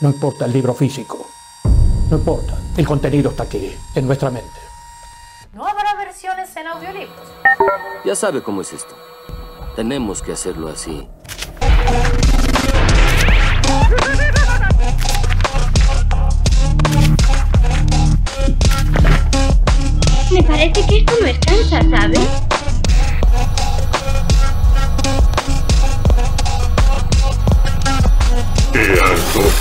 No importa el libro físico, no importa, el contenido está aquí, en nuestra mente. No habrá versiones en audiolibros. Ya sabe cómo es esto. Tenemos que hacerlo así. Me parece que esto no es cansa, ¿sabes? ¡Qué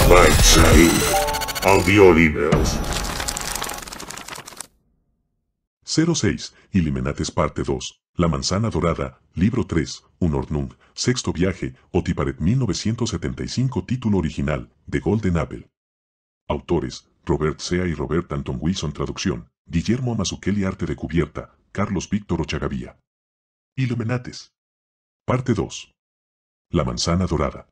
06. Ilimenates parte 2. La manzana dorada. Libro 3. Unornung. Sexto viaje. Otiparet 1975. Título original. The Golden Apple. Autores. Robert Sea y Robert Anton Wilson. Traducción. Guillermo Amazukeli Arte de cubierta. Carlos Víctor Ochagavía. Ilumenates. Parte 2. La manzana dorada.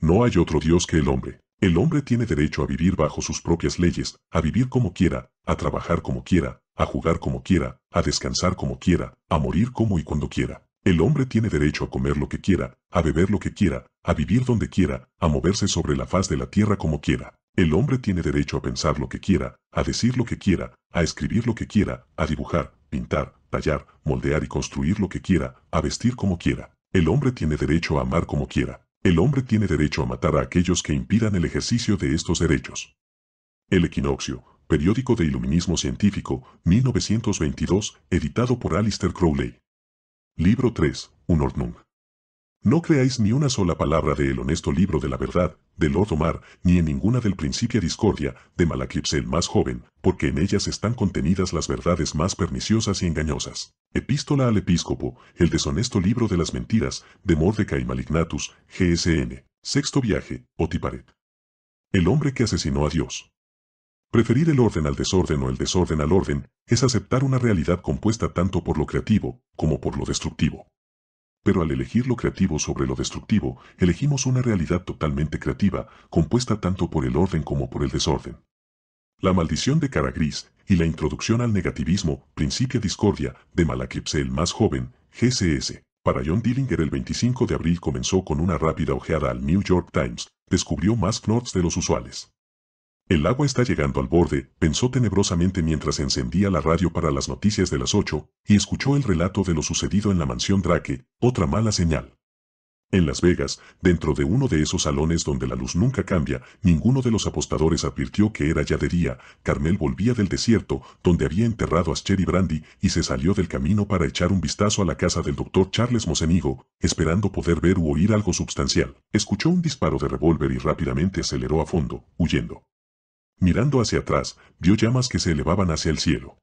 No hay otro Dios que el hombre. El hombre tiene derecho a vivir bajo sus propias leyes, a vivir como quiera, a trabajar como quiera, a jugar como quiera, a descansar como quiera, a morir como y cuando quiera. El hombre tiene derecho a comer lo que quiera, a beber lo que quiera, a vivir donde quiera, a moverse sobre la faz de la tierra como quiera. El hombre tiene derecho a pensar lo que quiera, a decir lo que quiera, a escribir lo que quiera, a dibujar, pintar, tallar, moldear y construir lo que quiera, a vestir como quiera. El hombre tiene derecho a amar como quiera. El hombre tiene derecho a matar a aquellos que impidan el ejercicio de estos derechos. El Equinoccio, periódico de iluminismo científico, 1922, editado por Alistair Crowley. Libro 3, Un no creáis ni una sola palabra de el honesto libro de la verdad, de Lord Omar, ni en ninguna del principio Discordia, de Malakipsel el más joven, porque en ellas están contenidas las verdades más perniciosas y engañosas. Epístola al Episcopo, el deshonesto libro de las mentiras, de Mordecai Malignatus, GSN. Sexto viaje, Otiparet. El hombre que asesinó a Dios. Preferir el orden al desorden o el desorden al orden, es aceptar una realidad compuesta tanto por lo creativo, como por lo destructivo. Pero al elegir lo creativo sobre lo destructivo, elegimos una realidad totalmente creativa, compuesta tanto por el orden como por el desorden. La maldición de cara gris y la introducción al negativismo, principio Discordia, de Malakipse el más joven, GCS. Para John Dillinger el 25 de abril comenzó con una rápida ojeada al New York Times, descubrió más knots de los usuales. El agua está llegando al borde, pensó tenebrosamente mientras encendía la radio para las noticias de las 8, y escuchó el relato de lo sucedido en la mansión Drake, otra mala señal. En Las Vegas, dentro de uno de esos salones donde la luz nunca cambia, ninguno de los apostadores advirtió que era ya de día, Carmel volvía del desierto, donde había enterrado a Sherry Brandy, y se salió del camino para echar un vistazo a la casa del doctor Charles Mosenigo, esperando poder ver u oír algo sustancial. Escuchó un disparo de revólver y rápidamente aceleró a fondo, huyendo. Mirando hacia atrás, vio llamas que se elevaban hacia el cielo.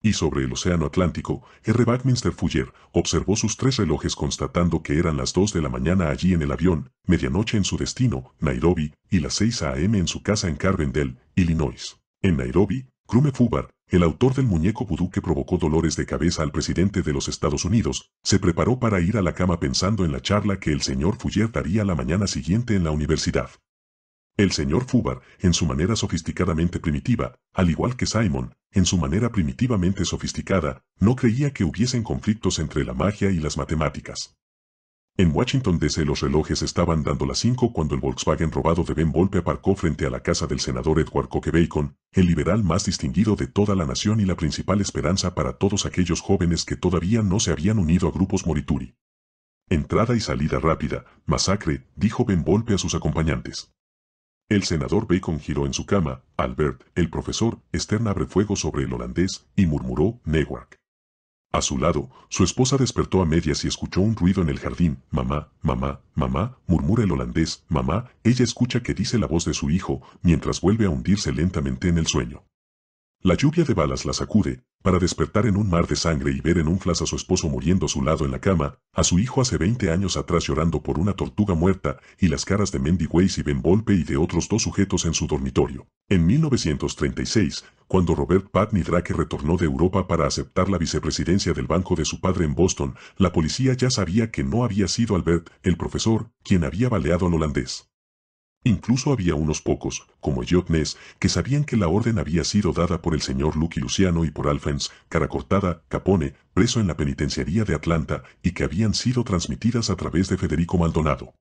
Y sobre el océano Atlántico, R. Backminster Fuller observó sus tres relojes constatando que eran las dos de la mañana allí en el avión, medianoche en su destino, Nairobi, y las 6 a.m. en su casa en Carbondale, Illinois. En Nairobi, Krume Fubar, el autor del muñeco vudú que provocó dolores de cabeza al presidente de los Estados Unidos, se preparó para ir a la cama pensando en la charla que el señor Fuller daría la mañana siguiente en la universidad. El señor Fubar, en su manera sofisticadamente primitiva, al igual que Simon, en su manera primitivamente sofisticada, no creía que hubiesen conflictos entre la magia y las matemáticas. En Washington DC los relojes estaban dando las 5 cuando el Volkswagen robado de Ben Volpe aparcó frente a la casa del senador Edward Coquebacon, Bacon, el liberal más distinguido de toda la nación y la principal esperanza para todos aquellos jóvenes que todavía no se habían unido a grupos morituri. Entrada y salida rápida, masacre, dijo Ben Volpe a sus acompañantes. El senador Bacon giró en su cama, Albert, el profesor, Stern abre fuego sobre el holandés, y murmuró, Newark. A su lado, su esposa despertó a medias y escuchó un ruido en el jardín. Mamá, mamá, mamá, murmura el holandés, mamá, ella escucha que dice la voz de su hijo, mientras vuelve a hundirse lentamente en el sueño. La lluvia de balas la sacude, para despertar en un mar de sangre y ver en un flash a su esposo muriendo a su lado en la cama, a su hijo hace 20 años atrás llorando por una tortuga muerta, y las caras de Mendy Weiss y Ben Volpe y de otros dos sujetos en su dormitorio. En 1936, cuando Robert Patney Drake retornó de Europa para aceptar la vicepresidencia del banco de su padre en Boston, la policía ya sabía que no había sido Albert, el profesor, quien había baleado al holandés. Incluso había unos pocos, como Jotnes, que sabían que la orden había sido dada por el señor Lucky Luciano y por cara Caracortada, Capone, preso en la penitenciaría de Atlanta, y que habían sido transmitidas a través de Federico Maldonado.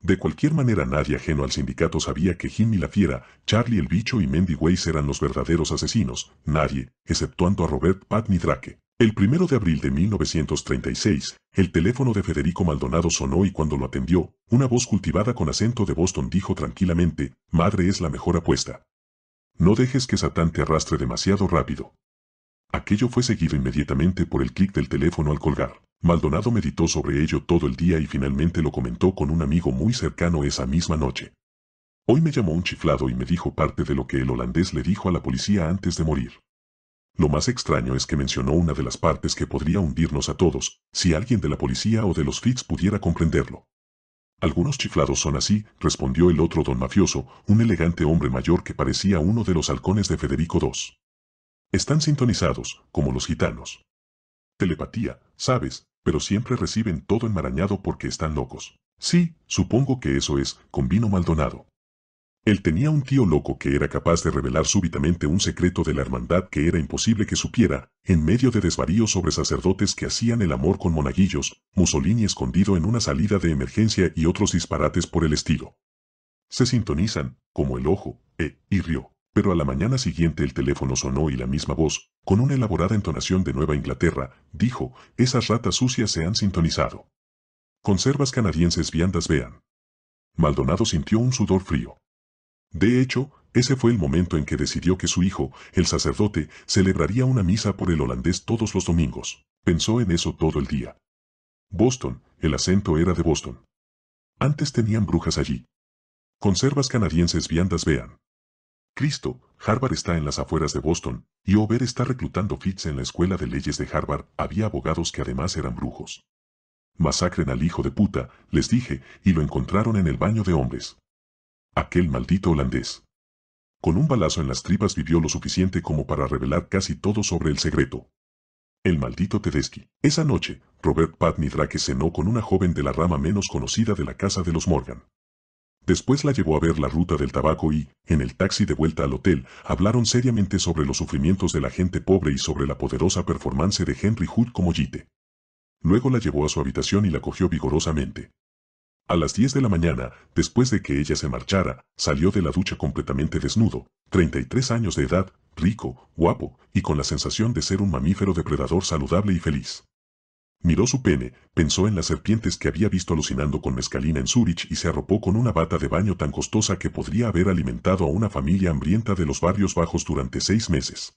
De cualquier manera nadie ajeno al sindicato sabía que Jimmy la Fiera, Charlie el Bicho y Mendy Weiss eran los verdaderos asesinos, nadie, exceptuando a Robert Pat Drake. El primero de abril de 1936, el teléfono de Federico Maldonado sonó y cuando lo atendió, una voz cultivada con acento de Boston dijo tranquilamente, «Madre es la mejor apuesta. No dejes que Satán te arrastre demasiado rápido». Aquello fue seguido inmediatamente por el clic del teléfono al colgar. Maldonado meditó sobre ello todo el día y finalmente lo comentó con un amigo muy cercano esa misma noche. Hoy me llamó un chiflado y me dijo parte de lo que el holandés le dijo a la policía antes de morir. Lo más extraño es que mencionó una de las partes que podría hundirnos a todos, si alguien de la policía o de los FITS pudiera comprenderlo. Algunos chiflados son así, respondió el otro don mafioso, un elegante hombre mayor que parecía uno de los halcones de Federico II. Están sintonizados, como los gitanos. Telepatía, sabes, pero siempre reciben todo enmarañado porque están locos. Sí, supongo que eso es, con vino Maldonado. Él tenía un tío loco que era capaz de revelar súbitamente un secreto de la hermandad que era imposible que supiera, en medio de desvaríos sobre sacerdotes que hacían el amor con monaguillos, Mussolini escondido en una salida de emergencia y otros disparates por el estilo. Se sintonizan, como el ojo, eh, y rió. Pero a la mañana siguiente el teléfono sonó y la misma voz, con una elaborada entonación de Nueva Inglaterra, dijo, esas ratas sucias se han sintonizado. Conservas canadienses viandas vean. Maldonado sintió un sudor frío. De hecho, ese fue el momento en que decidió que su hijo, el sacerdote, celebraría una misa por el holandés todos los domingos. Pensó en eso todo el día. Boston, el acento era de Boston. Antes tenían brujas allí. Conservas canadienses viandas vean. Cristo, Harvard está en las afueras de Boston, y Ober está reclutando Fitz en la escuela de leyes de Harvard, había abogados que además eran brujos. Masacren al hijo de puta, les dije, y lo encontraron en el baño de hombres. Aquel maldito holandés. Con un balazo en las tripas vivió lo suficiente como para revelar casi todo sobre el secreto. El maldito Tedeschi. Esa noche, Robert Patney Drake cenó con una joven de la rama menos conocida de la casa de los Morgan. Después la llevó a ver la ruta del tabaco y, en el taxi de vuelta al hotel, hablaron seriamente sobre los sufrimientos de la gente pobre y sobre la poderosa performance de Henry Hood como Jite. Luego la llevó a su habitación y la cogió vigorosamente. A las 10 de la mañana, después de que ella se marchara, salió de la ducha completamente desnudo, 33 años de edad, rico, guapo, y con la sensación de ser un mamífero depredador saludable y feliz. Miró su pene, pensó en las serpientes que había visto alucinando con mescalina en Zurich y se arropó con una bata de baño tan costosa que podría haber alimentado a una familia hambrienta de los barrios bajos durante seis meses.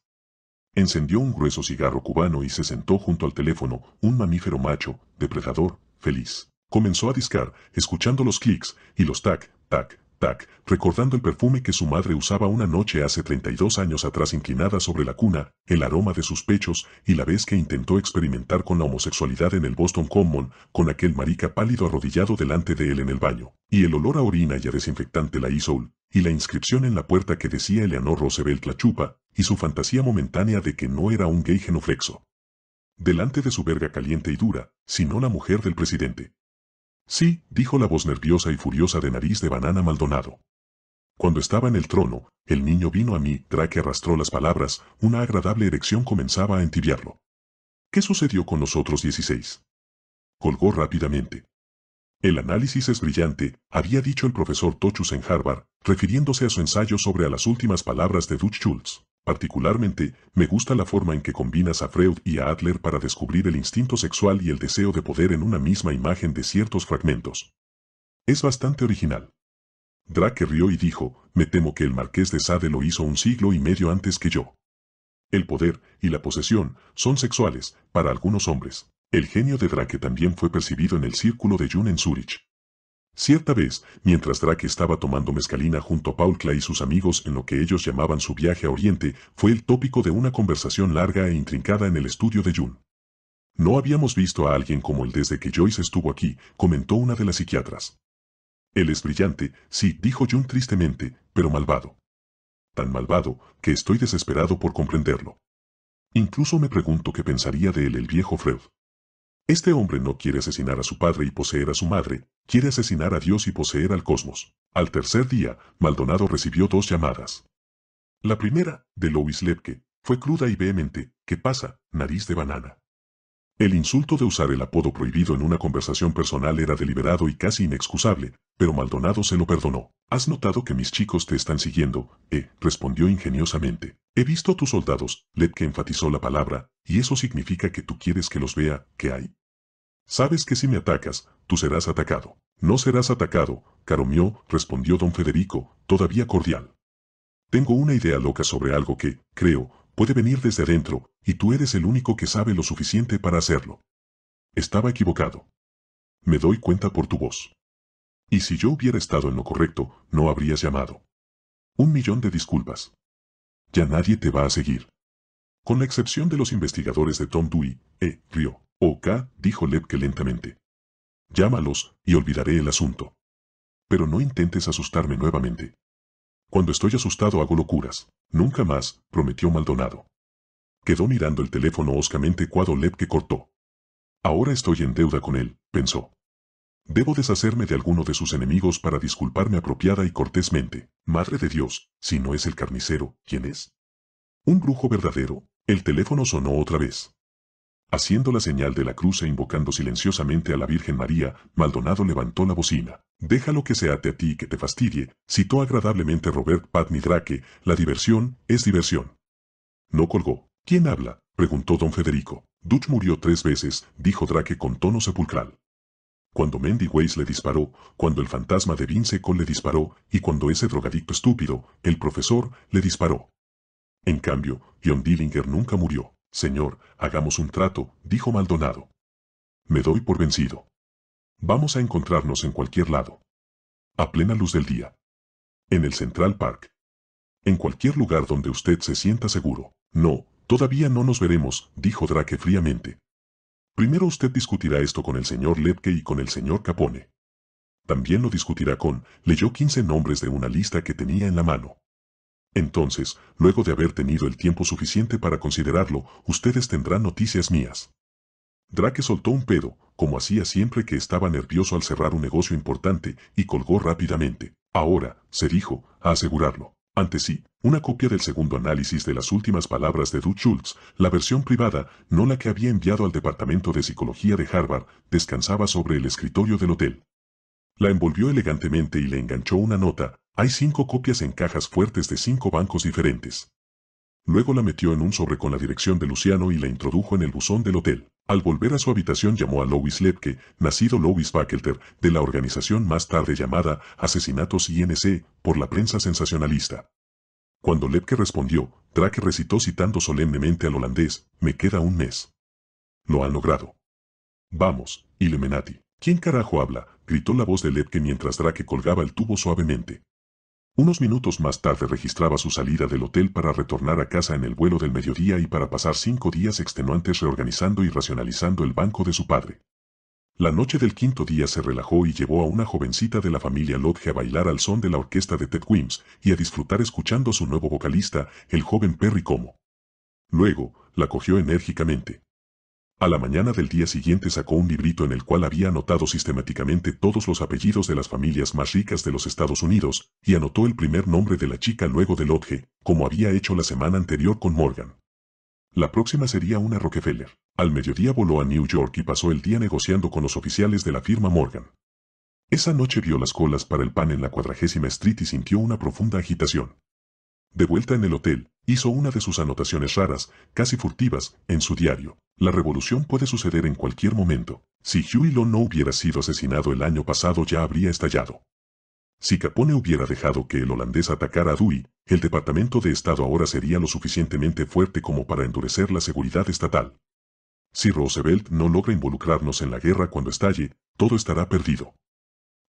Encendió un grueso cigarro cubano y se sentó junto al teléfono, un mamífero macho, depredador, feliz. Comenzó a discar, escuchando los clics y los tac, tac, tac, recordando el perfume que su madre usaba una noche hace 32 años atrás inclinada sobre la cuna, el aroma de sus pechos y la vez que intentó experimentar con la homosexualidad en el Boston Common, con aquel marica pálido arrodillado delante de él en el baño. Y el olor a orina y a desinfectante la hizo, y la inscripción en la puerta que decía Eleanor Roosevelt la chupa, y su fantasía momentánea de que no era un gay genoflexo. Delante de su verga caliente y dura, sino la mujer del presidente. Sí, dijo la voz nerviosa y furiosa de nariz de banana Maldonado. Cuando estaba en el trono, el niño vino a mí, Drake arrastró las palabras, una agradable erección comenzaba a entibiarlo. ¿Qué sucedió con los otros 16? Colgó rápidamente. El análisis es brillante, había dicho el profesor Tochus en Harvard, refiriéndose a su ensayo sobre a las últimas palabras de Dutch Schultz. Particularmente, me gusta la forma en que combinas a Freud y a Adler para descubrir el instinto sexual y el deseo de poder en una misma imagen de ciertos fragmentos. Es bastante original. Drake rió y dijo, me temo que el marqués de Sade lo hizo un siglo y medio antes que yo. El poder y la posesión son sexuales para algunos hombres. El genio de Drake también fue percibido en el círculo de Jung en Zurich. Cierta vez, mientras Drake estaba tomando mezcalina junto a Paul Clay y sus amigos en lo que ellos llamaban su viaje a Oriente, fue el tópico de una conversación larga e intrincada en el estudio de June. No habíamos visto a alguien como él desde que Joyce estuvo aquí, comentó una de las psiquiatras. Él es brillante, sí, dijo June tristemente, pero malvado. Tan malvado, que estoy desesperado por comprenderlo. Incluso me pregunto qué pensaría de él el viejo Freud. Este hombre no quiere asesinar a su padre y poseer a su madre, quiere asesinar a Dios y poseer al cosmos. Al tercer día, Maldonado recibió dos llamadas. La primera, de Louis Lepke, fue cruda y vehemente, ¿qué pasa, nariz de banana? El insulto de usar el apodo prohibido en una conversación personal era deliberado y casi inexcusable, pero Maldonado se lo perdonó. «Has notado que mis chicos te están siguiendo», eh, respondió ingeniosamente. «He visto a tus soldados», Lepke enfatizó la palabra, y eso significa que tú quieres que los vea, que hay. Sabes que si me atacas, tú serás atacado. No serás atacado, caro mío, respondió don Federico, todavía cordial. Tengo una idea loca sobre algo que, creo, puede venir desde adentro, y tú eres el único que sabe lo suficiente para hacerlo. Estaba equivocado. Me doy cuenta por tu voz. Y si yo hubiera estado en lo correcto, no habrías llamado. Un millón de disculpas. Ya nadie te va a seguir. Con la excepción de los investigadores de Tom Dewey, E. Rio, K., dijo Lepke lentamente. Llámalos, y olvidaré el asunto. Pero no intentes asustarme nuevamente. Cuando estoy asustado hago locuras. Nunca más, prometió Maldonado. Quedó mirando el teléfono oscamente cuando Lepke cortó. Ahora estoy en deuda con él, pensó. Debo deshacerme de alguno de sus enemigos para disculparme apropiada y cortésmente. Madre de Dios, si no es el carnicero, ¿quién es? Un brujo verdadero, el teléfono sonó otra vez. Haciendo la señal de la cruz e invocando silenciosamente a la Virgen María, Maldonado levantó la bocina. Déjalo que se ate a ti y que te fastidie, citó agradablemente Robert Padney Drake, la diversión es diversión. No colgó. ¿Quién habla? preguntó don Federico. Dutch murió tres veces, dijo Drake con tono sepulcral. Cuando Mandy Weiss le disparó, cuando el fantasma de Vince Cole le disparó, y cuando ese drogadicto estúpido, el profesor, le disparó. En cambio, John Dillinger nunca murió. Señor, hagamos un trato, dijo Maldonado. Me doy por vencido. Vamos a encontrarnos en cualquier lado. A plena luz del día. En el Central Park. En cualquier lugar donde usted se sienta seguro. No, todavía no nos veremos, dijo Drake fríamente. Primero usted discutirá esto con el señor Lepke y con el señor Capone. También lo discutirá con, leyó 15 nombres de una lista que tenía en la mano. Entonces, luego de haber tenido el tiempo suficiente para considerarlo, ustedes tendrán noticias mías. Drake soltó un pedo, como hacía siempre que estaba nervioso al cerrar un negocio importante, y colgó rápidamente. Ahora, se dijo, a asegurarlo. Ante sí, una copia del segundo análisis de las últimas palabras de Ruth Schultz, la versión privada, no la que había enviado al Departamento de Psicología de Harvard, descansaba sobre el escritorio del hotel. La envolvió elegantemente y le enganchó una nota, hay cinco copias en cajas fuertes de cinco bancos diferentes. Luego la metió en un sobre con la dirección de Luciano y la introdujo en el buzón del hotel. Al volver a su habitación llamó a Louis Lepke, nacido Louis Backelter, de la organización más tarde llamada Asesinatos INC, por la prensa sensacionalista. Cuando Lepke respondió, Drake recitó citando solemnemente al holandés, me queda un mes. Lo han logrado. Vamos, Illuminati. ¿Quién carajo habla? gritó la voz de Lepke mientras Drake colgaba el tubo suavemente. Unos minutos más tarde registraba su salida del hotel para retornar a casa en el vuelo del mediodía y para pasar cinco días extenuantes reorganizando y racionalizando el banco de su padre. La noche del quinto día se relajó y llevó a una jovencita de la familia Lodge a bailar al son de la orquesta de Ted Wims y a disfrutar escuchando a su nuevo vocalista, el joven Perry Como. Luego, la cogió enérgicamente. A la mañana del día siguiente sacó un librito en el cual había anotado sistemáticamente todos los apellidos de las familias más ricas de los Estados Unidos, y anotó el primer nombre de la chica luego del Lodge, como había hecho la semana anterior con Morgan. La próxima sería una Rockefeller. Al mediodía voló a New York y pasó el día negociando con los oficiales de la firma Morgan. Esa noche vio las colas para el pan en la cuadragésima Street y sintió una profunda agitación. De vuelta en el hotel, hizo una de sus anotaciones raras, casi furtivas, en su diario. La revolución puede suceder en cualquier momento. Si Huey Lo no hubiera sido asesinado el año pasado ya habría estallado. Si Capone hubiera dejado que el holandés atacara a Dewey, el Departamento de Estado ahora sería lo suficientemente fuerte como para endurecer la seguridad estatal. Si Roosevelt no logra involucrarnos en la guerra cuando estalle, todo estará perdido.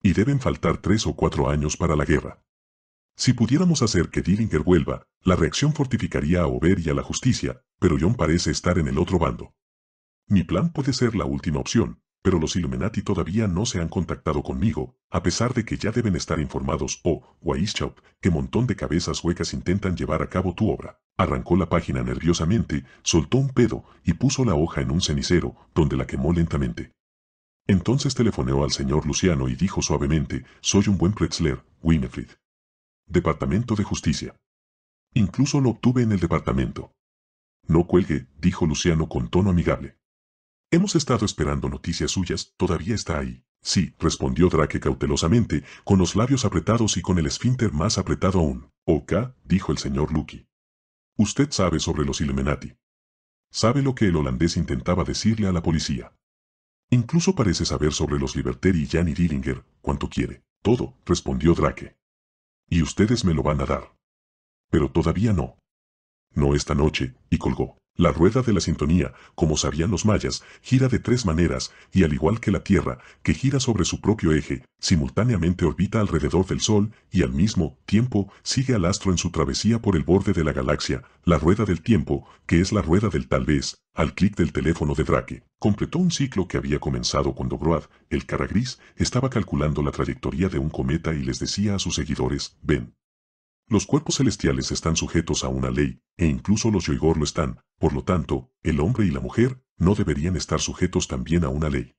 Y deben faltar tres o cuatro años para la guerra. Si pudiéramos hacer que Dillinger vuelva, la reacción fortificaría a Ober y a la justicia, pero John parece estar en el otro bando. Mi plan puede ser la última opción, pero los Illuminati todavía no se han contactado conmigo, a pesar de que ya deben estar informados o, oh, Weishaupt, que montón de cabezas huecas intentan llevar a cabo tu obra. Arrancó la página nerviosamente, soltó un pedo y puso la hoja en un cenicero, donde la quemó lentamente. Entonces telefoneó al señor Luciano y dijo suavemente, soy un buen pretzler, Winifred. Departamento de Justicia. Incluso lo obtuve en el departamento. No cuelgue, dijo Luciano con tono amigable. Hemos estado esperando noticias suyas, todavía está ahí. Sí, respondió Drake cautelosamente, con los labios apretados y con el esfínter más apretado aún. Ok, dijo el señor Lucky. Usted sabe sobre los Illuminati. Sabe lo que el holandés intentaba decirle a la policía. Incluso parece saber sobre los Liberteri y Janny Dillinger, cuanto quiere. Todo, respondió Drake y ustedes me lo van a dar. Pero todavía no. No esta noche, y colgó. La rueda de la sintonía, como sabían los mayas, gira de tres maneras, y al igual que la Tierra, que gira sobre su propio eje, simultáneamente orbita alrededor del Sol, y al mismo tiempo sigue al astro en su travesía por el borde de la galaxia, la rueda del tiempo, que es la rueda del tal vez, al clic del teléfono de Drake. Completó un ciclo que había comenzado cuando Broad, el cara gris, estaba calculando la trayectoria de un cometa y les decía a sus seguidores, ven, los cuerpos celestiales están sujetos a una ley, e incluso los yoigor lo están, por lo tanto, el hombre y la mujer no deberían estar sujetos también a una ley.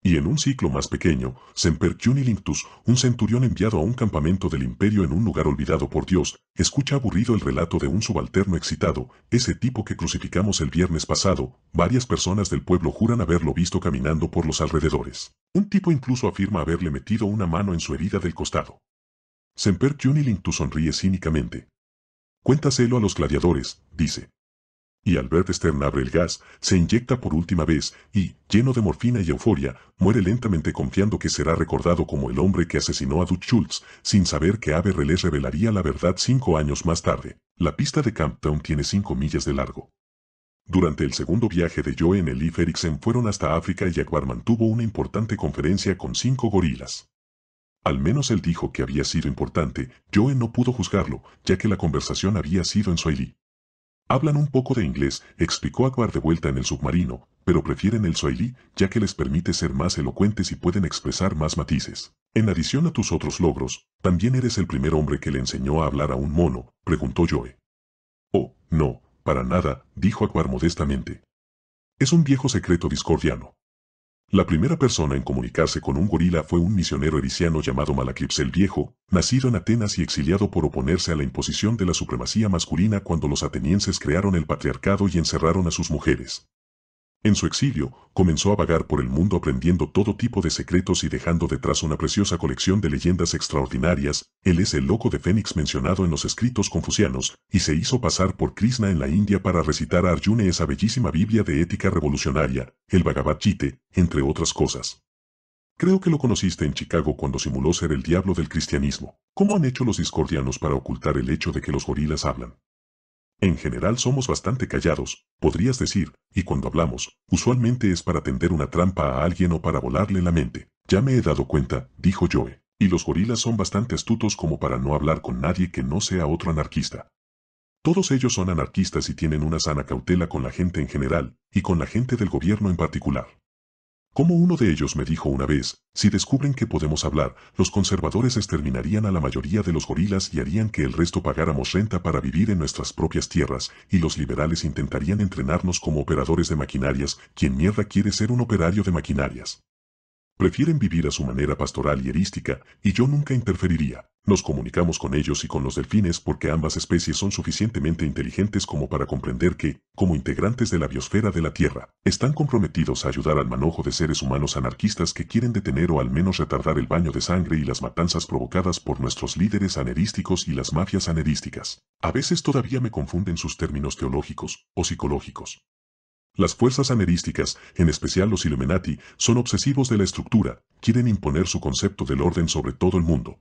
Y en un ciclo más pequeño, Semper Junilictus, un centurión enviado a un campamento del imperio en un lugar olvidado por Dios, escucha aburrido el relato de un subalterno excitado, ese tipo que crucificamos el viernes pasado, varias personas del pueblo juran haberlo visto caminando por los alrededores. Un tipo incluso afirma haberle metido una mano en su herida del costado. Semper tu sonríe cínicamente. Cuéntaselo a los gladiadores, dice. Y Albert Stern abre el gas, se inyecta por última vez y, lleno de morfina y euforia, muere lentamente confiando que será recordado como el hombre que asesinó a Dutch Schultz, sin saber que Abe revelaría la verdad cinco años más tarde. La pista de Camptown tiene cinco millas de largo. Durante el segundo viaje de Joe en el If Eriksen fueron hasta África y Jaguar mantuvo una importante conferencia con cinco gorilas. Al menos él dijo que había sido importante, Joe no pudo juzgarlo, ya que la conversación había sido en Swahili. Hablan un poco de inglés, explicó Aguar de vuelta en el submarino, pero prefieren el Swahili, ya que les permite ser más elocuentes y pueden expresar más matices. En adición a tus otros logros, también eres el primer hombre que le enseñó a hablar a un mono, preguntó Joe. Oh, no, para nada, dijo Aguar modestamente. Es un viejo secreto discordiano. La primera persona en comunicarse con un gorila fue un misionero ericiano llamado Malakips el Viejo, nacido en Atenas y exiliado por oponerse a la imposición de la supremacía masculina cuando los atenienses crearon el patriarcado y encerraron a sus mujeres. En su exilio, comenzó a vagar por el mundo aprendiendo todo tipo de secretos y dejando detrás una preciosa colección de leyendas extraordinarias, él es el loco de Fénix mencionado en los escritos confucianos, y se hizo pasar por Krishna en la India para recitar a Arjuna esa bellísima Biblia de ética revolucionaria, el Bhagavad Gita, entre otras cosas. Creo que lo conociste en Chicago cuando simuló ser el diablo del cristianismo. ¿Cómo han hecho los discordianos para ocultar el hecho de que los gorilas hablan? En general somos bastante callados, podrías decir, y cuando hablamos, usualmente es para tender una trampa a alguien o para volarle la mente. Ya me he dado cuenta, dijo Joe. Y los gorilas son bastante astutos como para no hablar con nadie que no sea otro anarquista. Todos ellos son anarquistas y tienen una sana cautela con la gente en general, y con la gente del gobierno en particular. Como uno de ellos me dijo una vez, si descubren que podemos hablar, los conservadores exterminarían a la mayoría de los gorilas y harían que el resto pagáramos renta para vivir en nuestras propias tierras, y los liberales intentarían entrenarnos como operadores de maquinarias, quien mierda quiere ser un operario de maquinarias. Prefieren vivir a su manera pastoral y herística, y yo nunca interferiría. Nos comunicamos con ellos y con los delfines porque ambas especies son suficientemente inteligentes como para comprender que, como integrantes de la biosfera de la Tierra, están comprometidos a ayudar al manojo de seres humanos anarquistas que quieren detener o al menos retardar el baño de sangre y las matanzas provocadas por nuestros líderes anerísticos y las mafias anerísticas. A veces todavía me confunden sus términos teológicos o psicológicos. Las fuerzas anerísticas, en especial los Illuminati, son obsesivos de la estructura, quieren imponer su concepto del orden sobre todo el mundo.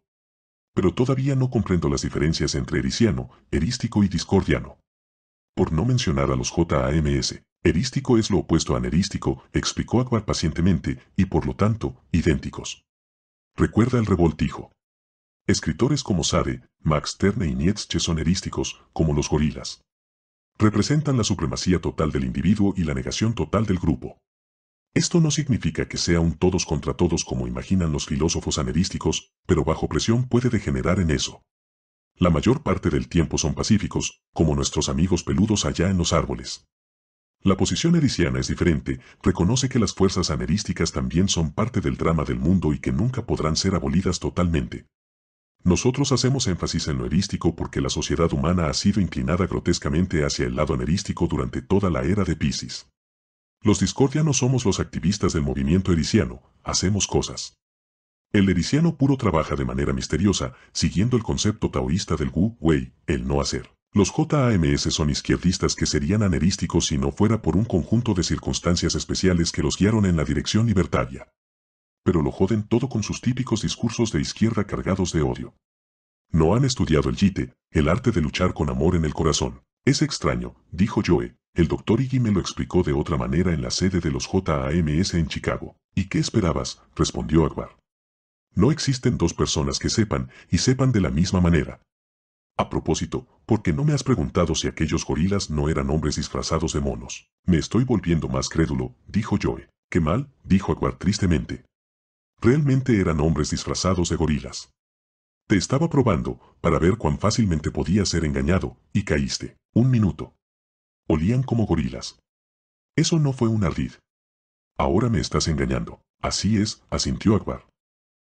Pero todavía no comprendo las diferencias entre ericiano, erístico y discordiano. Por no mencionar a los JAMS, erístico es lo opuesto a anerístico, explicó Aguar pacientemente, y por lo tanto, idénticos. Recuerda el revoltijo. Escritores como Sade, Max Terne y Nietzsche son erísticos, como los gorilas representan la supremacía total del individuo y la negación total del grupo. Esto no significa que sea un todos contra todos como imaginan los filósofos anerísticos, pero bajo presión puede degenerar en eso. La mayor parte del tiempo son pacíficos, como nuestros amigos peludos allá en los árboles. La posición ericiana es diferente, reconoce que las fuerzas anerísticas también son parte del drama del mundo y que nunca podrán ser abolidas totalmente. Nosotros hacemos énfasis en lo erístico porque la sociedad humana ha sido inclinada grotescamente hacia el lado anerístico durante toda la era de Pisces. Los discordianos somos los activistas del movimiento ericiano, hacemos cosas. El ericiano puro trabaja de manera misteriosa, siguiendo el concepto taoísta del Wu Wei, el no hacer. Los JAMS son izquierdistas que serían anerísticos si no fuera por un conjunto de circunstancias especiales que los guiaron en la dirección libertaria pero lo joden todo con sus típicos discursos de izquierda cargados de odio. No han estudiado el jite, el arte de luchar con amor en el corazón. Es extraño, dijo Joe. El doctor Iggy me lo explicó de otra manera en la sede de los JAMS en Chicago. ¿Y qué esperabas? respondió Akbar. No existen dos personas que sepan, y sepan de la misma manera. A propósito, ¿por qué no me has preguntado si aquellos gorilas no eran hombres disfrazados de monos? Me estoy volviendo más crédulo, dijo Joe. Qué mal, dijo Akbar tristemente. Realmente eran hombres disfrazados de gorilas. Te estaba probando, para ver cuán fácilmente podía ser engañado, y caíste. Un minuto. Olían como gorilas. Eso no fue un ardid. Ahora me estás engañando. Así es, asintió Akbar.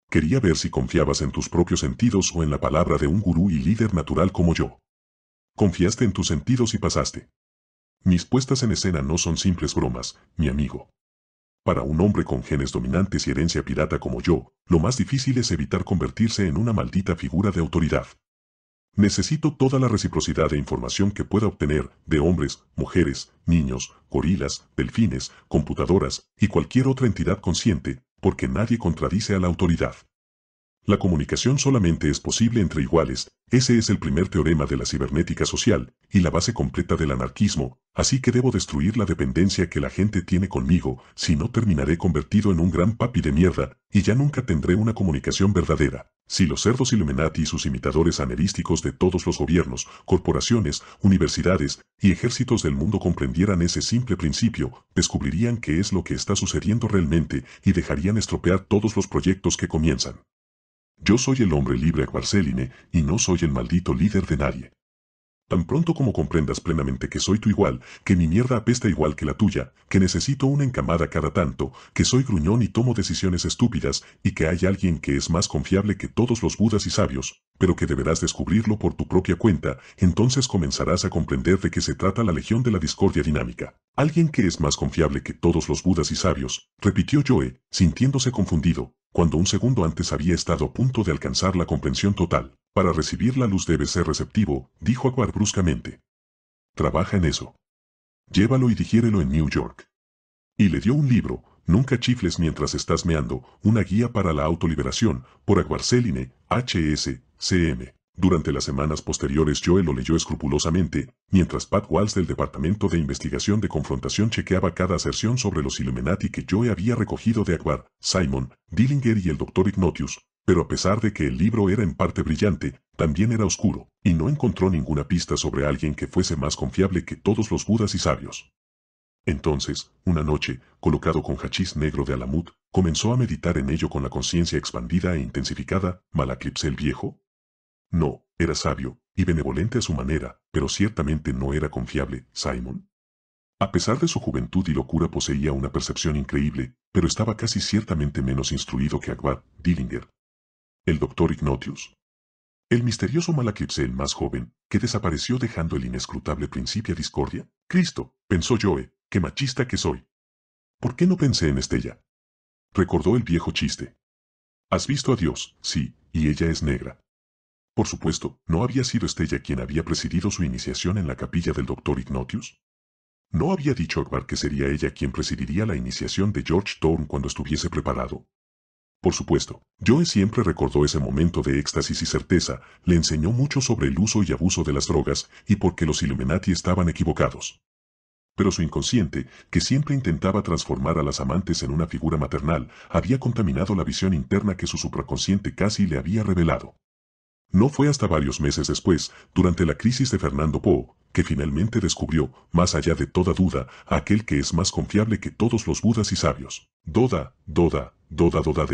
Quería ver si confiabas en tus propios sentidos o en la palabra de un gurú y líder natural como yo. Confiaste en tus sentidos y pasaste. Mis puestas en escena no son simples bromas, mi amigo. Para un hombre con genes dominantes y herencia pirata como yo, lo más difícil es evitar convertirse en una maldita figura de autoridad. Necesito toda la reciprocidad de información que pueda obtener de hombres, mujeres, niños, gorilas, delfines, computadoras y cualquier otra entidad consciente, porque nadie contradice a la autoridad. La comunicación solamente es posible entre iguales, ese es el primer teorema de la cibernética social, y la base completa del anarquismo, así que debo destruir la dependencia que la gente tiene conmigo, si no terminaré convertido en un gran papi de mierda, y ya nunca tendré una comunicación verdadera. Si los cerdos Illuminati y sus imitadores anerísticos de todos los gobiernos, corporaciones, universidades y ejércitos del mundo comprendieran ese simple principio, descubrirían qué es lo que está sucediendo realmente y dejarían estropear todos los proyectos que comienzan. Yo soy el hombre libre Guarceline, y no soy el maldito líder de nadie. Tan pronto como comprendas plenamente que soy tu igual, que mi mierda apesta igual que la tuya, que necesito una encamada cada tanto, que soy gruñón y tomo decisiones estúpidas, y que hay alguien que es más confiable que todos los budas y sabios, pero que deberás descubrirlo por tu propia cuenta, entonces comenzarás a comprender de qué se trata la legión de la discordia dinámica. Alguien que es más confiable que todos los budas y sabios, repitió Joe, sintiéndose confundido, cuando un segundo antes había estado a punto de alcanzar la comprensión total. Para recibir la luz debe ser receptivo, dijo Aguar bruscamente. Trabaja en eso. Llévalo y digiérelo en New York. Y le dio un libro, Nunca chifles mientras estás meando, una guía para la autoliberación, por Aguar H.S., C.M. Durante las semanas posteriores Joel lo leyó escrupulosamente, mientras Pat Walsh del Departamento de Investigación de Confrontación chequeaba cada aserción sobre los Illuminati que Joe había recogido de Aguar, Simon, Dillinger y el Dr. Ignotius, pero a pesar de que el libro era en parte brillante, también era oscuro, y no encontró ninguna pista sobre alguien que fuese más confiable que todos los budas y sabios. Entonces, una noche, colocado con hachís negro de Alamut, comenzó a meditar en ello con la conciencia expandida e intensificada, Malaclips el viejo. No, era sabio, y benevolente a su manera, pero ciertamente no era confiable, Simon. A pesar de su juventud y locura poseía una percepción increíble, pero estaba casi ciertamente menos instruido que Akbar, Dillinger, el doctor Ignotius. El misterioso el más joven, que desapareció dejando el inescrutable principio a discordia. Cristo, pensó Joe, qué machista que soy. ¿Por qué no pensé en Estella? Recordó el viejo chiste. Has visto a Dios, sí, y ella es negra. Por supuesto, ¿no había sido Estella quien había presidido su iniciación en la capilla del doctor Ignotius? ¿No había dicho Orbar que sería ella quien presidiría la iniciación de George Thorne cuando estuviese preparado? Por supuesto, Joe siempre recordó ese momento de éxtasis y certeza, le enseñó mucho sobre el uso y abuso de las drogas y por qué los Illuminati estaban equivocados. Pero su inconsciente, que siempre intentaba transformar a las amantes en una figura maternal, había contaminado la visión interna que su supraconsciente casi le había revelado. No fue hasta varios meses después, durante la crisis de Fernando Poe, que finalmente descubrió, más allá de toda duda, aquel que es más confiable que todos los budas y sabios. Doda, Doda, Doda Doda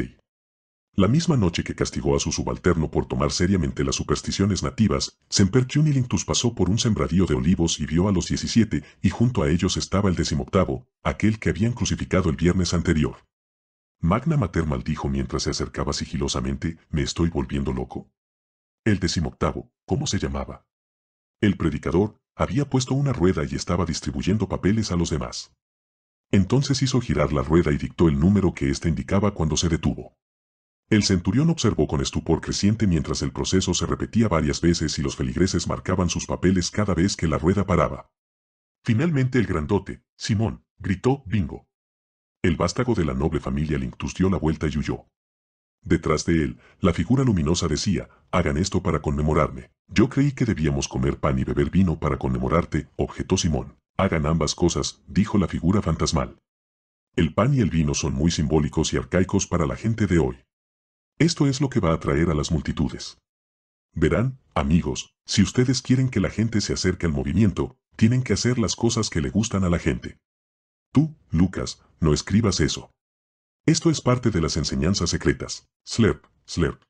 La misma noche que castigó a su subalterno por tomar seriamente las supersticiones nativas, Semper Junilintus pasó por un sembradío de olivos y vio a los 17, y junto a ellos estaba el decimoctavo, aquel que habían crucificado el viernes anterior. Magna Mater maldijo mientras se acercaba sigilosamente, me estoy volviendo loco. El decimoctavo, ¿cómo se llamaba? El predicador, había puesto una rueda y estaba distribuyendo papeles a los demás. Entonces hizo girar la rueda y dictó el número que ésta indicaba cuando se detuvo. El centurión observó con estupor creciente mientras el proceso se repetía varias veces y los feligreses marcaban sus papeles cada vez que la rueda paraba. Finalmente el grandote, Simón, gritó, bingo. El vástago de la noble familia Linktus dio la vuelta y huyó. Detrás de él, la figura luminosa decía, hagan esto para conmemorarme. Yo creí que debíamos comer pan y beber vino para conmemorarte, objetó Simón. Hagan ambas cosas, dijo la figura fantasmal. El pan y el vino son muy simbólicos y arcaicos para la gente de hoy. Esto es lo que va a atraer a las multitudes. Verán, amigos, si ustedes quieren que la gente se acerque al movimiento, tienen que hacer las cosas que le gustan a la gente. Tú, Lucas, no escribas eso. Esto es parte de las enseñanzas secretas. Slurp, slurp.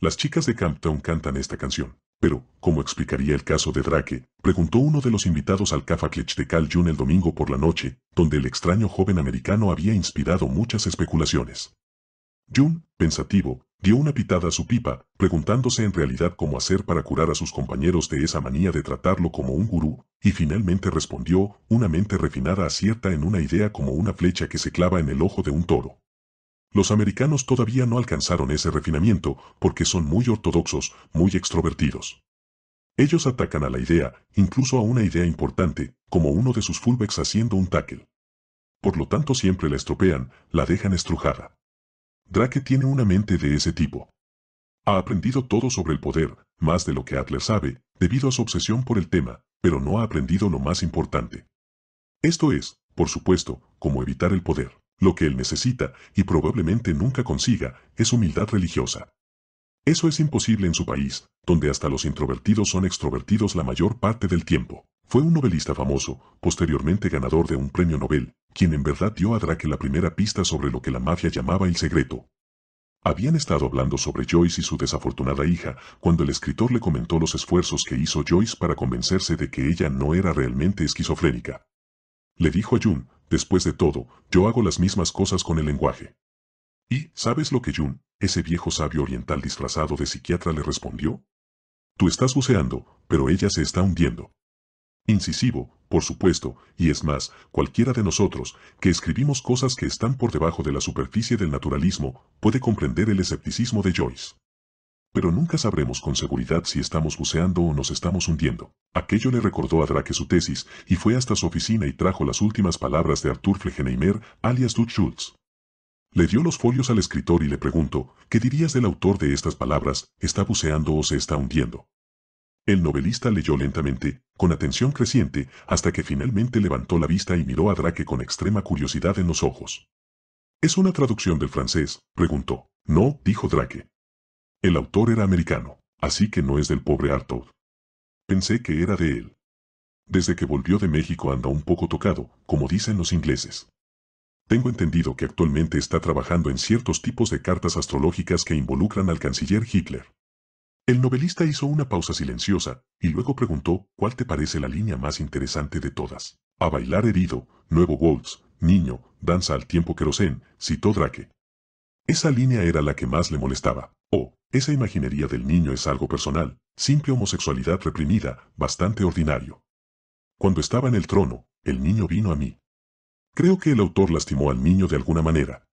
Las chicas de Camptown cantan esta canción. Pero, ¿cómo explicaría el caso de Drake? Preguntó uno de los invitados al Café de Cal June el domingo por la noche, donde el extraño joven americano había inspirado muchas especulaciones. June, pensativo, dio una pitada a su pipa, preguntándose en realidad cómo hacer para curar a sus compañeros de esa manía de tratarlo como un gurú, y finalmente respondió, una mente refinada acierta en una idea como una flecha que se clava en el ojo de un toro. Los americanos todavía no alcanzaron ese refinamiento porque son muy ortodoxos, muy extrovertidos. Ellos atacan a la idea, incluso a una idea importante, como uno de sus fullbacks haciendo un tackle. Por lo tanto siempre la estropean, la dejan estrujada. Drake tiene una mente de ese tipo. Ha aprendido todo sobre el poder, más de lo que Adler sabe, debido a su obsesión por el tema, pero no ha aprendido lo más importante. Esto es, por supuesto, cómo evitar el poder. Lo que él necesita, y probablemente nunca consiga, es humildad religiosa. Eso es imposible en su país, donde hasta los introvertidos son extrovertidos la mayor parte del tiempo. Fue un novelista famoso, posteriormente ganador de un premio Nobel, quien en verdad dio a Drake la primera pista sobre lo que la mafia llamaba el secreto. Habían estado hablando sobre Joyce y su desafortunada hija cuando el escritor le comentó los esfuerzos que hizo Joyce para convencerse de que ella no era realmente esquizofrénica. Le dijo a Jun, después de todo, yo hago las mismas cosas con el lenguaje. ¿Y sabes lo que Jun, ese viejo sabio oriental disfrazado de psiquiatra le respondió? Tú estás buceando, pero ella se está hundiendo. Incisivo, por supuesto, y es más, cualquiera de nosotros, que escribimos cosas que están por debajo de la superficie del naturalismo, puede comprender el escepticismo de Joyce pero nunca sabremos con seguridad si estamos buceando o nos estamos hundiendo. Aquello le recordó a Drake su tesis, y fue hasta su oficina y trajo las últimas palabras de Arthur Flegeneimer, alias Dutch Schultz. Le dio los folios al escritor y le preguntó, ¿qué dirías del autor de estas palabras, está buceando o se está hundiendo? El novelista leyó lentamente, con atención creciente, hasta que finalmente levantó la vista y miró a Drake con extrema curiosidad en los ojos. ¿Es una traducción del francés? preguntó. No, dijo Drake. El autor era americano, así que no es del pobre Arthur. Pensé que era de él. Desde que volvió de México anda un poco tocado, como dicen los ingleses. Tengo entendido que actualmente está trabajando en ciertos tipos de cartas astrológicas que involucran al canciller Hitler. El novelista hizo una pausa silenciosa, y luego preguntó, ¿cuál te parece la línea más interesante de todas? A bailar herido, nuevo waltz, niño, danza al tiempo querosén, citó Drake. Esa línea era la que más le molestaba. Oh, esa imaginería del niño es algo personal, simple homosexualidad reprimida, bastante ordinario. Cuando estaba en el trono, el niño vino a mí. Creo que el autor lastimó al niño de alguna manera.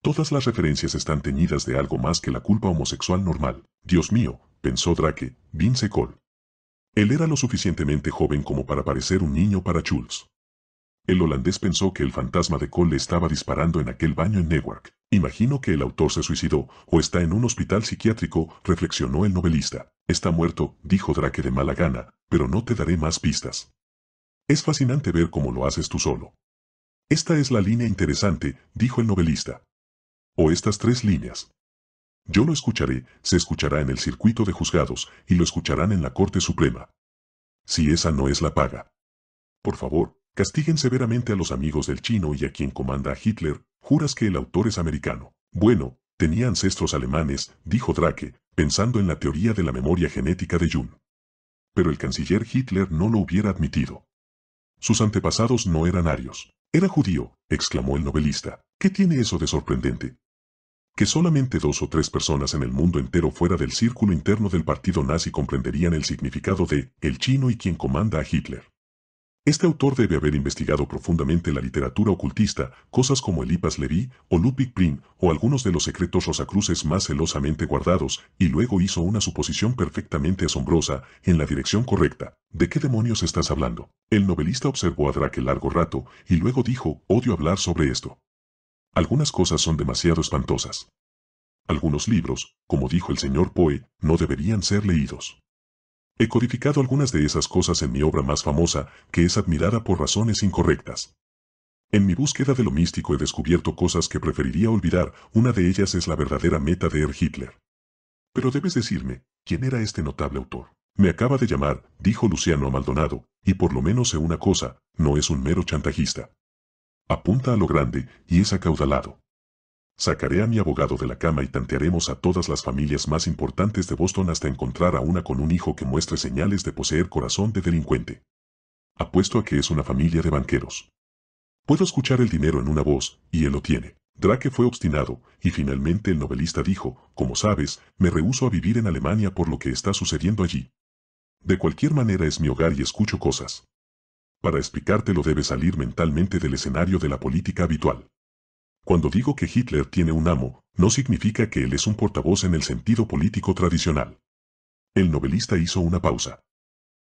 Todas las referencias están teñidas de algo más que la culpa homosexual normal. Dios mío, pensó Drake, Vince Cole. Él era lo suficientemente joven como para parecer un niño para Schultz. El holandés pensó que el fantasma de Cole estaba disparando en aquel baño en Newark. Imagino que el autor se suicidó o está en un hospital psiquiátrico, reflexionó el novelista. Está muerto, dijo Drake de mala gana, pero no te daré más pistas. Es fascinante ver cómo lo haces tú solo. Esta es la línea interesante, dijo el novelista. O estas tres líneas. Yo lo escucharé, se escuchará en el circuito de juzgados y lo escucharán en la Corte Suprema. Si esa no es la paga. Por favor, Castiguen severamente a los amigos del chino y a quien comanda a Hitler, juras que el autor es americano. Bueno, tenía ancestros alemanes, dijo Drake, pensando en la teoría de la memoria genética de Jung. Pero el canciller Hitler no lo hubiera admitido. Sus antepasados no eran arios. Era judío, exclamó el novelista. ¿Qué tiene eso de sorprendente? Que solamente dos o tres personas en el mundo entero fuera del círculo interno del partido nazi comprenderían el significado de el chino y quien comanda a Hitler. Este autor debe haber investigado profundamente la literatura ocultista, cosas como Elipas Levi o Ludwig Prim o algunos de los secretos rosacruces más celosamente guardados, y luego hizo una suposición perfectamente asombrosa en la dirección correcta. ¿De qué demonios estás hablando? El novelista observó a Drake largo rato y luego dijo, odio hablar sobre esto. Algunas cosas son demasiado espantosas. Algunos libros, como dijo el señor Poe, no deberían ser leídos. He codificado algunas de esas cosas en mi obra más famosa, que es admirada por razones incorrectas. En mi búsqueda de lo místico he descubierto cosas que preferiría olvidar, una de ellas es la verdadera meta de Er Hitler. Pero debes decirme, ¿quién era este notable autor? Me acaba de llamar, dijo Luciano a Maldonado, y por lo menos sé una cosa, no es un mero chantajista. Apunta a lo grande, y es acaudalado. Sacaré a mi abogado de la cama y tantearemos a todas las familias más importantes de Boston hasta encontrar a una con un hijo que muestre señales de poseer corazón de delincuente. Apuesto a que es una familia de banqueros. Puedo escuchar el dinero en una voz, y él lo tiene. Drake fue obstinado, y finalmente el novelista dijo, como sabes, me rehúso a vivir en Alemania por lo que está sucediendo allí. De cualquier manera es mi hogar y escucho cosas. Para explicártelo debes salir mentalmente del escenario de la política habitual. Cuando digo que Hitler tiene un amo, no significa que él es un portavoz en el sentido político tradicional. El novelista hizo una pausa.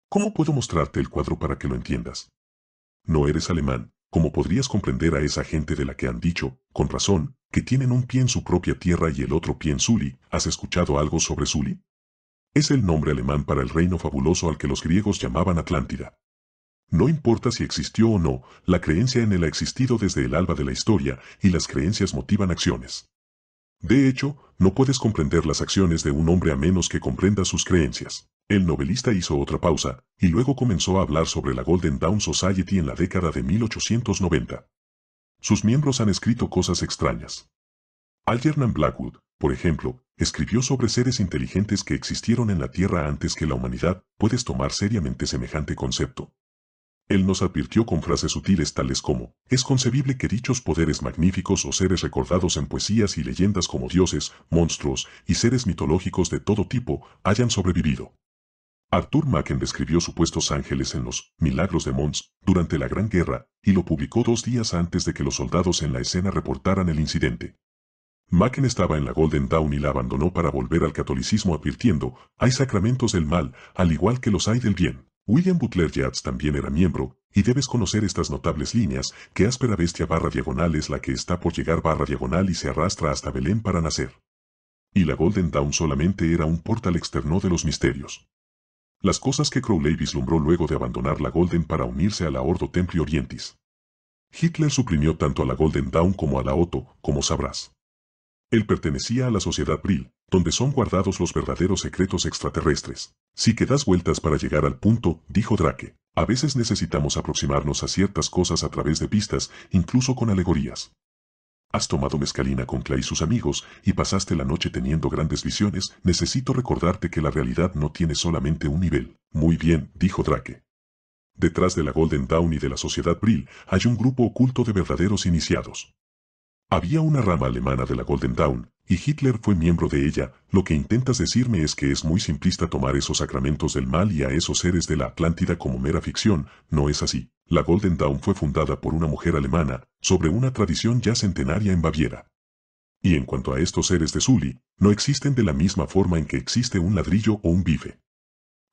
¿Cómo puedo mostrarte el cuadro para que lo entiendas? No eres alemán, como podrías comprender a esa gente de la que han dicho, con razón, que tienen un pie en su propia tierra y el otro pie en Suli ¿Has escuchado algo sobre Suli Es el nombre alemán para el reino fabuloso al que los griegos llamaban Atlántida. No importa si existió o no, la creencia en él ha existido desde el alba de la historia y las creencias motivan acciones. De hecho, no puedes comprender las acciones de un hombre a menos que comprenda sus creencias. El novelista hizo otra pausa, y luego comenzó a hablar sobre la Golden Dawn Society en la década de 1890. Sus miembros han escrito cosas extrañas. Algernon Blackwood, por ejemplo, escribió sobre seres inteligentes que existieron en la Tierra antes que la humanidad, puedes tomar seriamente semejante concepto. Él nos advirtió con frases sutiles tales como, es concebible que dichos poderes magníficos o seres recordados en poesías y leyendas como dioses, monstruos y seres mitológicos de todo tipo hayan sobrevivido. Arthur Macken describió supuestos ángeles en los Milagros de Mons durante la Gran Guerra y lo publicó dos días antes de que los soldados en la escena reportaran el incidente. Macken estaba en la Golden Dawn y la abandonó para volver al catolicismo advirtiendo, hay sacramentos del mal, al igual que los hay del bien. William Butler Yeats también era miembro, y debes conocer estas notables líneas, que áspera bestia barra diagonal es la que está por llegar barra diagonal y se arrastra hasta Belén para nacer. Y la Golden Dawn solamente era un portal externo de los misterios. Las cosas que Crowley vislumbró luego de abandonar la Golden para unirse a la Ordo Templi Orientis. Hitler suprimió tanto a la Golden Dawn como a la Otto, como sabrás. Él pertenecía a la sociedad Brill, donde son guardados los verdaderos secretos extraterrestres. Si que das vueltas para llegar al punto, dijo Drake, a veces necesitamos aproximarnos a ciertas cosas a través de pistas, incluso con alegorías. Has tomado mezcalina con Clay y sus amigos y pasaste la noche teniendo grandes visiones, necesito recordarte que la realidad no tiene solamente un nivel. Muy bien, dijo Drake. Detrás de la Golden Dawn y de la Sociedad Brill hay un grupo oculto de verdaderos iniciados. Había una rama alemana de la Golden Dawn, y Hitler fue miembro de ella, lo que intentas decirme es que es muy simplista tomar esos sacramentos del mal y a esos seres de la Atlántida como mera ficción, no es así. La Golden Dawn fue fundada por una mujer alemana, sobre una tradición ya centenaria en Baviera. Y en cuanto a estos seres de Zully, no existen de la misma forma en que existe un ladrillo o un bife.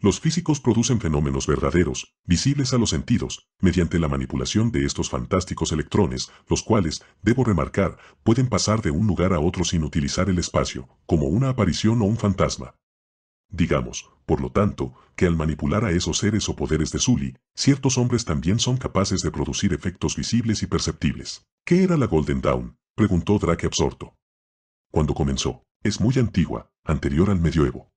Los físicos producen fenómenos verdaderos, visibles a los sentidos, mediante la manipulación de estos fantásticos electrones, los cuales, debo remarcar, pueden pasar de un lugar a otro sin utilizar el espacio, como una aparición o un fantasma. Digamos, por lo tanto, que al manipular a esos seres o poderes de Zully, ciertos hombres también son capaces de producir efectos visibles y perceptibles. ¿Qué era la Golden Dawn? preguntó Drake absorto. Cuando comenzó, es muy antigua, anterior al medioevo.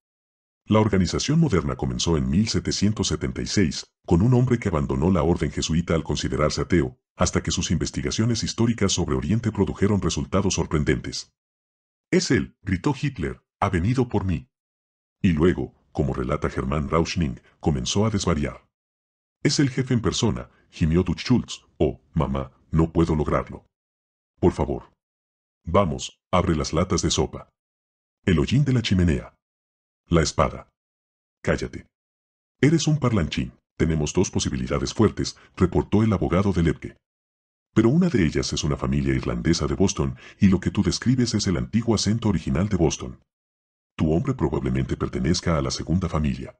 La organización moderna comenzó en 1776, con un hombre que abandonó la orden jesuita al considerarse ateo, hasta que sus investigaciones históricas sobre Oriente produjeron resultados sorprendentes. Es él, gritó Hitler, ha venido por mí. Y luego, como relata Germán Rauschning, comenzó a desvariar. Es el jefe en persona, gimió Schultz, oh, mamá, no puedo lograrlo. Por favor. Vamos, abre las latas de sopa. El hollín de la chimenea. La espada. Cállate. Eres un parlanchín. Tenemos dos posibilidades fuertes, reportó el abogado de Lepke. Pero una de ellas es una familia irlandesa de Boston, y lo que tú describes es el antiguo acento original de Boston. Tu hombre probablemente pertenezca a la segunda familia.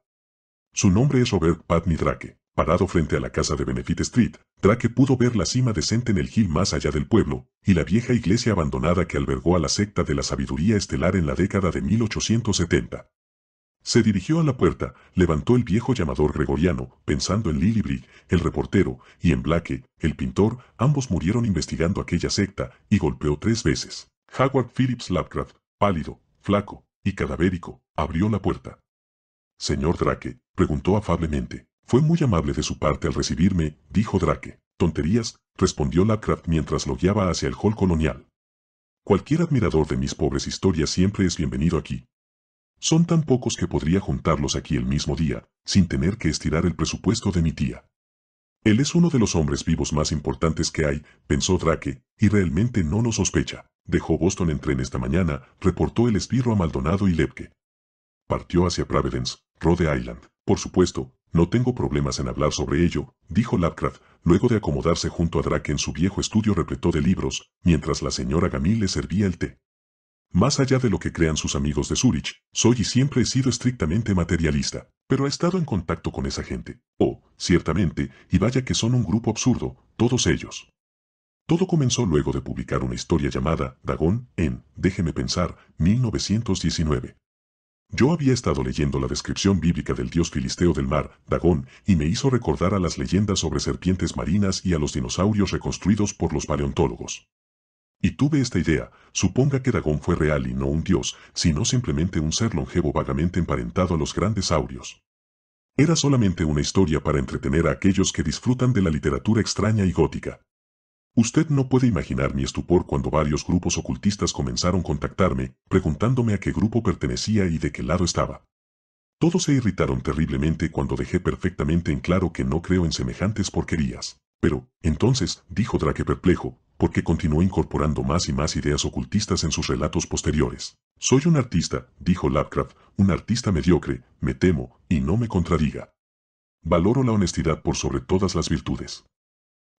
Su nombre es Robert Padney Drake. Parado frente a la casa de Benefit Street, Drake pudo ver la cima de el Hill más allá del pueblo, y la vieja iglesia abandonada que albergó a la secta de la sabiduría estelar en la década de 1870. Se dirigió a la puerta, levantó el viejo llamador gregoriano, pensando en Lilibrig, el reportero, y en Blake, el pintor, ambos murieron investigando aquella secta, y golpeó tres veces. Howard Phillips Lovecraft, pálido, flaco y cadavérico, abrió la puerta. Señor Drake, preguntó afablemente. Fue muy amable de su parte al recibirme, dijo Drake. Tonterías, respondió Lovecraft mientras lo guiaba hacia el hall colonial. Cualquier admirador de mis pobres historias siempre es bienvenido aquí. Son tan pocos que podría juntarlos aquí el mismo día, sin tener que estirar el presupuesto de mi tía. Él es uno de los hombres vivos más importantes que hay, pensó Drake, y realmente no lo sospecha. Dejó Boston en tren esta mañana, reportó el esbirro a Maldonado y Lepke. Partió hacia Providence, Rhode Island. Por supuesto, no tengo problemas en hablar sobre ello, dijo Lovecraft, luego de acomodarse junto a Drake en su viejo estudio repleto de libros, mientras la señora Gamil le servía el té. Más allá de lo que crean sus amigos de Zurich, soy y siempre he sido estrictamente materialista, pero he estado en contacto con esa gente. Oh, ciertamente, y vaya que son un grupo absurdo, todos ellos. Todo comenzó luego de publicar una historia llamada Dagón en, déjeme pensar, 1919. Yo había estado leyendo la descripción bíblica del dios filisteo del mar, Dagón, y me hizo recordar a las leyendas sobre serpientes marinas y a los dinosaurios reconstruidos por los paleontólogos. Y tuve esta idea, suponga que Dragón fue real y no un dios, sino simplemente un ser longevo vagamente emparentado a los grandes aurios. Era solamente una historia para entretener a aquellos que disfrutan de la literatura extraña y gótica. Usted no puede imaginar mi estupor cuando varios grupos ocultistas comenzaron a contactarme, preguntándome a qué grupo pertenecía y de qué lado estaba. Todos se irritaron terriblemente cuando dejé perfectamente en claro que no creo en semejantes porquerías. Pero, entonces, dijo Drake perplejo, porque continuó incorporando más y más ideas ocultistas en sus relatos posteriores. Soy un artista, dijo Lovecraft, un artista mediocre, me temo, y no me contradiga. Valoro la honestidad por sobre todas las virtudes.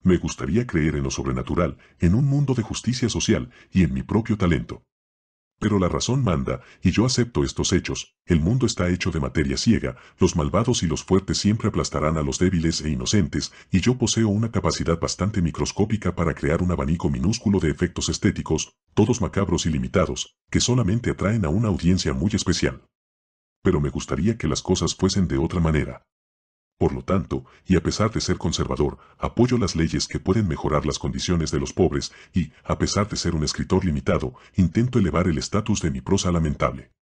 Me gustaría creer en lo sobrenatural, en un mundo de justicia social y en mi propio talento. Pero la razón manda, y yo acepto estos hechos, el mundo está hecho de materia ciega, los malvados y los fuertes siempre aplastarán a los débiles e inocentes, y yo poseo una capacidad bastante microscópica para crear un abanico minúsculo de efectos estéticos, todos macabros y limitados, que solamente atraen a una audiencia muy especial. Pero me gustaría que las cosas fuesen de otra manera. Por lo tanto, y a pesar de ser conservador, apoyo las leyes que pueden mejorar las condiciones de los pobres y, a pesar de ser un escritor limitado, intento elevar el estatus de mi prosa lamentable.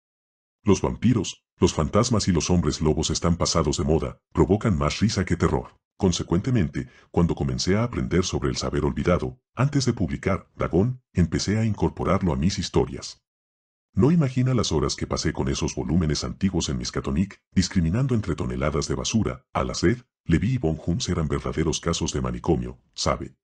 Los vampiros, los fantasmas y los hombres lobos están pasados de moda, provocan más risa que terror. Consecuentemente, cuando comencé a aprender sobre el saber olvidado, antes de publicar Dagón, empecé a incorporarlo a mis historias. No imagina las horas que pasé con esos volúmenes antiguos en mis discriminando entre toneladas de basura. A la sed, Levi y Von Huns eran verdaderos casos de manicomio, ¿sabe?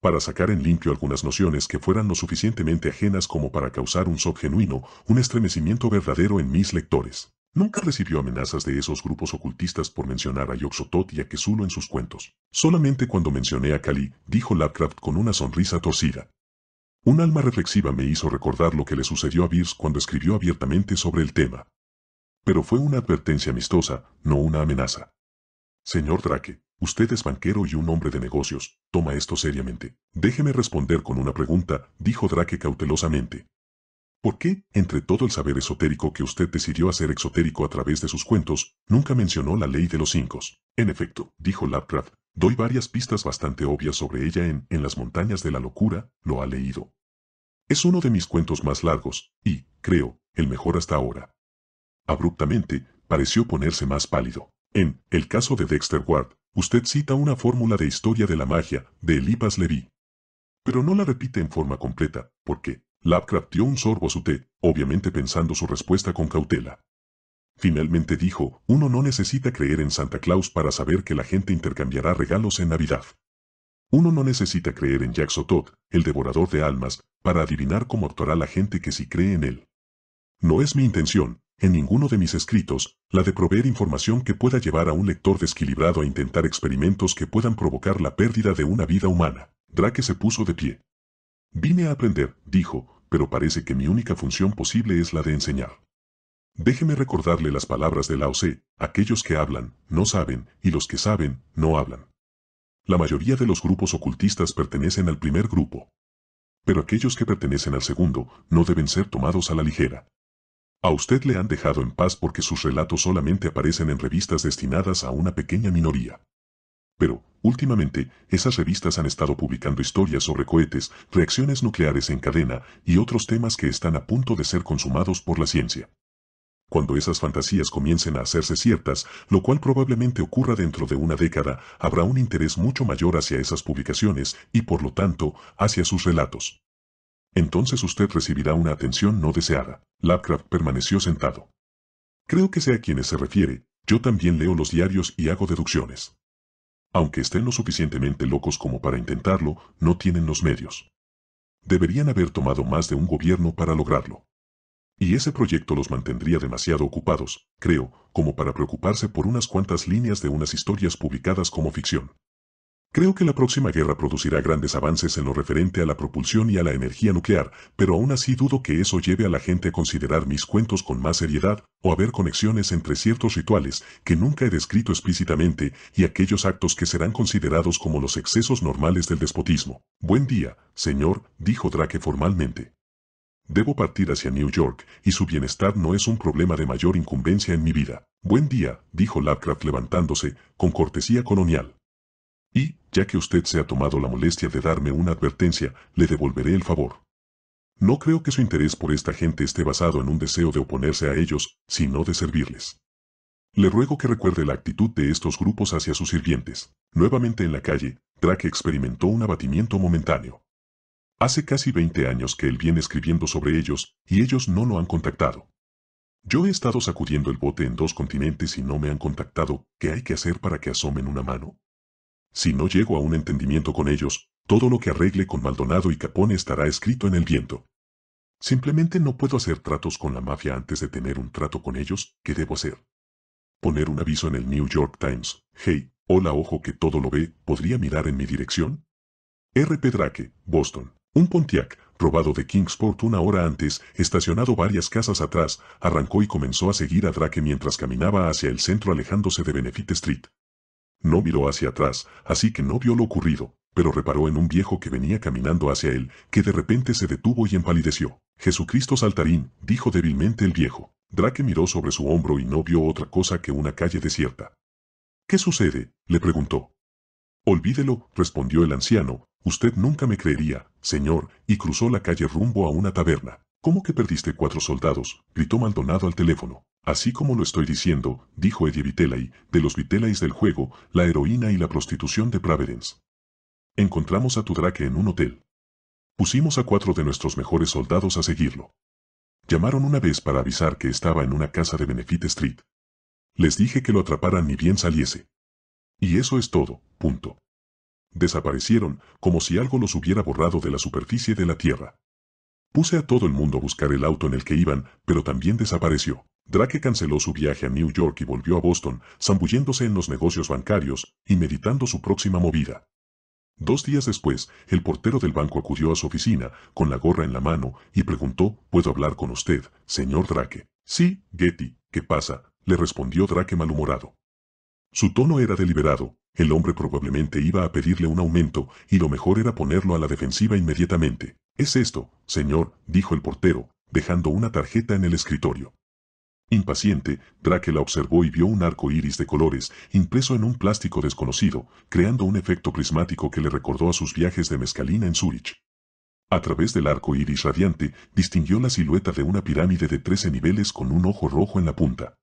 Para sacar en limpio algunas nociones que fueran lo suficientemente ajenas como para causar un sob genuino, un estremecimiento verdadero en mis lectores. Nunca recibió amenazas de esos grupos ocultistas por mencionar a Yoxotot y a Kesulo en sus cuentos. Solamente cuando mencioné a Kali, dijo Lovecraft con una sonrisa torcida. Un alma reflexiva me hizo recordar lo que le sucedió a Beers cuando escribió abiertamente sobre el tema. Pero fue una advertencia amistosa, no una amenaza. Señor Drake, usted es banquero y un hombre de negocios, toma esto seriamente. Déjeme responder con una pregunta, dijo Drake cautelosamente. ¿Por qué, entre todo el saber esotérico que usted decidió hacer exotérico a través de sus cuentos, nunca mencionó la ley de los cinco? En efecto, dijo Lovecraft, Doy varias pistas bastante obvias sobre ella en En las montañas de la locura, lo ha leído. Es uno de mis cuentos más largos, y, creo, el mejor hasta ahora. Abruptamente, pareció ponerse más pálido. En El caso de Dexter Ward, usted cita una fórmula de historia de la magia, de Elipas Levy. Pero no la repite en forma completa, porque Lovecraft dio un sorbo a su té, obviamente pensando su respuesta con cautela. Finalmente dijo, uno no necesita creer en Santa Claus para saber que la gente intercambiará regalos en Navidad. Uno no necesita creer en Jack Todd, el devorador de almas, para adivinar cómo actuará la gente que sí cree en él. No es mi intención, en ninguno de mis escritos, la de proveer información que pueda llevar a un lector desquilibrado a intentar experimentos que puedan provocar la pérdida de una vida humana. Drake se puso de pie. Vine a aprender, dijo, pero parece que mi única función posible es la de enseñar. Déjeme recordarle las palabras de la OC: aquellos que hablan, no saben, y los que saben, no hablan. La mayoría de los grupos ocultistas pertenecen al primer grupo. Pero aquellos que pertenecen al segundo no deben ser tomados a la ligera. A usted le han dejado en paz porque sus relatos solamente aparecen en revistas destinadas a una pequeña minoría. Pero, últimamente, esas revistas han estado publicando historias sobre cohetes, reacciones nucleares en cadena y otros temas que están a punto de ser consumados por la ciencia. Cuando esas fantasías comiencen a hacerse ciertas, lo cual probablemente ocurra dentro de una década, habrá un interés mucho mayor hacia esas publicaciones y por lo tanto, hacia sus relatos. Entonces usted recibirá una atención no deseada. Lovecraft permaneció sentado. Creo que sea a quienes se refiere, yo también leo los diarios y hago deducciones. Aunque estén lo suficientemente locos como para intentarlo, no tienen los medios. Deberían haber tomado más de un gobierno para lograrlo y ese proyecto los mantendría demasiado ocupados, creo, como para preocuparse por unas cuantas líneas de unas historias publicadas como ficción. Creo que la próxima guerra producirá grandes avances en lo referente a la propulsión y a la energía nuclear, pero aún así dudo que eso lleve a la gente a considerar mis cuentos con más seriedad, o a ver conexiones entre ciertos rituales que nunca he descrito explícitamente y aquellos actos que serán considerados como los excesos normales del despotismo. Buen día, señor, dijo Drake formalmente. Debo partir hacia New York, y su bienestar no es un problema de mayor incumbencia en mi vida. Buen día, dijo Lovecraft levantándose, con cortesía colonial. Y, ya que usted se ha tomado la molestia de darme una advertencia, le devolveré el favor. No creo que su interés por esta gente esté basado en un deseo de oponerse a ellos, sino de servirles. Le ruego que recuerde la actitud de estos grupos hacia sus sirvientes. Nuevamente en la calle, Drake experimentó un abatimiento momentáneo. Hace casi 20 años que él viene escribiendo sobre ellos y ellos no lo han contactado. Yo he estado sacudiendo el bote en dos continentes y no me han contactado. ¿Qué hay que hacer para que asomen una mano? Si no llego a un entendimiento con ellos, todo lo que arregle con Maldonado y Capone estará escrito en el viento. Simplemente no puedo hacer tratos con la mafia antes de tener un trato con ellos. ¿Qué debo hacer? Poner un aviso en el New York Times. Hey, hola ojo que todo lo ve, ¿podría mirar en mi dirección? R. Pedraque, Boston. Un Pontiac, robado de Kingsport una hora antes, estacionado varias casas atrás, arrancó y comenzó a seguir a Drake mientras caminaba hacia el centro alejándose de Benefit Street. No miró hacia atrás, así que no vio lo ocurrido, pero reparó en un viejo que venía caminando hacia él, que de repente se detuvo y empalideció. Jesucristo saltarín, dijo débilmente el viejo. Drake miró sobre su hombro y no vio otra cosa que una calle desierta. ¿Qué sucede? le preguntó. Olvídelo, respondió el anciano, usted nunca me creería, señor, y cruzó la calle rumbo a una taberna. ¿Cómo que perdiste cuatro soldados? gritó Maldonado al teléfono. Así como lo estoy diciendo, dijo Eddie Vitelay, de los Vitelais del juego, la heroína y la prostitución de Providence. Encontramos a Tudraque en un hotel. Pusimos a cuatro de nuestros mejores soldados a seguirlo. Llamaron una vez para avisar que estaba en una casa de Benefit Street. Les dije que lo atraparan ni bien saliese. Y eso es todo, punto. Desaparecieron, como si algo los hubiera borrado de la superficie de la Tierra. Puse a todo el mundo a buscar el auto en el que iban, pero también desapareció. Drake canceló su viaje a New York y volvió a Boston, zambulléndose en los negocios bancarios y meditando su próxima movida. Dos días después, el portero del banco acudió a su oficina, con la gorra en la mano, y preguntó, ¿Puedo hablar con usted, señor Drake? Sí, Getty, ¿qué pasa? le respondió Drake malhumorado. Su tono era deliberado, el hombre probablemente iba a pedirle un aumento, y lo mejor era ponerlo a la defensiva inmediatamente. Es esto, señor, dijo el portero, dejando una tarjeta en el escritorio. Impaciente, Drake la observó y vio un arco iris de colores, impreso en un plástico desconocido, creando un efecto prismático que le recordó a sus viajes de mezcalina en Zúrich. A través del arco iris radiante, distinguió la silueta de una pirámide de trece niveles con un ojo rojo en la punta.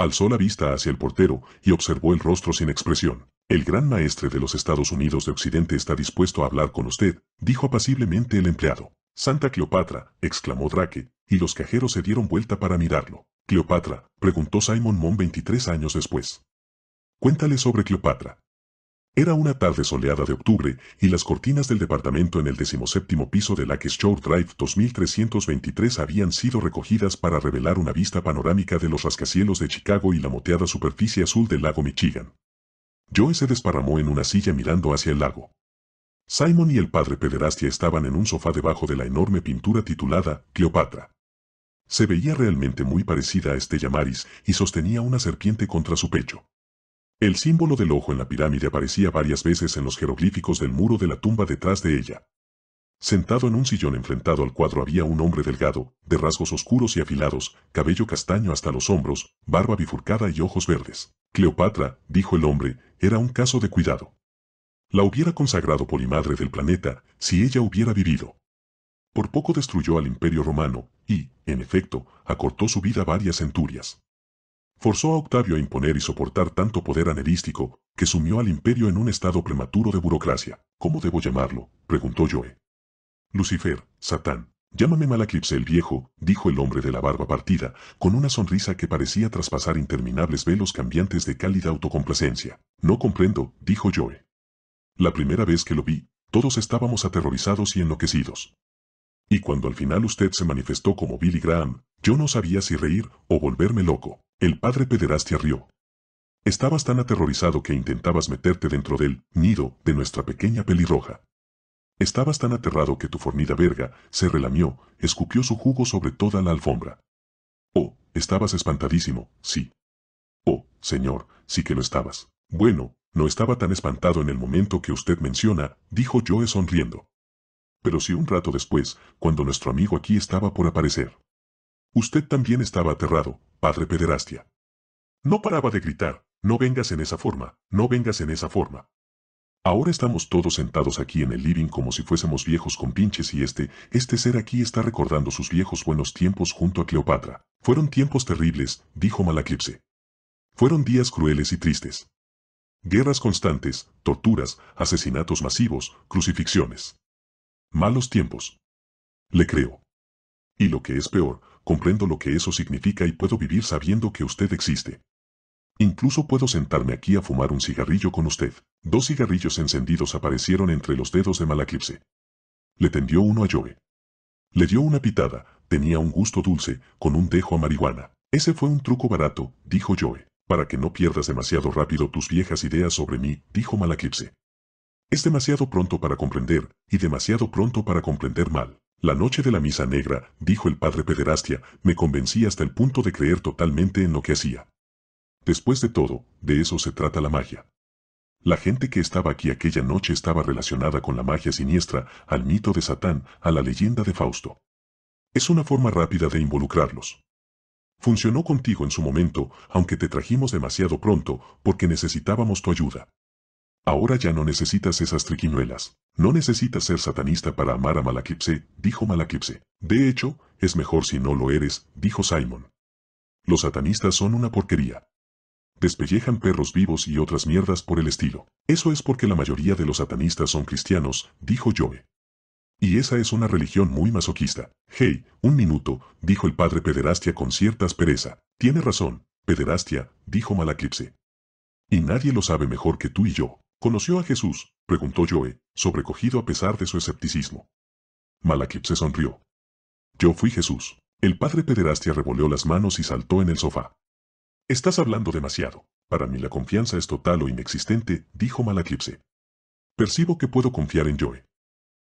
Alzó la vista hacia el portero y observó el rostro sin expresión. El gran maestre de los Estados Unidos de Occidente está dispuesto a hablar con usted, dijo apaciblemente el empleado. Santa Cleopatra, exclamó Drake, y los cajeros se dieron vuelta para mirarlo. Cleopatra, preguntó Simon Mon 23 años después. Cuéntale sobre Cleopatra. Era una tarde soleada de octubre, y las cortinas del departamento en el decimoséptimo piso de la Shore Drive 2323 habían sido recogidas para revelar una vista panorámica de los rascacielos de Chicago y la moteada superficie azul del lago Michigan. Joe se desparramó en una silla mirando hacia el lago. Simon y el padre pederastia estaban en un sofá debajo de la enorme pintura titulada Cleopatra. Se veía realmente muy parecida a Estella Maris y sostenía una serpiente contra su pecho. El símbolo del ojo en la pirámide aparecía varias veces en los jeroglíficos del muro de la tumba detrás de ella. Sentado en un sillón enfrentado al cuadro había un hombre delgado, de rasgos oscuros y afilados, cabello castaño hasta los hombros, barba bifurcada y ojos verdes. Cleopatra, dijo el hombre, era un caso de cuidado. La hubiera consagrado polimadre del planeta, si ella hubiera vivido. Por poco destruyó al imperio romano, y, en efecto, acortó su vida varias centurias forzó a Octavio a imponer y soportar tanto poder anerístico, que sumió al imperio en un estado prematuro de burocracia. ¿Cómo debo llamarlo? preguntó Joe. Lucifer, Satán, llámame Malaclipse el viejo, dijo el hombre de la barba partida, con una sonrisa que parecía traspasar interminables velos cambiantes de cálida autocomplacencia. No comprendo, dijo Joe. La primera vez que lo vi, todos estábamos aterrorizados y enloquecidos. Y cuando al final usted se manifestó como Billy Graham, yo no sabía si reír o volverme loco. El padre pederastia rió. Estabas tan aterrorizado que intentabas meterte dentro del nido de nuestra pequeña pelirroja. Estabas tan aterrado que tu fornida verga se relamió, escupió su jugo sobre toda la alfombra. Oh, estabas espantadísimo, sí. Oh, señor, sí que lo estabas. Bueno, no estaba tan espantado en el momento que usted menciona, dijo Joe sonriendo pero si un rato después, cuando nuestro amigo aquí estaba por aparecer. Usted también estaba aterrado, padre pederastia. No paraba de gritar, no vengas en esa forma, no vengas en esa forma. Ahora estamos todos sentados aquí en el living como si fuésemos viejos con pinches y este, este ser aquí está recordando sus viejos buenos tiempos junto a Cleopatra. Fueron tiempos terribles, dijo Malaclipse. Fueron días crueles y tristes. Guerras constantes, torturas, asesinatos masivos, crucifixiones. Malos tiempos. Le creo. Y lo que es peor, comprendo lo que eso significa y puedo vivir sabiendo que usted existe. Incluso puedo sentarme aquí a fumar un cigarrillo con usted. Dos cigarrillos encendidos aparecieron entre los dedos de Malaclipse. Le tendió uno a Joe. Le dio una pitada, tenía un gusto dulce, con un dejo a marihuana. Ese fue un truco barato, dijo Joe. Para que no pierdas demasiado rápido tus viejas ideas sobre mí, dijo Malaclipse. Es demasiado pronto para comprender, y demasiado pronto para comprender mal. La noche de la misa negra, dijo el padre pederastia, me convencí hasta el punto de creer totalmente en lo que hacía. Después de todo, de eso se trata la magia. La gente que estaba aquí aquella noche estaba relacionada con la magia siniestra, al mito de Satán, a la leyenda de Fausto. Es una forma rápida de involucrarlos. Funcionó contigo en su momento, aunque te trajimos demasiado pronto, porque necesitábamos tu ayuda. Ahora ya no necesitas esas triquiñuelas. No necesitas ser satanista para amar a Malakipse, dijo Malakipse. De hecho, es mejor si no lo eres, dijo Simon. Los satanistas son una porquería. Despellejan perros vivos y otras mierdas por el estilo. Eso es porque la mayoría de los satanistas son cristianos, dijo Joe. Y esa es una religión muy masoquista. Hey, un minuto, dijo el padre Pederastia con cierta aspereza. Tiene razón, Pederastia, dijo Malakipse. Y nadie lo sabe mejor que tú y yo. ¿Conoció a Jesús? preguntó Joe, sobrecogido a pesar de su escepticismo. Malaclipse sonrió. Yo fui Jesús. El padre pederastia revolvió las manos y saltó en el sofá. Estás hablando demasiado. Para mí la confianza es total o inexistente, dijo Malaclipse. Percibo que puedo confiar en Joe.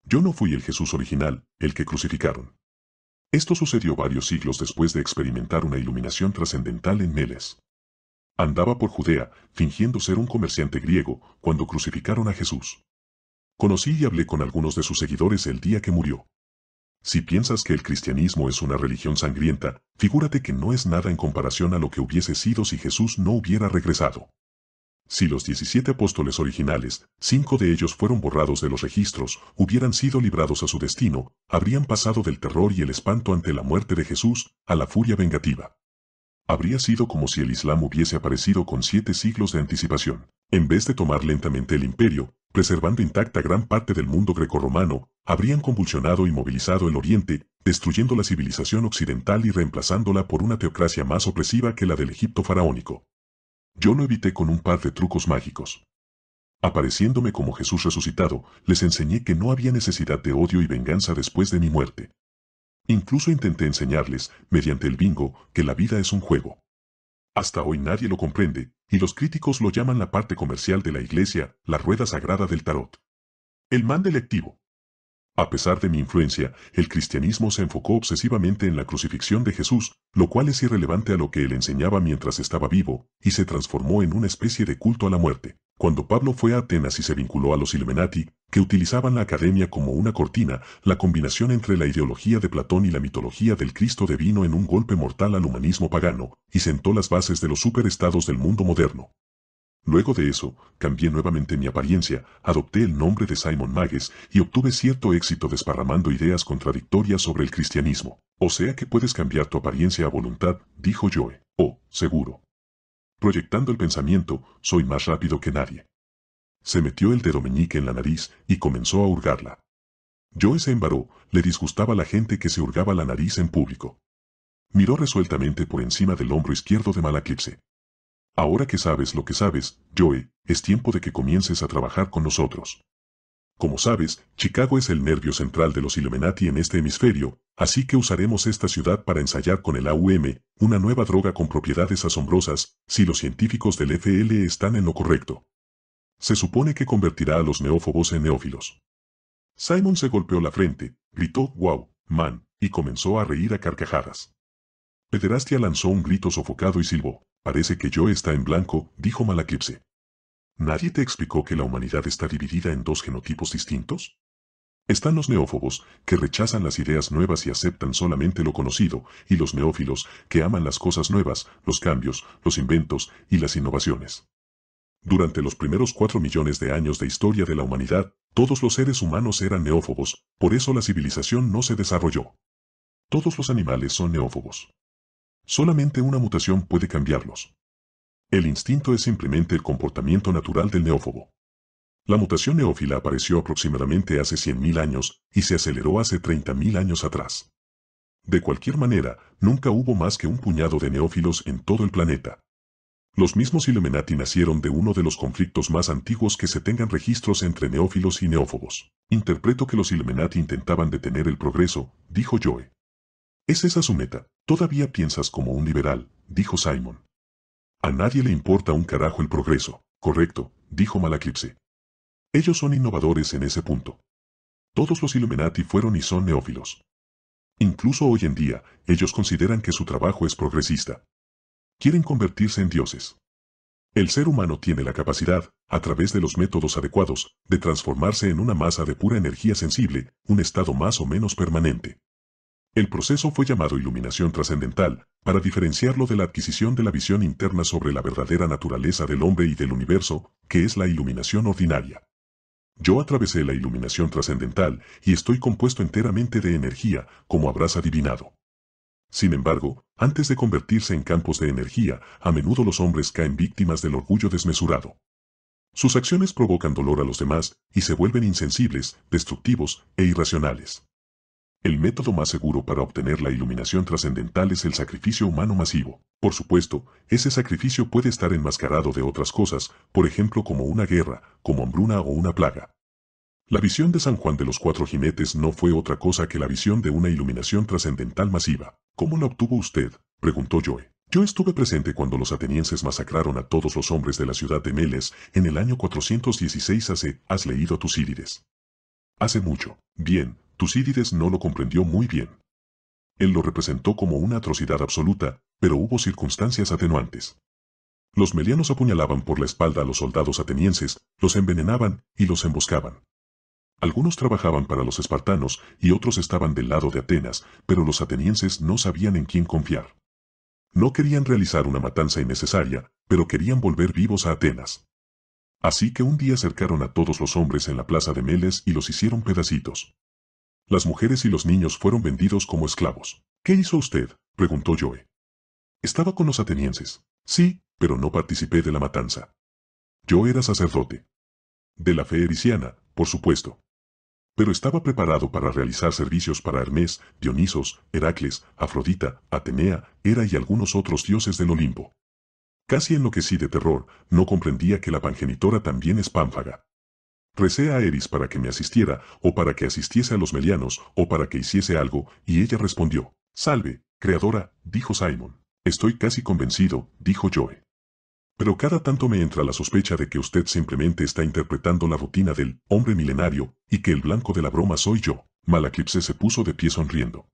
Yo no fui el Jesús original, el que crucificaron. Esto sucedió varios siglos después de experimentar una iluminación trascendental en Meles. Andaba por Judea, fingiendo ser un comerciante griego, cuando crucificaron a Jesús. Conocí y hablé con algunos de sus seguidores el día que murió. Si piensas que el cristianismo es una religión sangrienta, figúrate que no es nada en comparación a lo que hubiese sido si Jesús no hubiera regresado. Si los 17 apóstoles originales, cinco de ellos fueron borrados de los registros, hubieran sido librados a su destino, habrían pasado del terror y el espanto ante la muerte de Jesús a la furia vengativa. Habría sido como si el Islam hubiese aparecido con siete siglos de anticipación. En vez de tomar lentamente el imperio, preservando intacta gran parte del mundo grecorromano, habrían convulsionado y movilizado el Oriente, destruyendo la civilización occidental y reemplazándola por una teocracia más opresiva que la del Egipto faraónico. Yo lo evité con un par de trucos mágicos. Apareciéndome como Jesús resucitado, les enseñé que no había necesidad de odio y venganza después de mi muerte. Incluso intenté enseñarles, mediante el bingo, que la vida es un juego. Hasta hoy nadie lo comprende, y los críticos lo llaman la parte comercial de la iglesia, la rueda sagrada del tarot. El man del a pesar de mi influencia, el cristianismo se enfocó obsesivamente en la crucifixión de Jesús, lo cual es irrelevante a lo que él enseñaba mientras estaba vivo, y se transformó en una especie de culto a la muerte. Cuando Pablo fue a Atenas y se vinculó a los Illuminati, que utilizaban la academia como una cortina, la combinación entre la ideología de Platón y la mitología del Cristo devino en un golpe mortal al humanismo pagano, y sentó las bases de los superestados del mundo moderno. Luego de eso, cambié nuevamente mi apariencia, adopté el nombre de Simon Magus y obtuve cierto éxito desparramando ideas contradictorias sobre el cristianismo. O sea que puedes cambiar tu apariencia a voluntad, dijo Joe. Oh, seguro. Proyectando el pensamiento, soy más rápido que nadie. Se metió el dedo meñique en la nariz y comenzó a hurgarla. Joe se embaró, le disgustaba la gente que se hurgaba la nariz en público. Miró resueltamente por encima del hombro izquierdo de Malaclipse. Ahora que sabes lo que sabes, Joey, es tiempo de que comiences a trabajar con nosotros. Como sabes, Chicago es el nervio central de los Illuminati en este hemisferio, así que usaremos esta ciudad para ensayar con el AUM, una nueva droga con propiedades asombrosas, si los científicos del FL están en lo correcto. Se supone que convertirá a los neófobos en neófilos. Simon se golpeó la frente, gritó wow, man, y comenzó a reír a carcajadas. Pederastia lanzó un grito sofocado y silbó. Parece que yo está en blanco, dijo Malakipse. ¿Nadie te explicó que la humanidad está dividida en dos genotipos distintos? Están los neófobos, que rechazan las ideas nuevas y aceptan solamente lo conocido, y los neófilos, que aman las cosas nuevas, los cambios, los inventos y las innovaciones. Durante los primeros cuatro millones de años de historia de la humanidad, todos los seres humanos eran neófobos, por eso la civilización no se desarrolló. Todos los animales son neófobos. Solamente una mutación puede cambiarlos. El instinto es simplemente el comportamiento natural del neófobo. La mutación neófila apareció aproximadamente hace 100.000 años y se aceleró hace 30.000 años atrás. De cualquier manera, nunca hubo más que un puñado de neófilos en todo el planeta. Los mismos Illuminati nacieron de uno de los conflictos más antiguos que se tengan registros entre neófilos y neófobos. Interpreto que los Illuminati intentaban detener el progreso, dijo Joe. ¿Es esa su meta? Todavía piensas como un liberal, dijo Simon. A nadie le importa un carajo el progreso, correcto, dijo Malaclipse. Ellos son innovadores en ese punto. Todos los Illuminati fueron y son neófilos. Incluso hoy en día, ellos consideran que su trabajo es progresista. Quieren convertirse en dioses. El ser humano tiene la capacidad, a través de los métodos adecuados, de transformarse en una masa de pura energía sensible, un estado más o menos permanente. El proceso fue llamado iluminación trascendental, para diferenciarlo de la adquisición de la visión interna sobre la verdadera naturaleza del hombre y del universo, que es la iluminación ordinaria. Yo atravesé la iluminación trascendental y estoy compuesto enteramente de energía, como habrás adivinado. Sin embargo, antes de convertirse en campos de energía, a menudo los hombres caen víctimas del orgullo desmesurado. Sus acciones provocan dolor a los demás y se vuelven insensibles, destructivos e irracionales. El método más seguro para obtener la iluminación trascendental es el sacrificio humano masivo. Por supuesto, ese sacrificio puede estar enmascarado de otras cosas, por ejemplo como una guerra, como hambruna o una plaga. La visión de San Juan de los Cuatro Jinetes no fue otra cosa que la visión de una iluminación trascendental masiva. ¿Cómo la obtuvo usted? preguntó Joe. Yo estuve presente cuando los atenienses masacraron a todos los hombres de la ciudad de Meles en el año 416 AC. Has leído tus ídides. Hace mucho. Bien, Tucídides no lo comprendió muy bien. Él lo representó como una atrocidad absoluta, pero hubo circunstancias atenuantes. Los melianos apuñalaban por la espalda a los soldados atenienses, los envenenaban y los emboscaban. Algunos trabajaban para los espartanos y otros estaban del lado de Atenas, pero los atenienses no sabían en quién confiar. No querían realizar una matanza innecesaria, pero querían volver vivos a Atenas. Así que un día cercaron a todos los hombres en la plaza de Meles y los hicieron pedacitos. Las mujeres y los niños fueron vendidos como esclavos. ¿Qué hizo usted? preguntó Joe. Estaba con los atenienses. Sí, pero no participé de la matanza. Yo era sacerdote. De la fe ericiana, por supuesto. Pero estaba preparado para realizar servicios para Hermes, Dionisos, Heracles, Afrodita, Atenea, Hera y algunos otros dioses del Olimpo. Casi enloquecí de terror, no comprendía que la pangenitora también es pánfaga. Recé a Eris para que me asistiera, o para que asistiese a los melianos, o para que hiciese algo, y ella respondió, Salve, creadora, dijo Simon. Estoy casi convencido, dijo Joe. Pero cada tanto me entra la sospecha de que usted simplemente está interpretando la rutina del hombre milenario, y que el blanco de la broma soy yo. Malaclipse se puso de pie sonriendo.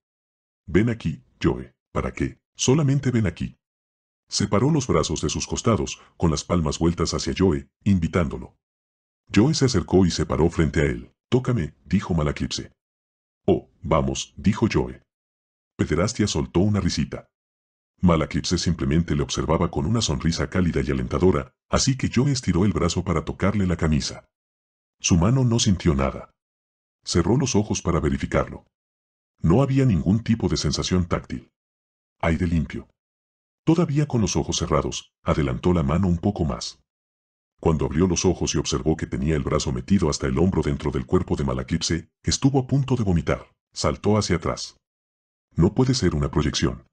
Ven aquí, Joe. ¿Para qué? Solamente ven aquí. Separó los brazos de sus costados, con las palmas vueltas hacia Joe, invitándolo. Joe se acercó y se paró frente a él. Tócame, dijo Malaclipse. Oh, vamos, dijo Joe. Pederastia soltó una risita. Malaclipse simplemente le observaba con una sonrisa cálida y alentadora, así que Joe estiró el brazo para tocarle la camisa. Su mano no sintió nada. Cerró los ojos para verificarlo. No había ningún tipo de sensación táctil. de limpio. Todavía con los ojos cerrados, adelantó la mano un poco más. Cuando abrió los ojos y observó que tenía el brazo metido hasta el hombro dentro del cuerpo de Malakipse, estuvo a punto de vomitar. Saltó hacia atrás. No puede ser una proyección.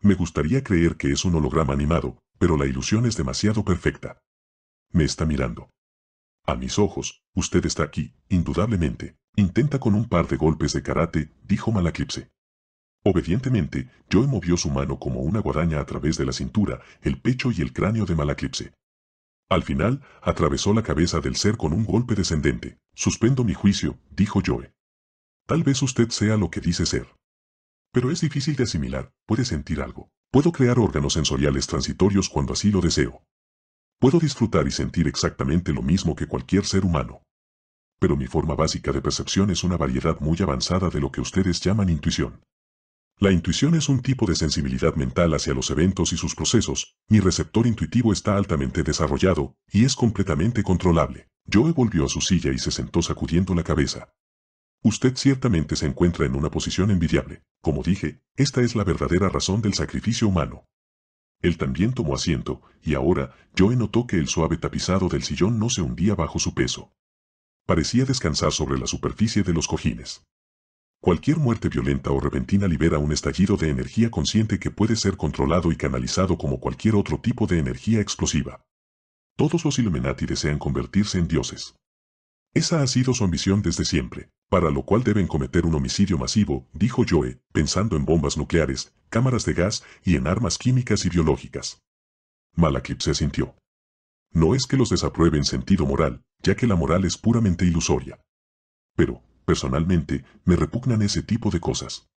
Me gustaría creer que es un holograma animado, pero la ilusión es demasiado perfecta. Me está mirando. A mis ojos, usted está aquí, indudablemente. Intenta con un par de golpes de karate, dijo Malakipse. Obedientemente, Joe movió su mano como una guadaña a través de la cintura, el pecho y el cráneo de Malaclipse. Al final, atravesó la cabeza del ser con un golpe descendente. Suspendo mi juicio, dijo Joe. Tal vez usted sea lo que dice ser. Pero es difícil de asimilar, puede sentir algo. Puedo crear órganos sensoriales transitorios cuando así lo deseo. Puedo disfrutar y sentir exactamente lo mismo que cualquier ser humano. Pero mi forma básica de percepción es una variedad muy avanzada de lo que ustedes llaman intuición. La intuición es un tipo de sensibilidad mental hacia los eventos y sus procesos. Mi receptor intuitivo está altamente desarrollado y es completamente controlable. Joe volvió a su silla y se sentó sacudiendo la cabeza. Usted ciertamente se encuentra en una posición envidiable. Como dije, esta es la verdadera razón del sacrificio humano. Él también tomó asiento, y ahora, Joe notó que el suave tapizado del sillón no se hundía bajo su peso. Parecía descansar sobre la superficie de los cojines. Cualquier muerte violenta o repentina libera un estallido de energía consciente que puede ser controlado y canalizado como cualquier otro tipo de energía explosiva. Todos los Illuminati desean convertirse en dioses. Esa ha sido su ambición desde siempre, para lo cual deben cometer un homicidio masivo, dijo Joe, pensando en bombas nucleares, cámaras de gas y en armas químicas y biológicas. Malakip se sintió. No es que los desaprueben en sentido moral, ya que la moral es puramente ilusoria. Pero, Personalmente, me repugnan ese tipo de cosas.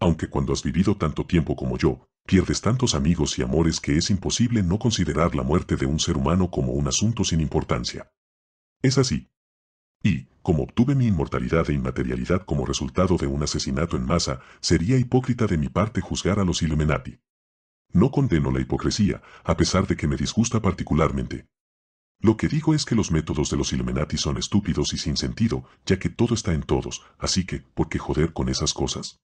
Aunque cuando has vivido tanto tiempo como yo, pierdes tantos amigos y amores que es imposible no considerar la muerte de un ser humano como un asunto sin importancia. Es así. Y, como obtuve mi inmortalidad e inmaterialidad como resultado de un asesinato en masa, sería hipócrita de mi parte juzgar a los Illuminati. No condeno la hipocresía, a pesar de que me disgusta particularmente. Lo que digo es que los métodos de los Illuminati son estúpidos y sin sentido, ya que todo está en todos, así que, ¿por qué joder con esas cosas?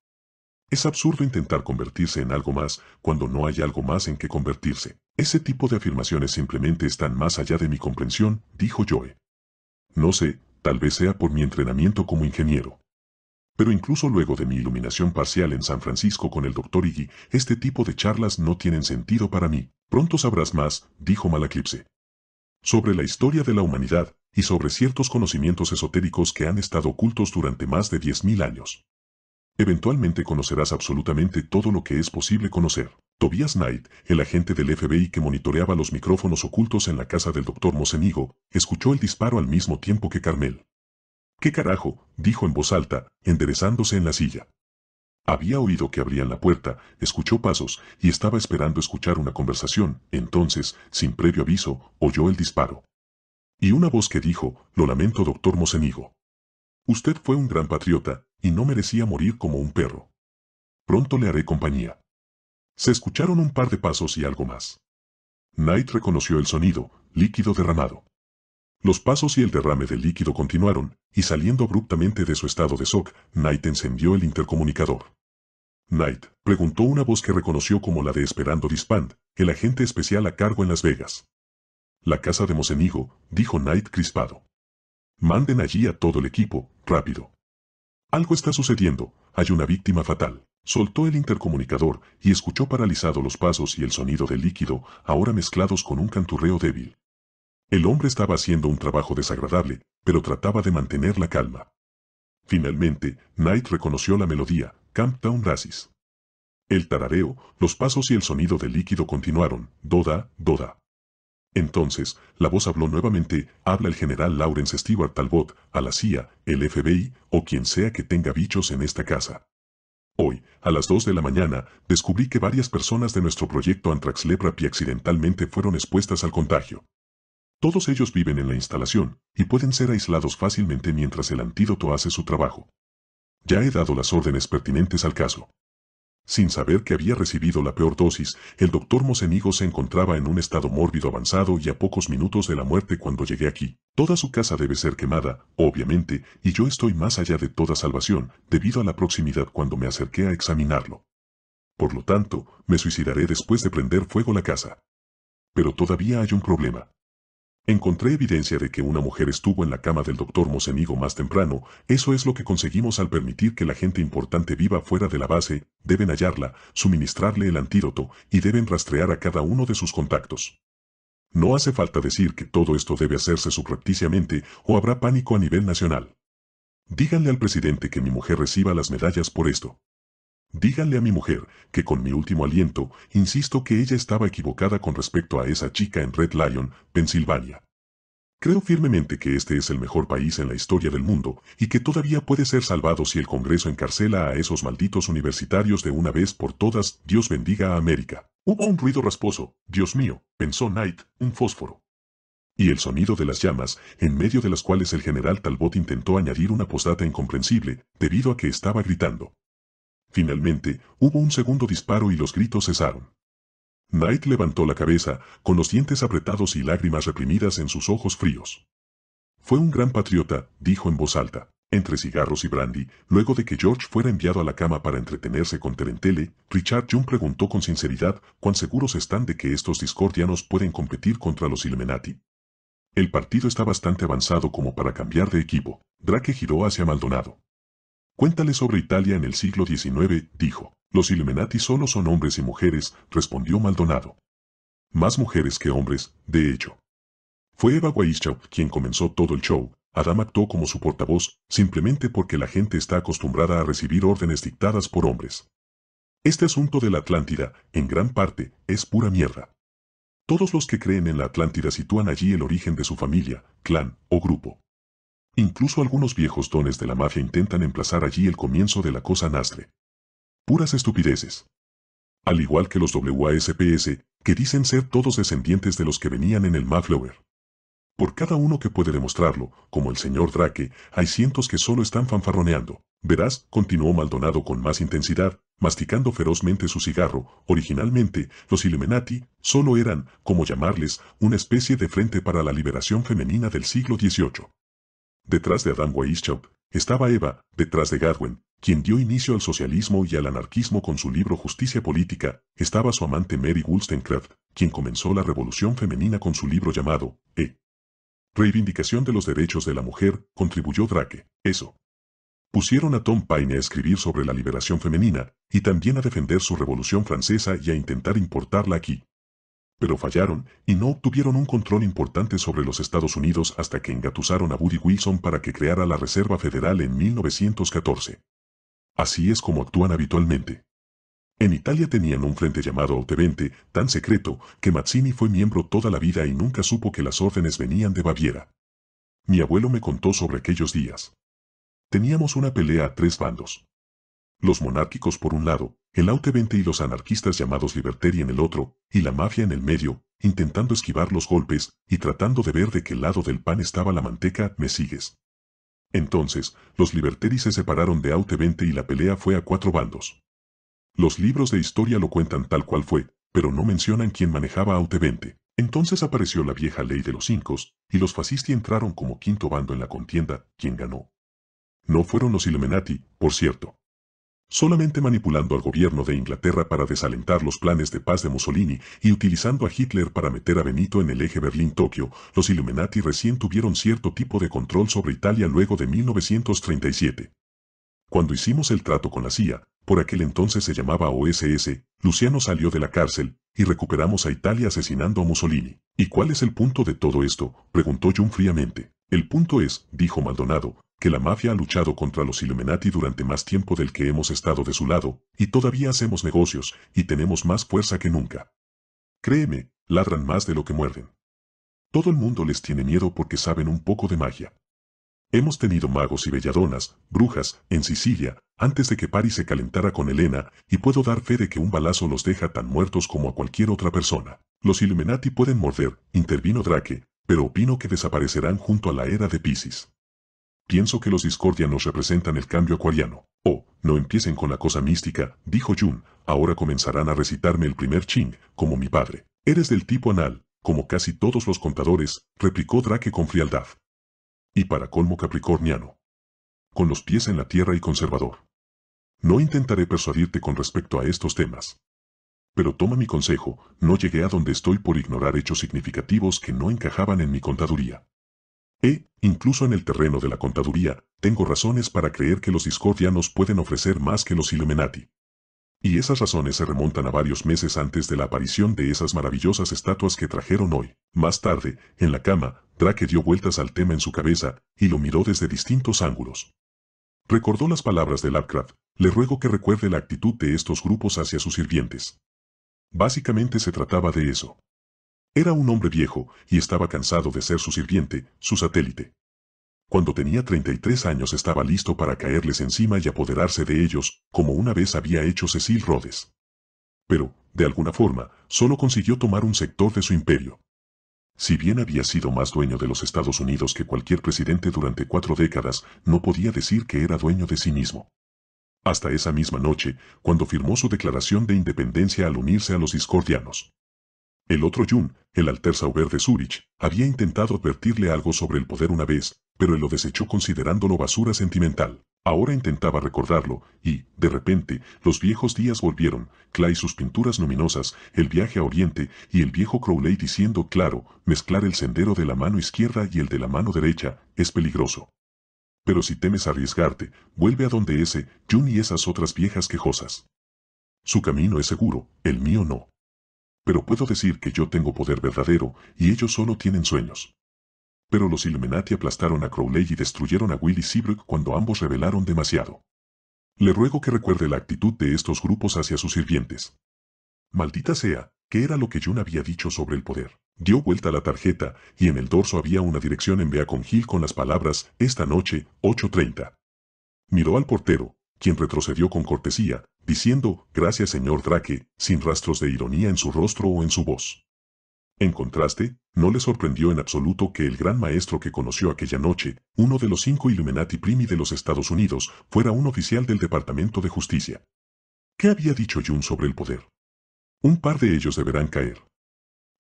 Es absurdo intentar convertirse en algo más, cuando no hay algo más en que convertirse. Ese tipo de afirmaciones simplemente están más allá de mi comprensión, dijo Joe. No sé, tal vez sea por mi entrenamiento como ingeniero. Pero incluso luego de mi iluminación parcial en San Francisco con el Dr. Iggy, este tipo de charlas no tienen sentido para mí. Pronto sabrás más, dijo Malaclipse sobre la historia de la humanidad y sobre ciertos conocimientos esotéricos que han estado ocultos durante más de 10.000 años. Eventualmente conocerás absolutamente todo lo que es posible conocer. Tobias Knight, el agente del FBI que monitoreaba los micrófonos ocultos en la casa del doctor Mosenigo, escuchó el disparo al mismo tiempo que Carmel. ¿Qué carajo? dijo en voz alta, enderezándose en la silla. Había oído que abrían la puerta, escuchó pasos y estaba esperando escuchar una conversación. Entonces, sin previo aviso, oyó el disparo. Y una voz que dijo, lo lamento doctor Mosenigo. Usted fue un gran patriota, y no merecía morir como un perro. Pronto le haré compañía. Se escucharon un par de pasos y algo más. Knight reconoció el sonido, líquido derramado. Los pasos y el derrame del líquido continuaron, y saliendo abruptamente de su estado de shock, Knight encendió el intercomunicador. Knight, preguntó una voz que reconoció como la de Esperando Dispand, el agente especial a cargo en Las Vegas. La casa de Mosenigo, dijo Knight crispado. Manden allí a todo el equipo, rápido. Algo está sucediendo, hay una víctima fatal. Soltó el intercomunicador y escuchó paralizado los pasos y el sonido del líquido, ahora mezclados con un canturreo débil. El hombre estaba haciendo un trabajo desagradable, pero trataba de mantener la calma. Finalmente, Knight reconoció la melodía, Town Rasis. El tarareo, los pasos y el sonido del líquido continuaron, Doda, Doda. Entonces, la voz habló nuevamente, habla el general Lawrence Stewart Talbot, a la CIA, el FBI, o quien sea que tenga bichos en esta casa. Hoy, a las 2 de la mañana, descubrí que varias personas de nuestro proyecto Antrax Lepra accidentalmente fueron expuestas al contagio. Todos ellos viven en la instalación y pueden ser aislados fácilmente mientras el antídoto hace su trabajo. Ya he dado las órdenes pertinentes al caso. Sin saber que había recibido la peor dosis, el doctor Mosenigo se encontraba en un estado mórbido avanzado y a pocos minutos de la muerte cuando llegué aquí. Toda su casa debe ser quemada, obviamente, y yo estoy más allá de toda salvación, debido a la proximidad cuando me acerqué a examinarlo. Por lo tanto, me suicidaré después de prender fuego la casa. Pero todavía hay un problema. Encontré evidencia de que una mujer estuvo en la cama del doctor Mosenigo más temprano, eso es lo que conseguimos al permitir que la gente importante viva fuera de la base, deben hallarla, suministrarle el antídoto, y deben rastrear a cada uno de sus contactos. No hace falta decir que todo esto debe hacerse subrepticiamente o habrá pánico a nivel nacional. Díganle al presidente que mi mujer reciba las medallas por esto. Díganle a mi mujer que con mi último aliento insisto que ella estaba equivocada con respecto a esa chica en Red Lion, Pensilvania. Creo firmemente que este es el mejor país en la historia del mundo y que todavía puede ser salvado si el Congreso encarcela a esos malditos universitarios de una vez por todas. Dios bendiga a América. Hubo un ruido rasposo. Dios mío, pensó Knight, un fósforo. Y el sonido de las llamas, en medio de las cuales el general Talbot intentó añadir una postdata incomprensible, debido a que estaba gritando. Finalmente, hubo un segundo disparo y los gritos cesaron. Knight levantó la cabeza, con los dientes apretados y lágrimas reprimidas en sus ojos fríos. Fue un gran patriota, dijo en voz alta, entre cigarros y brandy, luego de que George fuera enviado a la cama para entretenerse con Terentele, Richard Young preguntó con sinceridad cuán seguros están de que estos discordianos pueden competir contra los Illuminati. El partido está bastante avanzado como para cambiar de equipo. Drake giró hacia Maldonado. Cuéntale sobre Italia en el siglo XIX, dijo. Los Illuminati solo son hombres y mujeres, respondió Maldonado. Más mujeres que hombres, de hecho. Fue Eva Weishaupt quien comenzó todo el show. Adam actuó como su portavoz, simplemente porque la gente está acostumbrada a recibir órdenes dictadas por hombres. Este asunto de la Atlántida, en gran parte, es pura mierda. Todos los que creen en la Atlántida sitúan allí el origen de su familia, clan o grupo. Incluso algunos viejos dones de la mafia intentan emplazar allí el comienzo de la cosa nastre. Puras estupideces. Al igual que los WASPS, que dicen ser todos descendientes de los que venían en el Maflower. Por cada uno que puede demostrarlo, como el señor Drake, hay cientos que solo están fanfarroneando. Verás, continuó Maldonado con más intensidad, masticando ferozmente su cigarro, originalmente, los Illuminati solo eran, como llamarles, una especie de frente para la liberación femenina del siglo XVIII. Detrás de Adam Weishaupt estaba Eva, detrás de Gadwin, quien dio inicio al socialismo y al anarquismo con su libro Justicia Política, estaba su amante Mary Wollstonecraft, quien comenzó la revolución femenina con su libro llamado E. Reivindicación de los derechos de la mujer, contribuyó Drake, eso. Pusieron a Tom Paine a escribir sobre la liberación femenina, y también a defender su revolución francesa y a intentar importarla aquí pero fallaron y no obtuvieron un control importante sobre los Estados Unidos hasta que engatusaron a Woody Wilson para que creara la Reserva Federal en 1914. Así es como actúan habitualmente. En Italia tenían un frente llamado Otevente, tan secreto, que Mazzini fue miembro toda la vida y nunca supo que las órdenes venían de Baviera. Mi abuelo me contó sobre aquellos días. Teníamos una pelea a tres bandos. Los monárquicos por un lado, el Aute 20 y los anarquistas llamados Liberteri en el otro, y la mafia en el medio, intentando esquivar los golpes y tratando de ver de qué lado del pan estaba la manteca, me sigues. Entonces, los Liberteri se separaron de Aute 20 y la pelea fue a cuatro bandos. Los libros de historia lo cuentan tal cual fue, pero no mencionan quién manejaba Aute 20. Entonces apareció la vieja ley de los incos, y los fascisti entraron como quinto bando en la contienda, quien ganó. No fueron los Illuminati, por cierto solamente manipulando al gobierno de Inglaterra para desalentar los planes de paz de Mussolini y utilizando a Hitler para meter a Benito en el eje Berlín-Tokio, los Illuminati recién tuvieron cierto tipo de control sobre Italia luego de 1937. Cuando hicimos el trato con la CIA, por aquel entonces se llamaba OSS, Luciano salió de la cárcel, y recuperamos a Italia asesinando a Mussolini. ¿Y cuál es el punto de todo esto? preguntó Jung fríamente. El punto es, dijo Maldonado, que la mafia ha luchado contra los Illuminati durante más tiempo del que hemos estado de su lado, y todavía hacemos negocios, y tenemos más fuerza que nunca. Créeme, ladran más de lo que muerden. Todo el mundo les tiene miedo porque saben un poco de magia. Hemos tenido magos y belladonas, brujas, en Sicilia, antes de que Pari se calentara con Elena, y puedo dar fe de que un balazo los deja tan muertos como a cualquier otra persona. Los Illuminati pueden morder, intervino Drake, pero opino que desaparecerán junto a la era de Pisces. Pienso que los discordianos representan el cambio acuariano. Oh, no empiecen con la cosa mística, dijo Jun, ahora comenzarán a recitarme el primer ching, como mi padre. Eres del tipo anal, como casi todos los contadores, replicó Drake con frialdad. Y para colmo capricorniano. Con los pies en la tierra y conservador. No intentaré persuadirte con respecto a estos temas. Pero toma mi consejo, no llegué a donde estoy por ignorar hechos significativos que no encajaban en mi contaduría. E, incluso en el terreno de la contaduría, tengo razones para creer que los discordianos pueden ofrecer más que los Illuminati. Y esas razones se remontan a varios meses antes de la aparición de esas maravillosas estatuas que trajeron hoy. Más tarde, en la cama, Drake dio vueltas al tema en su cabeza, y lo miró desde distintos ángulos. Recordó las palabras de Lovecraft, le ruego que recuerde la actitud de estos grupos hacia sus sirvientes. Básicamente se trataba de eso. Era un hombre viejo y estaba cansado de ser su sirviente, su satélite. Cuando tenía 33 años estaba listo para caerles encima y apoderarse de ellos, como una vez había hecho Cecil Rhodes. Pero, de alguna forma, solo consiguió tomar un sector de su imperio. Si bien había sido más dueño de los Estados Unidos que cualquier presidente durante cuatro décadas, no podía decir que era dueño de sí mismo hasta esa misma noche, cuando firmó su declaración de independencia al unirse a los discordianos. El otro Jun, el alter sauber de Zurich, había intentado advertirle algo sobre el poder una vez, pero él lo desechó considerándolo basura sentimental. Ahora intentaba recordarlo, y, de repente, los viejos días volvieron, Clay sus pinturas luminosas, el viaje a Oriente, y el viejo Crowley diciendo claro, mezclar el sendero de la mano izquierda y el de la mano derecha, es peligroso. Pero si temes arriesgarte, vuelve a donde ese, Jun y esas otras viejas quejosas. Su camino es seguro, el mío no. Pero puedo decir que yo tengo poder verdadero, y ellos solo tienen sueños. Pero los Illuminati aplastaron a Crowley y destruyeron a Willy Seabrook cuando ambos revelaron demasiado. Le ruego que recuerde la actitud de estos grupos hacia sus sirvientes. Maldita sea, ¿qué era lo que Jun había dicho sobre el poder? Dio vuelta la tarjeta, y en el dorso había una dirección en vea con las palabras, esta noche, 8.30. Miró al portero, quien retrocedió con cortesía, diciendo, gracias señor Drake, sin rastros de ironía en su rostro o en su voz. En contraste, no le sorprendió en absoluto que el gran maestro que conoció aquella noche, uno de los cinco Illuminati Primi de los Estados Unidos, fuera un oficial del Departamento de Justicia. ¿Qué había dicho Jun sobre el poder? Un par de ellos deberán caer.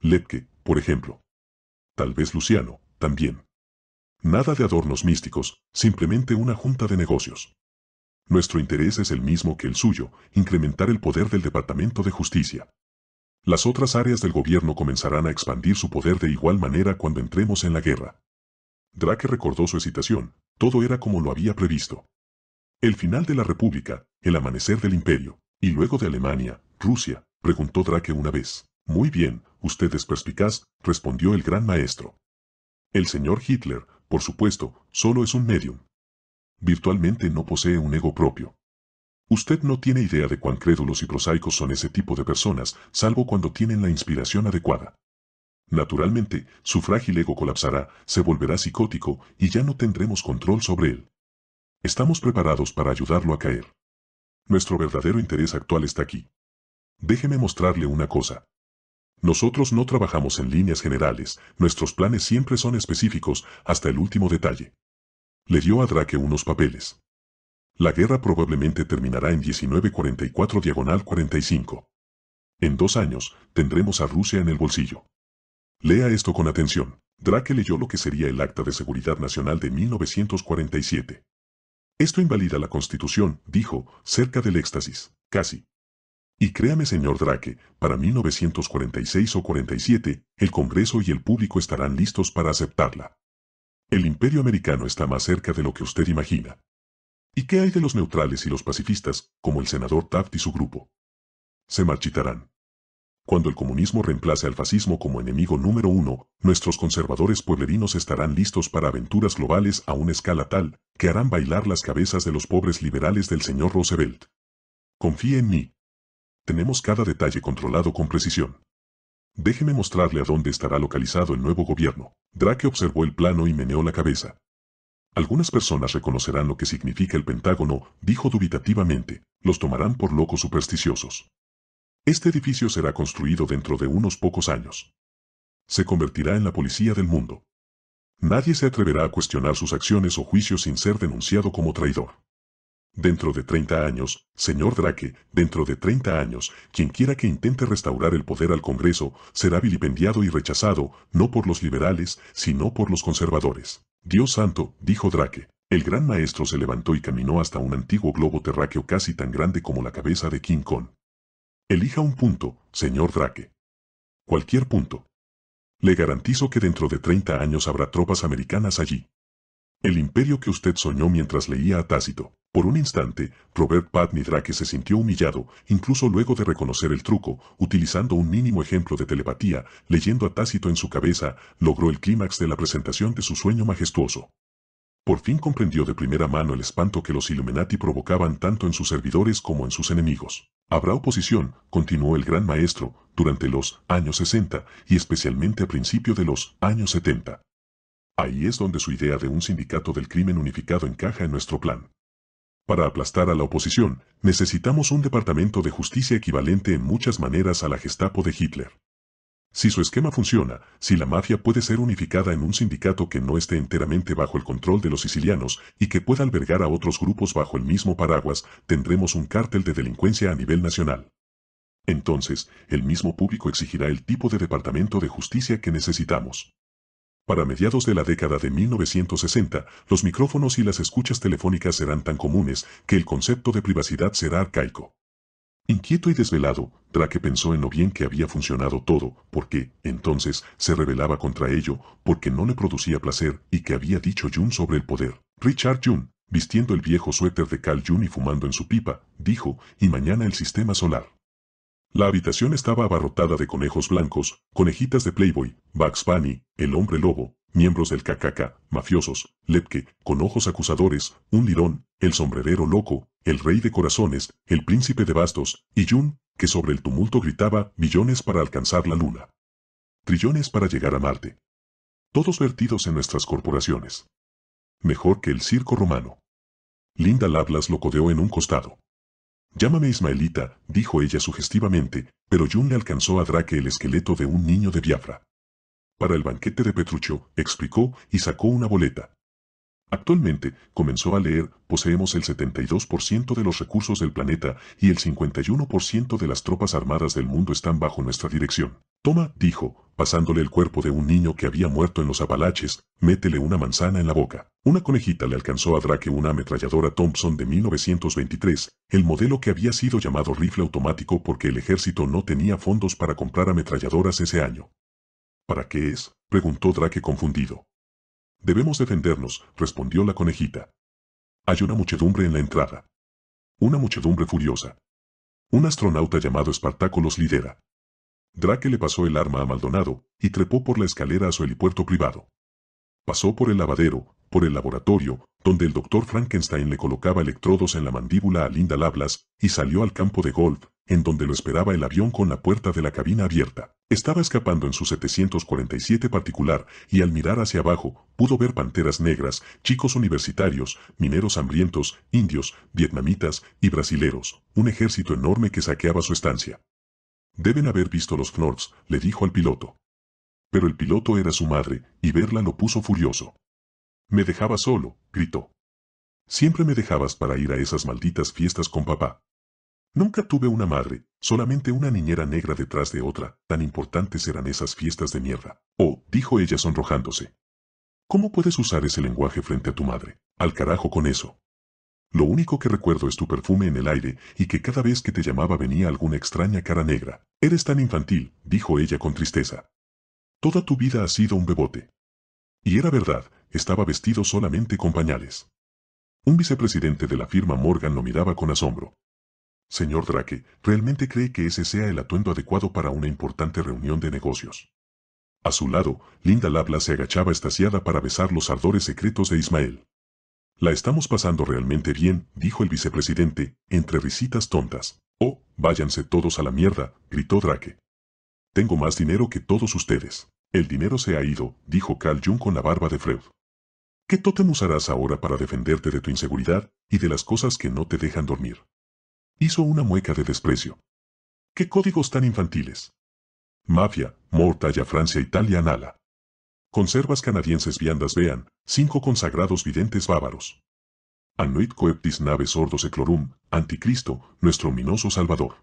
Lepke, por ejemplo. Tal vez Luciano, también. Nada de adornos místicos, simplemente una junta de negocios. Nuestro interés es el mismo que el suyo, incrementar el poder del Departamento de Justicia. Las otras áreas del gobierno comenzarán a expandir su poder de igual manera cuando entremos en la guerra. Drake recordó su excitación, todo era como lo había previsto. El final de la República, el amanecer del Imperio, y luego de Alemania, Rusia, preguntó Drake una vez. Muy bien, usted es perspicaz, respondió el gran maestro. El señor Hitler, por supuesto, solo es un medium. Virtualmente no posee un ego propio. Usted no tiene idea de cuán crédulos y prosaicos son ese tipo de personas, salvo cuando tienen la inspiración adecuada. Naturalmente, su frágil ego colapsará, se volverá psicótico y ya no tendremos control sobre él. Estamos preparados para ayudarlo a caer. Nuestro verdadero interés actual está aquí. Déjeme mostrarle una cosa. Nosotros no trabajamos en líneas generales, nuestros planes siempre son específicos, hasta el último detalle. Le dio a Drake unos papeles. La guerra probablemente terminará en 1944 diagonal 45. En dos años, tendremos a Rusia en el bolsillo. Lea esto con atención. Drake leyó lo que sería el Acta de Seguridad Nacional de 1947. Esto invalida la Constitución, dijo, cerca del éxtasis, casi. Y créame señor Drake, para 1946 o 47, el Congreso y el público estarán listos para aceptarla. El imperio americano está más cerca de lo que usted imagina. ¿Y qué hay de los neutrales y los pacifistas, como el senador Taft y su grupo? Se marchitarán. Cuando el comunismo reemplace al fascismo como enemigo número uno, nuestros conservadores pueblerinos estarán listos para aventuras globales a una escala tal, que harán bailar las cabezas de los pobres liberales del señor Roosevelt. Confíe en mí, tenemos cada detalle controlado con precisión. Déjeme mostrarle a dónde estará localizado el nuevo gobierno. Drake observó el plano y meneó la cabeza. Algunas personas reconocerán lo que significa el Pentágono, dijo dubitativamente, los tomarán por locos supersticiosos. Este edificio será construido dentro de unos pocos años. Se convertirá en la policía del mundo. Nadie se atreverá a cuestionar sus acciones o juicios sin ser denunciado como traidor dentro de 30 años, señor Drake, dentro de 30 años, quien quiera que intente restaurar el poder al Congreso, será vilipendiado y rechazado, no por los liberales, sino por los conservadores. Dios santo, dijo Drake. El gran maestro se levantó y caminó hasta un antiguo globo terráqueo casi tan grande como la cabeza de King Kong. Elija un punto, señor Drake. Cualquier punto. Le garantizo que dentro de 30 años habrá tropas americanas allí. El imperio que usted soñó mientras leía a Tácito. Por un instante, Robert que se sintió humillado, incluso luego de reconocer el truco, utilizando un mínimo ejemplo de telepatía, leyendo a Tácito en su cabeza, logró el clímax de la presentación de su sueño majestuoso. Por fin comprendió de primera mano el espanto que los Illuminati provocaban tanto en sus servidores como en sus enemigos. Habrá oposición, continuó el gran maestro, durante los años 60 y especialmente a principio de los años 70. Ahí es donde su idea de un sindicato del crimen unificado encaja en nuestro plan. Para aplastar a la oposición, necesitamos un departamento de justicia equivalente en muchas maneras a la Gestapo de Hitler. Si su esquema funciona, si la mafia puede ser unificada en un sindicato que no esté enteramente bajo el control de los sicilianos y que pueda albergar a otros grupos bajo el mismo paraguas, tendremos un cártel de delincuencia a nivel nacional. Entonces, el mismo público exigirá el tipo de departamento de justicia que necesitamos. Para mediados de la década de 1960, los micrófonos y las escuchas telefónicas serán tan comunes que el concepto de privacidad será arcaico. Inquieto y desvelado, Drake pensó en lo bien que había funcionado todo, porque, entonces, se rebelaba contra ello, porque no le producía placer, y que había dicho June sobre el poder. Richard June, vistiendo el viejo suéter de Carl June y fumando en su pipa, dijo, y mañana el sistema solar. La habitación estaba abarrotada de conejos blancos, conejitas de Playboy, Bugs Bunny, el hombre lobo, miembros del KKK, mafiosos, Lepke, con ojos acusadores, un lirón, el sombrerero loco, el rey de corazones, el príncipe de bastos, y Jun, que sobre el tumulto gritaba billones para alcanzar la luna. Trillones para llegar a Marte. Todos vertidos en nuestras corporaciones. Mejor que el circo romano. Linda Lablas lo codeó en un costado. Llámame Ismaelita, dijo ella sugestivamente, pero Jun le alcanzó a Drake el esqueleto de un niño de Biafra. Para el banquete de Petrucho, explicó, y sacó una boleta. Actualmente, comenzó a leer, poseemos el 72% de los recursos del planeta y el 51% de las tropas armadas del mundo están bajo nuestra dirección. Toma, dijo, pasándole el cuerpo de un niño que había muerto en los Apalaches, métele una manzana en la boca. Una conejita le alcanzó a Drake una ametralladora Thompson de 1923, el modelo que había sido llamado rifle automático porque el ejército no tenía fondos para comprar ametralladoras ese año. ¿Para qué es? preguntó Drake confundido. Debemos defendernos, respondió la conejita. Hay una muchedumbre en la entrada. Una muchedumbre furiosa. Un astronauta llamado Espartaco los lidera. Drake le pasó el arma a Maldonado, y trepó por la escalera a su helipuerto privado. Pasó por el lavadero, por el laboratorio, donde el doctor Frankenstein le colocaba electrodos en la mandíbula a Linda Lablas, y salió al campo de golf, en donde lo esperaba el avión con la puerta de la cabina abierta. Estaba escapando en su 747 particular, y al mirar hacia abajo, pudo ver panteras negras, chicos universitarios, mineros hambrientos, indios, vietnamitas y brasileros, un ejército enorme que saqueaba su estancia. Deben haber visto los Knorps, le dijo al piloto. Pero el piloto era su madre, y verla lo puso furioso. Me dejaba solo, gritó. Siempre me dejabas para ir a esas malditas fiestas con papá. Nunca tuve una madre, solamente una niñera negra detrás de otra, tan importantes eran esas fiestas de mierda. Oh, dijo ella sonrojándose. ¿Cómo puedes usar ese lenguaje frente a tu madre? Al carajo con eso. Lo único que recuerdo es tu perfume en el aire y que cada vez que te llamaba venía alguna extraña cara negra. Eres tan infantil, dijo ella con tristeza. Toda tu vida ha sido un bebote. Y era verdad, estaba vestido solamente con pañales. Un vicepresidente de la firma Morgan lo miraba con asombro. Señor Drake, ¿realmente cree que ese sea el atuendo adecuado para una importante reunión de negocios? A su lado, Linda Labla se agachaba estaciada para besar los ardores secretos de Ismael. La estamos pasando realmente bien, dijo el vicepresidente, entre risitas tontas. Oh, váyanse todos a la mierda, gritó Drake. Tengo más dinero que todos ustedes. El dinero se ha ido, dijo Carl Jung con la barba de Freud. ¿Qué tótem usarás ahora para defenderte de tu inseguridad y de las cosas que no te dejan dormir? Hizo una mueca de desprecio. ¿Qué códigos tan infantiles? Mafia, Mortalla, Francia, Italia, Nala. Conservas canadienses viandas vean, cinco consagrados videntes bávaros. Anuit coeptis nave sordo seclorum, anticristo, nuestro ominoso salvador.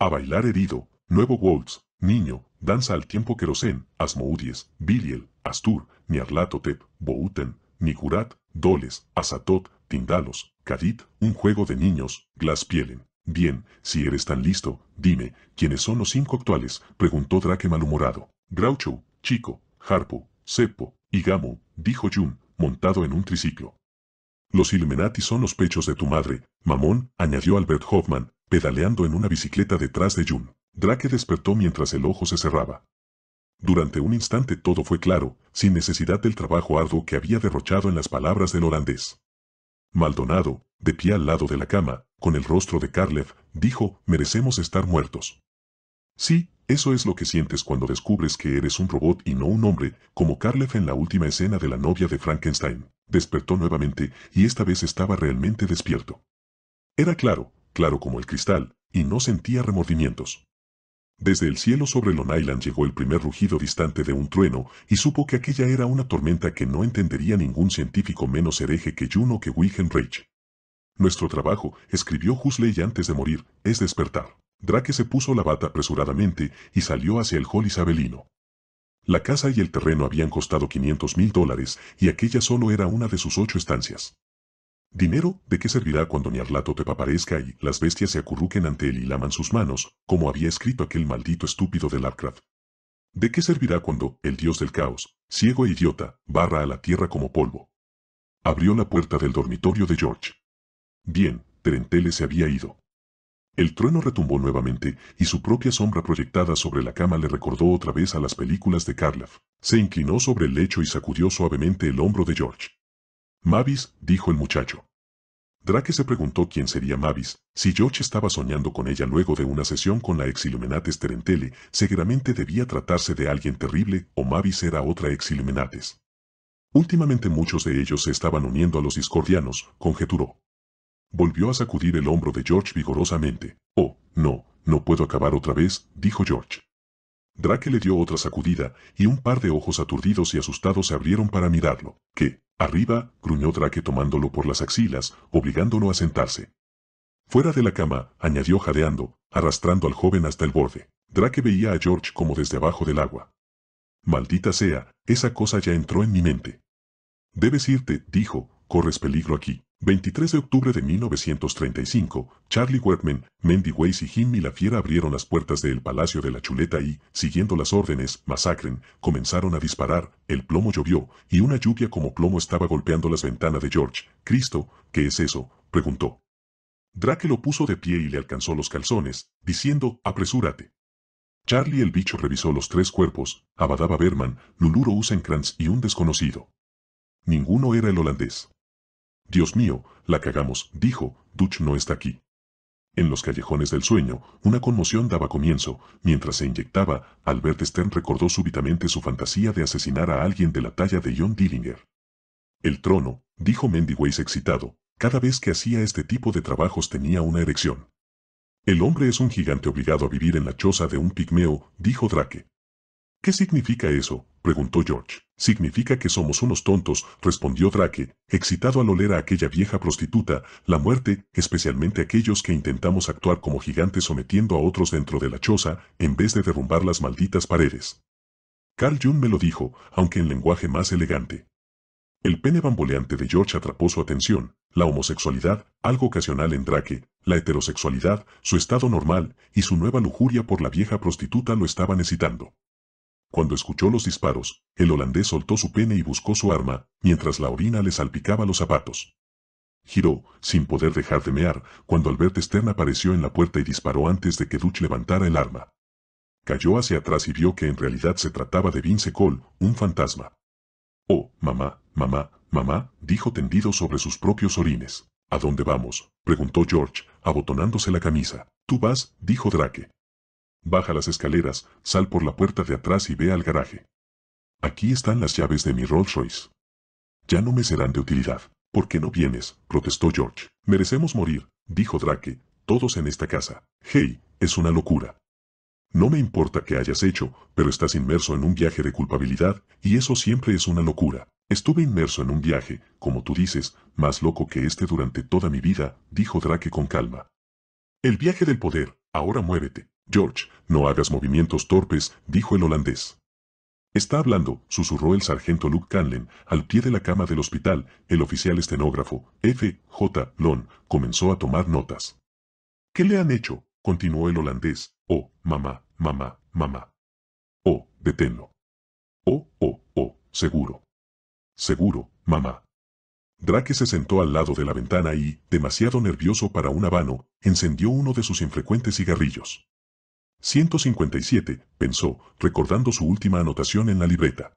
A bailar herido, nuevo waltz, niño, danza al tiempo Querosén, asmoudies, Biliel, Astur, Niarlatotep, Bouten, nigurat, Doles, Asatot, Tindalos, kadit, un juego de niños, Glaspielen. Bien, si eres tan listo, dime, ¿quiénes son los cinco actuales? preguntó Drake malhumorado. Groucho, Chico, Harpo, Seppo y Gamu, dijo Jun, montado en un triciclo. Los ilmenati son los pechos de tu madre, mamón, añadió Albert Hoffman, pedaleando en una bicicleta detrás de Jun. Drake despertó mientras el ojo se cerraba. Durante un instante todo fue claro, sin necesidad del trabajo arduo que había derrochado en las palabras del holandés. Maldonado, de pie al lado de la cama, con el rostro de Carlef, dijo, merecemos estar muertos. Sí, eso es lo que sientes cuando descubres que eres un robot y no un hombre, como Carlef en la última escena de la novia de Frankenstein. Despertó nuevamente, y esta vez estaba realmente despierto. Era claro, claro como el cristal, y no sentía remordimientos. Desde el cielo sobre Long Island llegó el primer rugido distante de un trueno, y supo que aquella era una tormenta que no entendería ningún científico menos hereje que Juno que Wilhelm Reich. Nuestro trabajo, escribió Husley antes de morir, es despertar. Drake se puso la bata apresuradamente y salió hacia el hall isabelino. La casa y el terreno habían costado 500 mil dólares, y aquella solo era una de sus ocho estancias. Dinero, ¿de qué servirá cuando arlato te aparezca y las bestias se acurruquen ante él y laman sus manos, como había escrito aquel maldito estúpido de Lovecraft? ¿De qué servirá cuando el dios del caos, ciego e idiota, barra a la tierra como polvo? Abrió la puerta del dormitorio de George. Bien, Terentele se había ido. El trueno retumbó nuevamente, y su propia sombra proyectada sobre la cama le recordó otra vez a las películas de Karloff. Se inclinó sobre el lecho y sacudió suavemente el hombro de George. Mavis, dijo el muchacho. Drake se preguntó quién sería Mavis, si George estaba soñando con ella luego de una sesión con la exiluminates Terentele, seguramente debía tratarse de alguien terrible o Mavis era otra exiluminates. Últimamente muchos de ellos se estaban uniendo a los discordianos, conjeturó. Volvió a sacudir el hombro de George vigorosamente. Oh, no, no puedo acabar otra vez, dijo George. Drake le dio otra sacudida, y un par de ojos aturdidos y asustados se abrieron para mirarlo. ¿Qué? Arriba, gruñó Drake tomándolo por las axilas, obligándolo a sentarse. Fuera de la cama, añadió jadeando, arrastrando al joven hasta el borde. Drake veía a George como desde abajo del agua. Maldita sea, esa cosa ya entró en mi mente. Debes irte, dijo, corres peligro aquí. 23 de octubre de 1935, Charlie workman Mandy Weiss y Jimmy la Fiera abrieron las puertas del Palacio de la Chuleta y, siguiendo las órdenes, masacren, comenzaron a disparar, el plomo llovió, y una lluvia como plomo estaba golpeando las ventanas de George. Cristo, ¿qué es eso? preguntó. Drake lo puso de pie y le alcanzó los calzones, diciendo, apresúrate. Charlie el bicho revisó los tres cuerpos, Abadaba Berman, Luluro Usencranz y un desconocido. Ninguno era el holandés. Dios mío, la cagamos, dijo, Dutch no está aquí. En los callejones del sueño, una conmoción daba comienzo. Mientras se inyectaba, Albert Stern recordó súbitamente su fantasía de asesinar a alguien de la talla de John Dillinger. El trono, dijo Weiss excitado, cada vez que hacía este tipo de trabajos tenía una erección. El hombre es un gigante obligado a vivir en la choza de un pigmeo, dijo Drake. ¿Qué significa eso? preguntó George. Significa que somos unos tontos, respondió Drake, excitado al oler a aquella vieja prostituta, la muerte, especialmente aquellos que intentamos actuar como gigantes sometiendo a otros dentro de la choza, en vez de derrumbar las malditas paredes. Carl Jung me lo dijo, aunque en lenguaje más elegante. El pene bamboleante de George atrapó su atención, la homosexualidad, algo ocasional en Drake, la heterosexualidad, su estado normal y su nueva lujuria por la vieja prostituta lo estaban excitando. Cuando escuchó los disparos, el holandés soltó su pene y buscó su arma, mientras la orina le salpicaba los zapatos. Giró, sin poder dejar de mear, cuando Albert Stern apareció en la puerta y disparó antes de que Dutch levantara el arma. Cayó hacia atrás y vio que en realidad se trataba de Vince Cole, un fantasma. Oh, mamá, mamá, mamá, dijo tendido sobre sus propios orines. ¿A dónde vamos? preguntó George, abotonándose la camisa. Tú vas, dijo Drake. Baja las escaleras, sal por la puerta de atrás y ve al garaje. Aquí están las llaves de mi Rolls Royce. Ya no me serán de utilidad. ¿Por qué no vienes? protestó George. Merecemos morir, dijo Drake, todos en esta casa. Hey, es una locura. No me importa qué hayas hecho, pero estás inmerso en un viaje de culpabilidad, y eso siempre es una locura. Estuve inmerso en un viaje, como tú dices, más loco que este durante toda mi vida, dijo Drake con calma. El viaje del poder, ahora muévete. George, no hagas movimientos torpes, dijo el holandés. Está hablando, susurró el sargento Luke Canlen, al pie de la cama del hospital, el oficial estenógrafo, F. J. Lon, comenzó a tomar notas. ¿Qué le han hecho? continuó el holandés. Oh, mamá, mamá, mamá. Oh, deténlo. Oh, oh, oh, seguro. Seguro, mamá. Drake se sentó al lado de la ventana y, demasiado nervioso para un habano, encendió uno de sus infrecuentes cigarrillos. 157, pensó, recordando su última anotación en la libreta.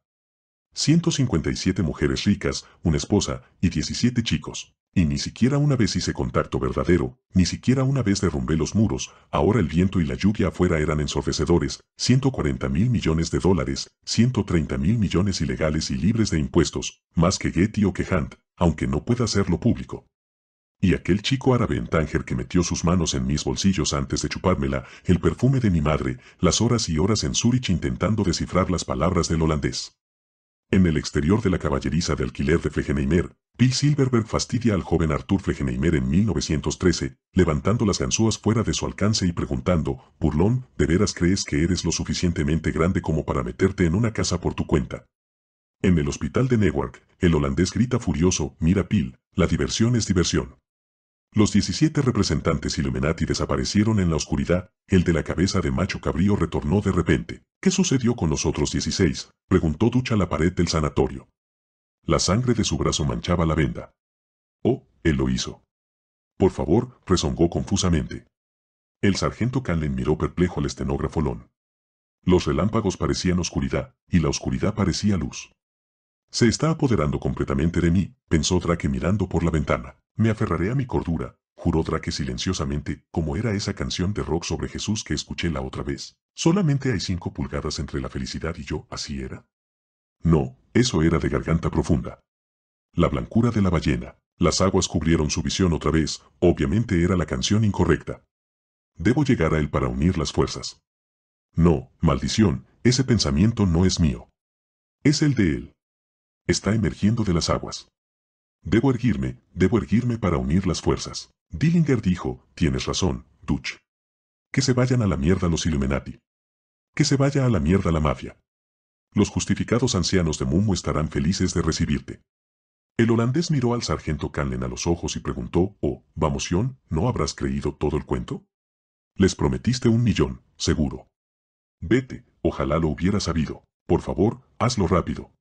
157 mujeres ricas, una esposa y 17 chicos. Y ni siquiera una vez hice contacto verdadero, ni siquiera una vez derrumbé los muros, ahora el viento y la lluvia afuera eran ensordecedores, 140 mil millones de dólares, 130 mil millones ilegales y libres de impuestos, más que Getty o que Hunt, aunque no pueda hacerlo público y aquel chico árabe en Tánger que metió sus manos en mis bolsillos antes de chupármela, el perfume de mi madre, las horas y horas en Zurich intentando descifrar las palabras del holandés. En el exterior de la caballeriza de alquiler de Flegeneimer, Bill Silverberg fastidia al joven Arthur Flegeneimer en 1913, levantando las ganzúas fuera de su alcance y preguntando, burlón, ¿de veras crees que eres lo suficientemente grande como para meterte en una casa por tu cuenta? En el hospital de Newark, el holandés grita furioso, mira Bill, la diversión es diversión. Los 17 representantes Illuminati desaparecieron en la oscuridad, el de la cabeza de macho cabrío retornó de repente. ¿Qué sucedió con los otros 16? Preguntó Ducha la pared del sanatorio. La sangre de su brazo manchaba la venda. Oh, él lo hizo. Por favor, rezongó confusamente. El sargento Canlen miró perplejo al estenógrafo Lon. Los relámpagos parecían oscuridad, y la oscuridad parecía luz. Se está apoderando completamente de mí, pensó Drake mirando por la ventana. Me aferraré a mi cordura, juró Drake silenciosamente, como era esa canción de rock sobre Jesús que escuché la otra vez. Solamente hay cinco pulgadas entre la felicidad y yo, así era. No, eso era de garganta profunda. La blancura de la ballena. Las aguas cubrieron su visión otra vez, obviamente era la canción incorrecta. Debo llegar a él para unir las fuerzas. No, maldición, ese pensamiento no es mío. Es el de él. Está emergiendo de las aguas. Debo erguirme, debo erguirme para unir las fuerzas. Dillinger dijo, tienes razón, Dutch. Que se vayan a la mierda los Illuminati. Que se vaya a la mierda la mafia. Los justificados ancianos de Mumu estarán felices de recibirte. El holandés miró al sargento Canlen a los ojos y preguntó, oh, vamos ¿no habrás creído todo el cuento? Les prometiste un millón, seguro. Vete, ojalá lo hubiera sabido. Por favor, hazlo rápido.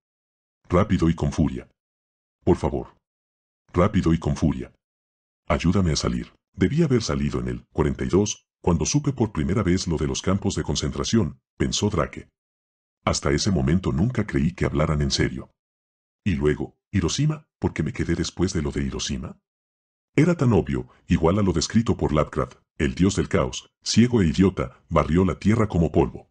Rápido y con furia. Por favor rápido y con furia. Ayúdame a salir. Debí haber salido en el 42, cuando supe por primera vez lo de los campos de concentración, pensó Drake. Hasta ese momento nunca creí que hablaran en serio. Y luego, Hiroshima, ¿por qué me quedé después de lo de Hiroshima? Era tan obvio, igual a lo descrito por Lovecraft, el dios del caos, ciego e idiota, barrió la tierra como polvo.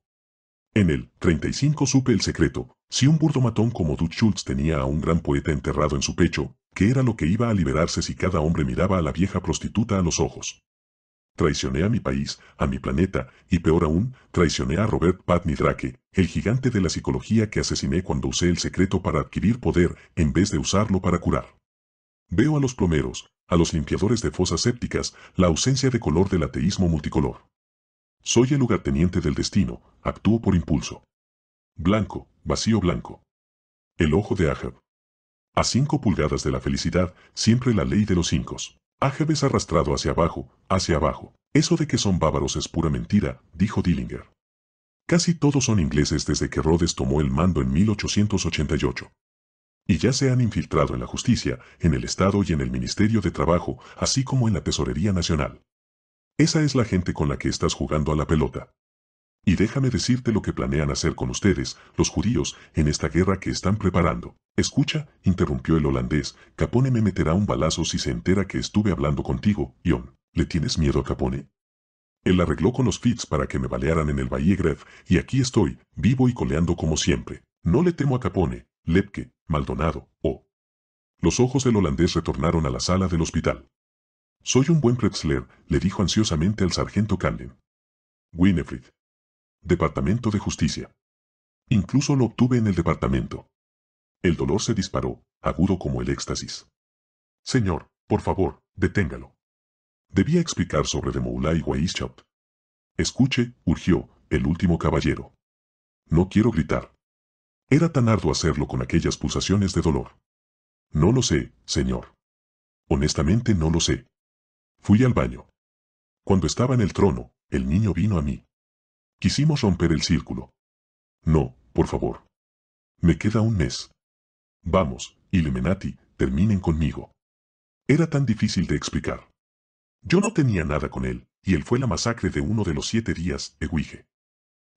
En el 35 supe el secreto, si un burdo matón como Dutch tenía a un gran poeta enterrado en su pecho, ¿Qué era lo que iba a liberarse si cada hombre miraba a la vieja prostituta a los ojos. Traicioné a mi país, a mi planeta, y peor aún, traicioné a Robert Pat Drake, el gigante de la psicología que asesiné cuando usé el secreto para adquirir poder en vez de usarlo para curar. Veo a los plomeros, a los limpiadores de fosas sépticas, la ausencia de color del ateísmo multicolor. Soy el lugarteniente del destino, actúo por impulso. Blanco, vacío blanco. El ojo de Ahab. A cinco pulgadas de la felicidad, siempre la ley de los cinco. Ajeves arrastrado hacia abajo, hacia abajo. Eso de que son bávaros es pura mentira, dijo Dillinger. Casi todos son ingleses desde que Rhodes tomó el mando en 1888. Y ya se han infiltrado en la justicia, en el Estado y en el Ministerio de Trabajo, así como en la Tesorería Nacional. Esa es la gente con la que estás jugando a la pelota. Y déjame decirte lo que planean hacer con ustedes, los judíos, en esta guerra que están preparando. Escucha, interrumpió el holandés, Capone me meterá un balazo si se entera que estuve hablando contigo, Ion. ¿Le tienes miedo a Capone? Él arregló con los Fitz para que me balearan en el Valle y aquí estoy, vivo y coleando como siempre. No le temo a Capone, Lepke, Maldonado, o... Oh. Los ojos del holandés retornaron a la sala del hospital. Soy un buen pretzler, le dijo ansiosamente al sargento Kallen. Winifred, Departamento de Justicia. Incluso lo obtuve en el departamento. El dolor se disparó, agudo como el éxtasis. Señor, por favor, deténgalo. Debía explicar sobre de y Weishaupt. Escuche, urgió, el último caballero. No quiero gritar. Era tan arduo hacerlo con aquellas pulsaciones de dolor. No lo sé, señor. Honestamente no lo sé. Fui al baño. Cuando estaba en el trono, el niño vino a mí. Quisimos romper el círculo. No, por favor. Me queda un mes. Vamos, Ilemenati, terminen conmigo. Era tan difícil de explicar. Yo no tenía nada con él, y él fue la masacre de uno de los siete días, Eguije.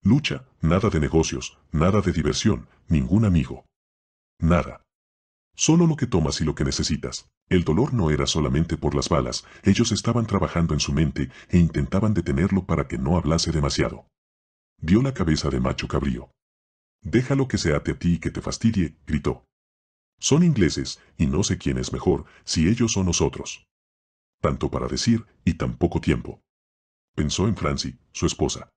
Lucha, nada de negocios, nada de diversión, ningún amigo. Nada. Solo lo que tomas y lo que necesitas. El dolor no era solamente por las balas, ellos estaban trabajando en su mente e intentaban detenerlo para que no hablase demasiado dio la cabeza de macho cabrío. Déjalo que se ate a ti y que te fastidie, gritó. Son ingleses, y no sé quién es mejor, si ellos o nosotros. Tanto para decir, y tan poco tiempo. Pensó en Francie, su esposa.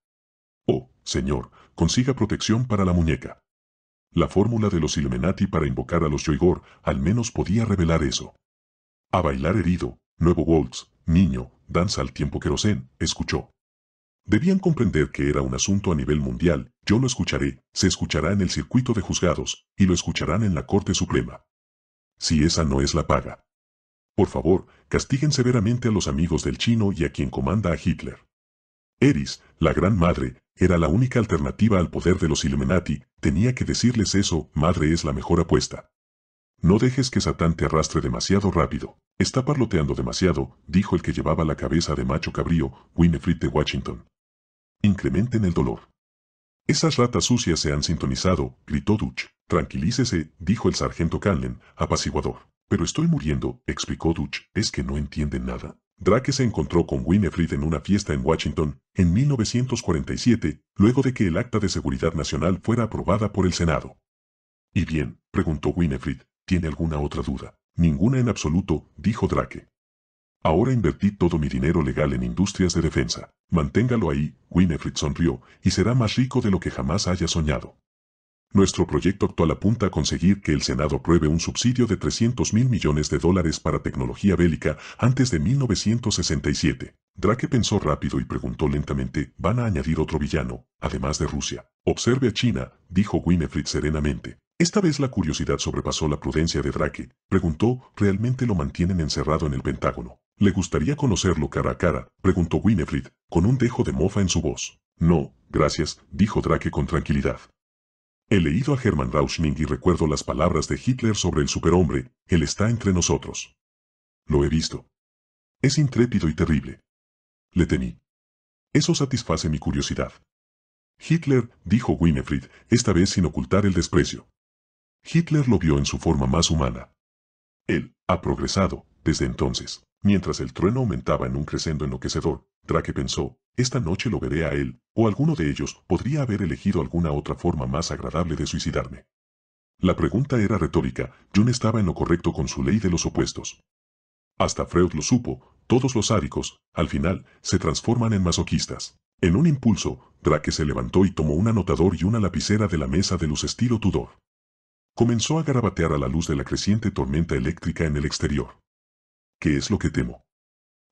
Oh, señor, consiga protección para la muñeca. La fórmula de los Illuminati para invocar a los Yoigor al menos podía revelar eso. A bailar herido, nuevo waltz, niño, danza al tiempo querosén, escuchó. Debían comprender que era un asunto a nivel mundial, yo lo escucharé, se escuchará en el circuito de juzgados, y lo escucharán en la Corte Suprema. Si esa no es la paga. Por favor, castiguen severamente a los amigos del chino y a quien comanda a Hitler. Eris, la gran madre, era la única alternativa al poder de los Illuminati, tenía que decirles eso, madre es la mejor apuesta. No dejes que Satán te arrastre demasiado rápido. Está parloteando demasiado, dijo el que llevaba la cabeza de macho cabrío, Winifred de Washington. Incrementen el dolor. Esas ratas sucias se han sintonizado, gritó Dutch. Tranquilícese, dijo el sargento Canlen, apaciguador. Pero estoy muriendo, explicó Dutch, es que no entienden nada. Drake se encontró con Winifred en una fiesta en Washington, en 1947, luego de que el Acta de Seguridad Nacional fuera aprobada por el Senado. ¿Y bien? preguntó Winifred. ¿Tiene alguna otra duda? Ninguna en absoluto, dijo Drake. Ahora invertí todo mi dinero legal en industrias de defensa. Manténgalo ahí, Winifred sonrió, y será más rico de lo que jamás haya soñado. Nuestro proyecto actual apunta a conseguir que el Senado apruebe un subsidio de 300 mil millones de dólares para tecnología bélica antes de 1967. Drake pensó rápido y preguntó lentamente, ¿van a añadir otro villano, además de Rusia? Observe a China, dijo Winifred serenamente. Esta vez la curiosidad sobrepasó la prudencia de Drake. Preguntó, ¿realmente lo mantienen encerrado en el Pentágono? ¿Le gustaría conocerlo cara a cara? Preguntó Winifred, con un dejo de mofa en su voz. No, gracias, dijo Drake con tranquilidad. He leído a Hermann Rauschning y recuerdo las palabras de Hitler sobre el superhombre, él está entre nosotros. Lo he visto. Es intrépido y terrible. Le temí. Eso satisface mi curiosidad. Hitler, dijo Winifred, esta vez sin ocultar el desprecio. Hitler lo vio en su forma más humana. Él ha progresado, desde entonces. Mientras el trueno aumentaba en un crescendo enloquecedor, Drake pensó, esta noche lo veré a él, o alguno de ellos podría haber elegido alguna otra forma más agradable de suicidarme. La pregunta era retórica, John estaba en lo correcto con su ley de los opuestos. Hasta Freud lo supo, todos los sádicos, al final, se transforman en masoquistas. En un impulso, Drake se levantó y tomó un anotador y una lapicera de la mesa de luz estilo Tudor. Comenzó a garabatear a la luz de la creciente tormenta eléctrica en el exterior. ¿Qué es lo que temo?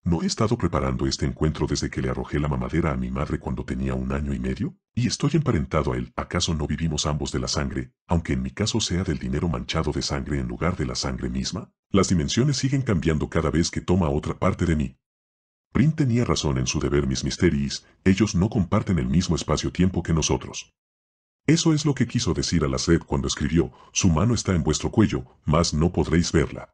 ¿No he estado preparando este encuentro desde que le arrojé la mamadera a mi madre cuando tenía un año y medio? Y estoy emparentado a él, ¿acaso no vivimos ambos de la sangre, aunque en mi caso sea del dinero manchado de sangre en lugar de la sangre misma? Las dimensiones siguen cambiando cada vez que toma otra parte de mí. Print tenía razón en su deber mis misteries, ellos no comparten el mismo espacio-tiempo que nosotros. Eso es lo que quiso decir a la sed cuando escribió, su mano está en vuestro cuello, mas no podréis verla.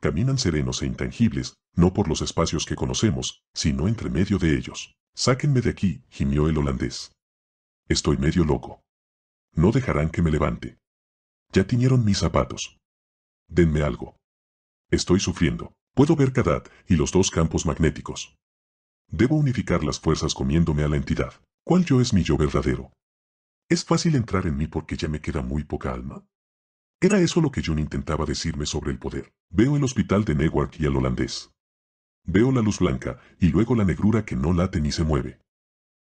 Caminan serenos e intangibles, no por los espacios que conocemos, sino entre medio de ellos. Sáquenme de aquí, gimió el holandés. Estoy medio loco. No dejarán que me levante. Ya tiñeron mis zapatos. Denme algo. Estoy sufriendo. Puedo ver Kadat y los dos campos magnéticos. Debo unificar las fuerzas comiéndome a la entidad. ¿Cuál yo es mi yo verdadero? Es fácil entrar en mí porque ya me queda muy poca alma. Era eso lo que John intentaba decirme sobre el poder. Veo el hospital de Newark y al holandés. Veo la luz blanca y luego la negrura que no late ni se mueve.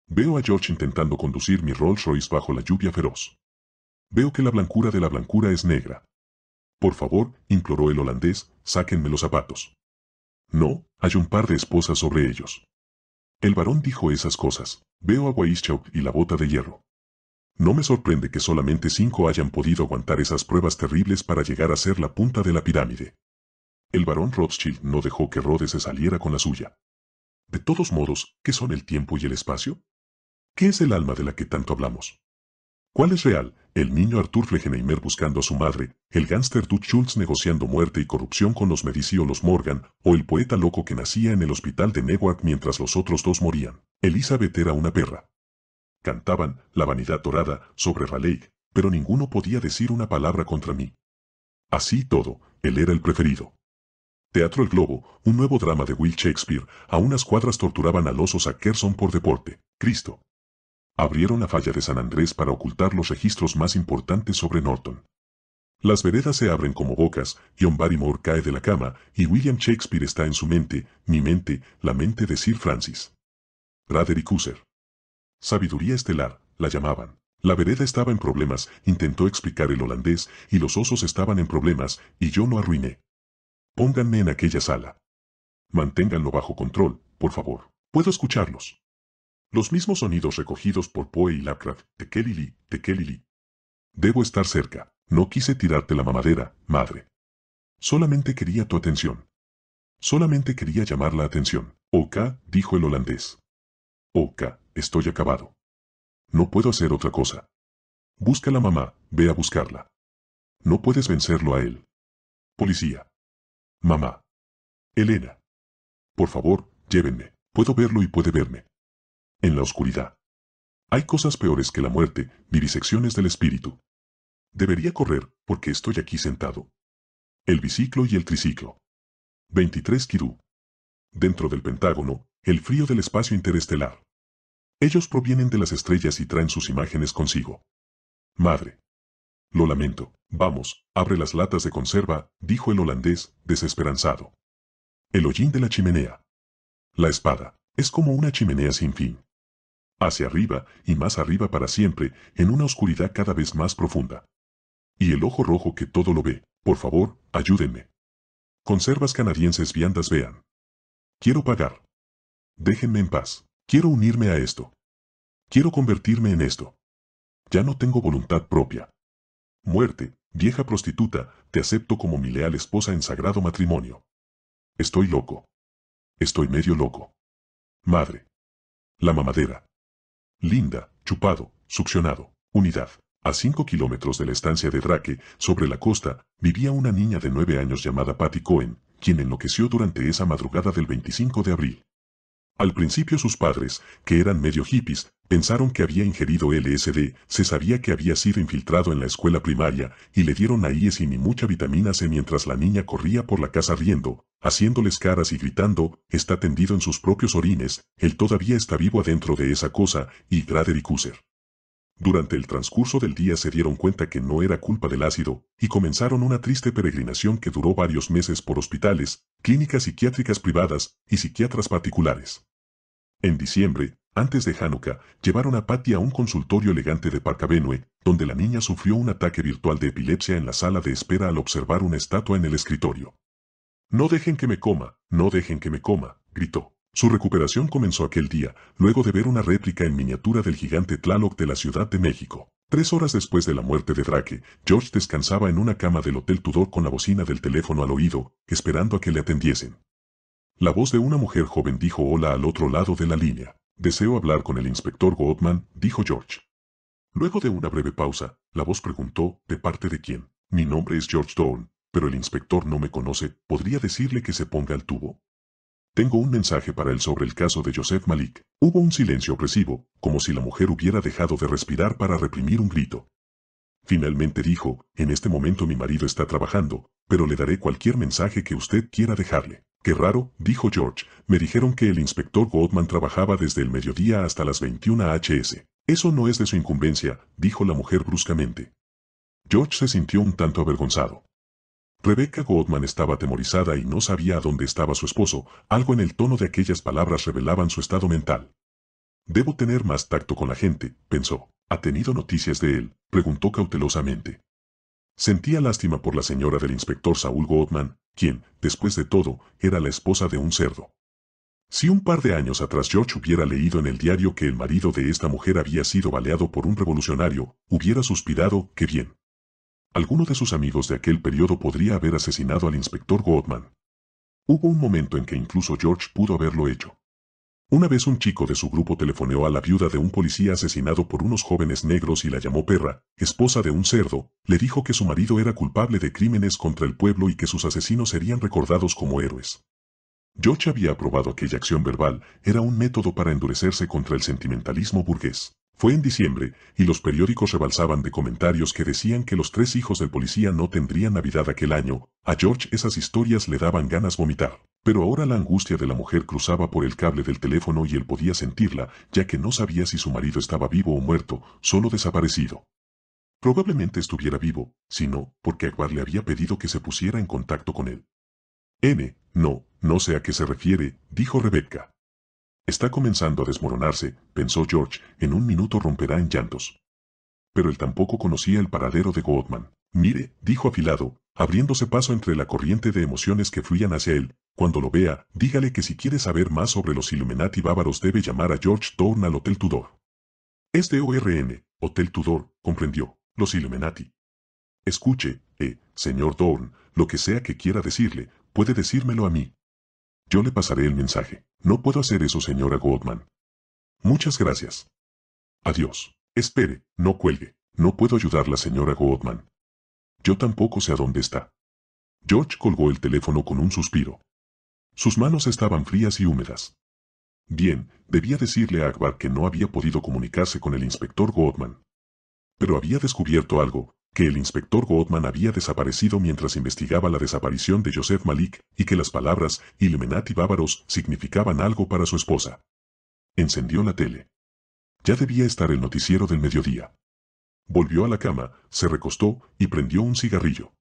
Veo a George intentando conducir mi Rolls Royce bajo la lluvia feroz. Veo que la blancura de la blancura es negra. Por favor, imploró el holandés, sáquenme los zapatos. No, hay un par de esposas sobre ellos. El varón dijo esas cosas. Veo a Weishaupt y la bota de hierro. No me sorprende que solamente cinco hayan podido aguantar esas pruebas terribles para llegar a ser la punta de la pirámide. El barón Rothschild no dejó que Rhodes se saliera con la suya. De todos modos, ¿qué son el tiempo y el espacio? ¿Qué es el alma de la que tanto hablamos? ¿Cuál es real? El niño Arthur Flegenheimer buscando a su madre, el gánster Dutch Schultz negociando muerte y corrupción con los Medici los Morgan, o el poeta loco que nacía en el hospital de Newark mientras los otros dos morían. Elizabeth era una perra. Cantaban La Vanidad Dorada sobre Raleigh, pero ninguno podía decir una palabra contra mí. Así todo, él era el preferido. Teatro El Globo, un nuevo drama de Will Shakespeare, a unas cuadras torturaban al oso Sackerson por deporte, Cristo. Abrieron la falla de San Andrés para ocultar los registros más importantes sobre Norton. Las veredas se abren como bocas, John Barrymore cae de la cama, y William Shakespeare está en su mente, mi mente, la mente de Sir Francis. Braderick Sabiduría estelar, la llamaban. La vereda estaba en problemas, intentó explicar el holandés, y los osos estaban en problemas, y yo no arruiné. Pónganme en aquella sala. Manténganlo bajo control, por favor. Puedo escucharlos. Los mismos sonidos recogidos por Poe y Lovecraft, tekelili, tekelili. Debo estar cerca. No quise tirarte la mamadera, madre. Solamente quería tu atención. Solamente quería llamar la atención. Oka, dijo el holandés. Oka, estoy acabado. No puedo hacer otra cosa. Busca la mamá, ve a buscarla. No puedes vencerlo a él. Policía. Mamá. Elena. Por favor, llévenme. Puedo verlo y puede verme. En la oscuridad. Hay cosas peores que la muerte, vivisecciones del espíritu. Debería correr, porque estoy aquí sentado. El biciclo y el triciclo. 23 Kirú. Dentro del Pentágono, el frío del espacio interestelar. Ellos provienen de las estrellas y traen sus imágenes consigo. Madre. Lo lamento. Vamos, abre las latas de conserva, dijo el holandés, desesperanzado. El hollín de la chimenea. La espada. Es como una chimenea sin fin. Hacia arriba, y más arriba para siempre, en una oscuridad cada vez más profunda. Y el ojo rojo que todo lo ve. Por favor, ayúdenme. Conservas canadienses viandas vean. Quiero pagar. Déjenme en paz. Quiero unirme a esto. Quiero convertirme en esto. Ya no tengo voluntad propia. Muerte, vieja prostituta, te acepto como mi leal esposa en sagrado matrimonio. Estoy loco. Estoy medio loco. Madre. La mamadera. Linda, chupado, succionado, unidad. A cinco kilómetros de la estancia de Drake, sobre la costa, vivía una niña de nueve años llamada Patty Cohen, quien enloqueció durante esa madrugada del 25 de abril. Al principio sus padres, que eran medio hippies, pensaron que había ingerido LSD, se sabía que había sido infiltrado en la escuela primaria, y le dieron Iesin y mucha vitamina C mientras la niña corría por la casa riendo, haciéndoles caras y gritando, está tendido en sus propios orines, él todavía está vivo adentro de esa cosa, y Grader y durante el transcurso del día se dieron cuenta que no era culpa del ácido, y comenzaron una triste peregrinación que duró varios meses por hospitales, clínicas psiquiátricas privadas y psiquiatras particulares. En diciembre, antes de Hanukkah, llevaron a Patty a un consultorio elegante de Parcavenue, donde la niña sufrió un ataque virtual de epilepsia en la sala de espera al observar una estatua en el escritorio. «No dejen que me coma, no dejen que me coma», gritó. Su recuperación comenzó aquel día, luego de ver una réplica en miniatura del gigante Tlaloc de la Ciudad de México. Tres horas después de la muerte de Drake, George descansaba en una cama del Hotel Tudor con la bocina del teléfono al oído, esperando a que le atendiesen. La voz de una mujer joven dijo hola al otro lado de la línea. Deseo hablar con el inspector Goldman, dijo George. Luego de una breve pausa, la voz preguntó, ¿de parte de quién? Mi nombre es George Dorn, pero el inspector no me conoce, ¿podría decirle que se ponga al tubo? Tengo un mensaje para él sobre el caso de Joseph Malik. Hubo un silencio opresivo, como si la mujer hubiera dejado de respirar para reprimir un grito. Finalmente dijo, en este momento mi marido está trabajando, pero le daré cualquier mensaje que usted quiera dejarle. Qué raro, dijo George, me dijeron que el inspector Goldman trabajaba desde el mediodía hasta las 21 HS. Eso no es de su incumbencia, dijo la mujer bruscamente. George se sintió un tanto avergonzado. Rebecca Goldman estaba atemorizada y no sabía a dónde estaba su esposo, algo en el tono de aquellas palabras revelaban su estado mental. Debo tener más tacto con la gente, pensó. ¿Ha tenido noticias de él? preguntó cautelosamente. Sentía lástima por la señora del inspector Saúl Goldman, quien, después de todo, era la esposa de un cerdo. Si un par de años atrás George hubiera leído en el diario que el marido de esta mujer había sido baleado por un revolucionario, hubiera suspirado, qué bien. Alguno de sus amigos de aquel periodo podría haber asesinado al inspector Goldman. Hubo un momento en que incluso George pudo haberlo hecho. Una vez un chico de su grupo telefoneó a la viuda de un policía asesinado por unos jóvenes negros y la llamó perra, esposa de un cerdo, le dijo que su marido era culpable de crímenes contra el pueblo y que sus asesinos serían recordados como héroes. George había aprobado aquella acción verbal, era un método para endurecerse contra el sentimentalismo burgués. Fue en diciembre, y los periódicos rebalsaban de comentarios que decían que los tres hijos del policía no tendrían Navidad aquel año. A George esas historias le daban ganas vomitar. Pero ahora la angustia de la mujer cruzaba por el cable del teléfono y él podía sentirla, ya que no sabía si su marido estaba vivo o muerto, solo desaparecido. Probablemente estuviera vivo, si no, porque Aguad le había pedido que se pusiera en contacto con él. N, no, no sé a qué se refiere, dijo Rebecca. Está comenzando a desmoronarse, pensó George, en un minuto romperá en llantos. Pero él tampoco conocía el paradero de Godman. Mire, dijo afilado, abriéndose paso entre la corriente de emociones que fluían hacia él, cuando lo vea, dígale que si quiere saber más sobre los Illuminati bávaros debe llamar a George Thorne al Hotel Tudor. Es de ORN, Hotel Tudor, comprendió, los Illuminati. Escuche, eh, señor Thorne, lo que sea que quiera decirle, puede decírmelo a mí, yo le pasaré el mensaje. No puedo hacer eso, señora Goldman. Muchas gracias. Adiós. Espere, no cuelgue. No puedo ayudarla, señora Goldman. Yo tampoco sé a dónde está. George colgó el teléfono con un suspiro. Sus manos estaban frías y húmedas. Bien, debía decirle a Akbar que no había podido comunicarse con el inspector Goldman. Pero había descubierto algo, que el inspector Gottman había desaparecido mientras investigaba la desaparición de Joseph Malik y que las palabras Illuminati bávaros significaban algo para su esposa. Encendió la tele. Ya debía estar el noticiero del mediodía. Volvió a la cama, se recostó y prendió un cigarrillo.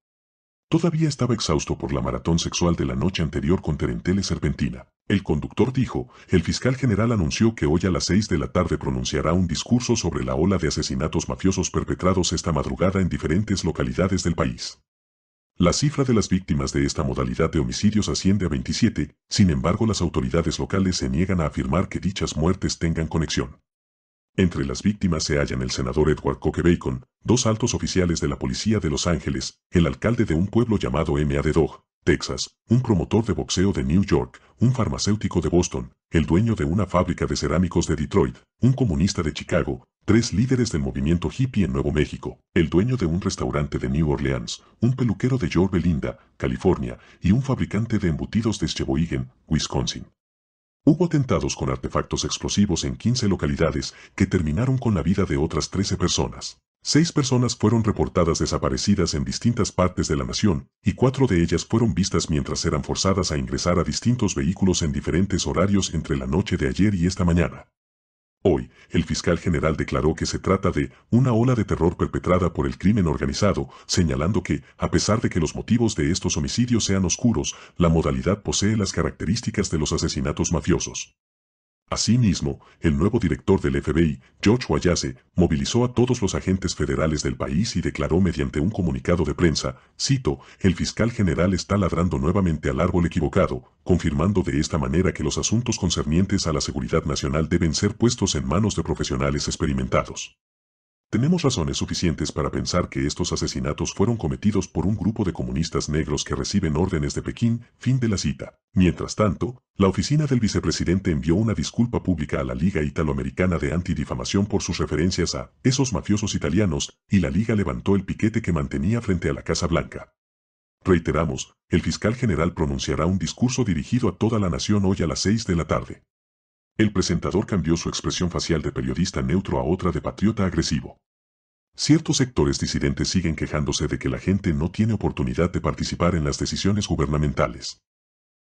Todavía estaba exhausto por la maratón sexual de la noche anterior con Terentele Serpentina. El conductor dijo, el fiscal general anunció que hoy a las 6 de la tarde pronunciará un discurso sobre la ola de asesinatos mafiosos perpetrados esta madrugada en diferentes localidades del país. La cifra de las víctimas de esta modalidad de homicidios asciende a 27, sin embargo las autoridades locales se niegan a afirmar que dichas muertes tengan conexión. Entre las víctimas se hallan el senador Edward Coque Bacon, dos altos oficiales de la policía de Los Ángeles, el alcalde de un pueblo llamado M.A. de Dog, Texas, un promotor de boxeo de New York, un farmacéutico de Boston, el dueño de una fábrica de cerámicos de Detroit, un comunista de Chicago, tres líderes del movimiento hippie en Nuevo México, el dueño de un restaurante de New Orleans, un peluquero de Yorba Belinda, California, y un fabricante de embutidos de Sheboygan, Wisconsin. Hubo atentados con artefactos explosivos en 15 localidades que terminaron con la vida de otras 13 personas. Seis personas fueron reportadas desaparecidas en distintas partes de la nación, y cuatro de ellas fueron vistas mientras eran forzadas a ingresar a distintos vehículos en diferentes horarios entre la noche de ayer y esta mañana. Hoy, el fiscal general declaró que se trata de una ola de terror perpetrada por el crimen organizado, señalando que, a pesar de que los motivos de estos homicidios sean oscuros, la modalidad posee las características de los asesinatos mafiosos. Asimismo, el nuevo director del FBI, George Wayase, movilizó a todos los agentes federales del país y declaró mediante un comunicado de prensa, cito, el fiscal general está ladrando nuevamente al árbol equivocado, confirmando de esta manera que los asuntos concernientes a la seguridad nacional deben ser puestos en manos de profesionales experimentados. Tenemos razones suficientes para pensar que estos asesinatos fueron cometidos por un grupo de comunistas negros que reciben órdenes de Pekín, fin de la cita. Mientras tanto, la oficina del vicepresidente envió una disculpa pública a la Liga Italoamericana de Antidifamación por sus referencias a esos mafiosos italianos, y la Liga levantó el piquete que mantenía frente a la Casa Blanca. Reiteramos, el fiscal general pronunciará un discurso dirigido a toda la nación hoy a las 6 de la tarde. El presentador cambió su expresión facial de periodista neutro a otra de patriota agresivo. Ciertos sectores disidentes siguen quejándose de que la gente no tiene oportunidad de participar en las decisiones gubernamentales.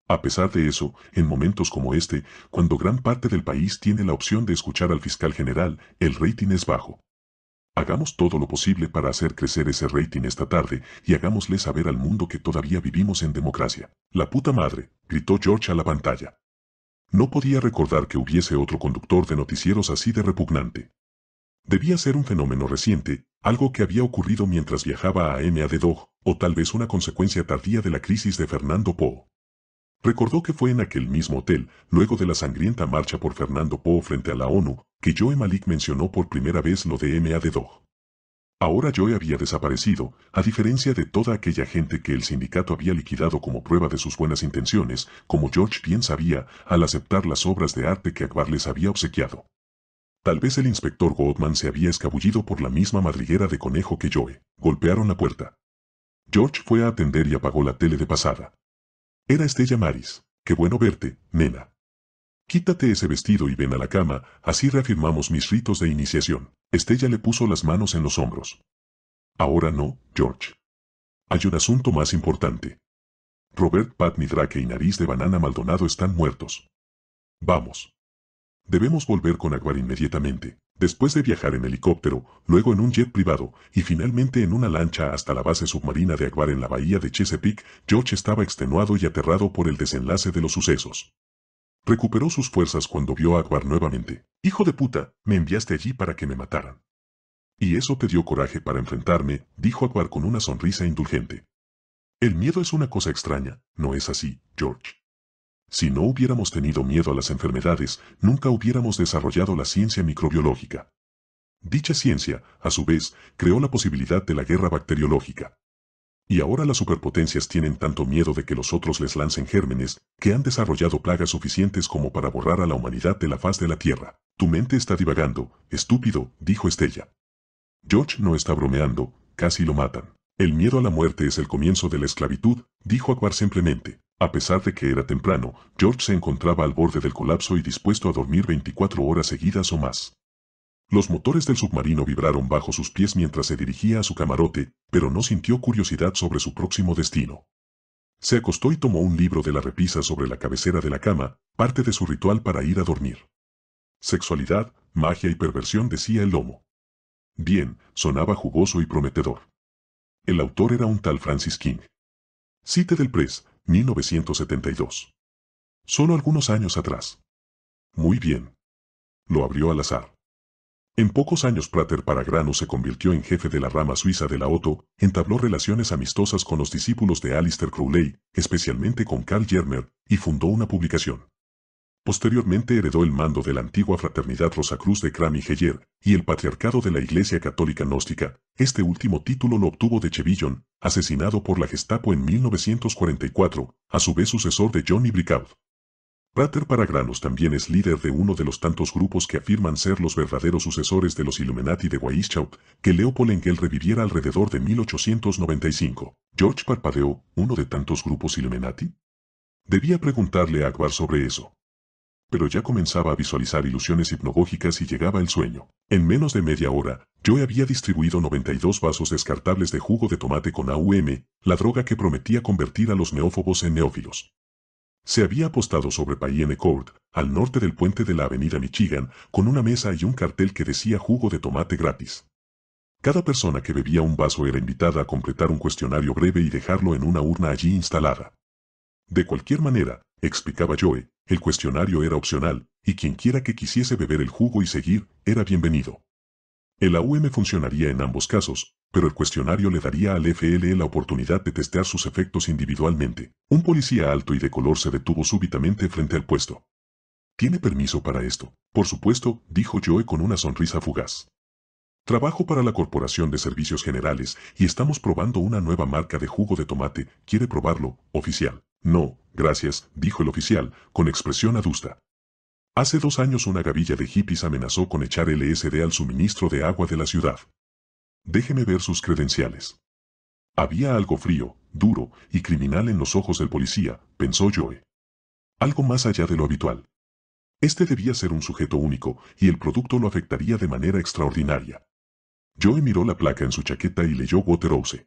A pesar de eso, en momentos como este, cuando gran parte del país tiene la opción de escuchar al fiscal general, el rating es bajo. Hagamos todo lo posible para hacer crecer ese rating esta tarde y hagámosle saber al mundo que todavía vivimos en democracia. La puta madre, gritó George a la pantalla. No podía recordar que hubiese otro conductor de noticieros así de repugnante. Debía ser un fenómeno reciente, algo que había ocurrido mientras viajaba a M.A. de Dog, o tal vez una consecuencia tardía de la crisis de Fernando Poe. Recordó que fue en aquel mismo hotel, luego de la sangrienta marcha por Fernando Poe frente a la ONU, que Joe Malik mencionó por primera vez lo de M.A. de Dog. Ahora Joe había desaparecido, a diferencia de toda aquella gente que el sindicato había liquidado como prueba de sus buenas intenciones, como George bien sabía, al aceptar las obras de arte que Akbar les había obsequiado. Tal vez el inspector Goldman se había escabullido por la misma madriguera de conejo que Joe. Golpearon la puerta. George fue a atender y apagó la tele de pasada. Era Estella Maris. Qué bueno verte, nena. Quítate ese vestido y ven a la cama, así reafirmamos mis ritos de iniciación. Estella le puso las manos en los hombros. Ahora no, George. Hay un asunto más importante. Robert Patney Drake y Nariz de Banana Maldonado están muertos. Vamos. Debemos volver con Aguar inmediatamente, después de viajar en helicóptero, luego en un jet privado, y finalmente en una lancha hasta la base submarina de Aguar en la bahía de Chesapeake, George estaba extenuado y aterrado por el desenlace de los sucesos. Recuperó sus fuerzas cuando vio a Aguar nuevamente. Hijo de puta, me enviaste allí para que me mataran. Y eso te dio coraje para enfrentarme, dijo Aguar con una sonrisa indulgente. El miedo es una cosa extraña, ¿no es así, George? Si no hubiéramos tenido miedo a las enfermedades, nunca hubiéramos desarrollado la ciencia microbiológica. Dicha ciencia, a su vez, creó la posibilidad de la guerra bacteriológica. Y ahora las superpotencias tienen tanto miedo de que los otros les lancen gérmenes, que han desarrollado plagas suficientes como para borrar a la humanidad de la faz de la Tierra. Tu mente está divagando, estúpido, dijo Estella. George no está bromeando, casi lo matan. El miedo a la muerte es el comienzo de la esclavitud, dijo Aquar simplemente. A pesar de que era temprano, George se encontraba al borde del colapso y dispuesto a dormir 24 horas seguidas o más. Los motores del submarino vibraron bajo sus pies mientras se dirigía a su camarote, pero no sintió curiosidad sobre su próximo destino. Se acostó y tomó un libro de la repisa sobre la cabecera de la cama, parte de su ritual para ir a dormir. Sexualidad, magia y perversión decía el lomo. Bien, sonaba jugoso y prometedor. El autor era un tal Francis King. Cite del Press, 1972. Solo algunos años atrás. Muy bien. Lo abrió al azar. En pocos años Prater Paragrano se convirtió en jefe de la rama suiza de la OTO, entabló relaciones amistosas con los discípulos de Alistair Crowley, especialmente con Karl Germer, y fundó una publicación. Posteriormente heredó el mando de la antigua fraternidad Rosa Cruz de Cram y Heyer, y el patriarcado de la Iglesia Católica Gnóstica. Este último título lo obtuvo de Chevillon, asesinado por la Gestapo en 1944, a su vez sucesor de Johnny Bricaud para Paragranos también es líder de uno de los tantos grupos que afirman ser los verdaderos sucesores de los Illuminati de Weishaupt, que Leopold Engel reviviera alrededor de 1895. George Parpadeo, ¿uno de tantos grupos Illuminati? Debía preguntarle a Akbar sobre eso. Pero ya comenzaba a visualizar ilusiones hipnogógicas y llegaba el sueño. En menos de media hora, yo había distribuido 92 vasos descartables de jugo de tomate con AUM, la droga que prometía convertir a los neófobos en neófilos. Se había apostado sobre Payenne Court, al norte del puente de la avenida Michigan, con una mesa y un cartel que decía jugo de tomate gratis. Cada persona que bebía un vaso era invitada a completar un cuestionario breve y dejarlo en una urna allí instalada. De cualquier manera, explicaba Joe, el cuestionario era opcional, y quienquiera que quisiese beber el jugo y seguir, era bienvenido. El AUM funcionaría en ambos casos, pero el cuestionario le daría al FLE la oportunidad de testear sus efectos individualmente. Un policía alto y de color se detuvo súbitamente frente al puesto. ¿Tiene permiso para esto? Por supuesto, dijo Joe con una sonrisa fugaz. Trabajo para la Corporación de Servicios Generales y estamos probando una nueva marca de jugo de tomate. ¿Quiere probarlo, oficial? No, gracias, dijo el oficial, con expresión adusta. Hace dos años una gavilla de hippies amenazó con echar LSD al suministro de agua de la ciudad. Déjeme ver sus credenciales. Había algo frío, duro y criminal en los ojos del policía, pensó Joe. Algo más allá de lo habitual. Este debía ser un sujeto único, y el producto lo afectaría de manera extraordinaria. Joe miró la placa en su chaqueta y leyó Waterhouse.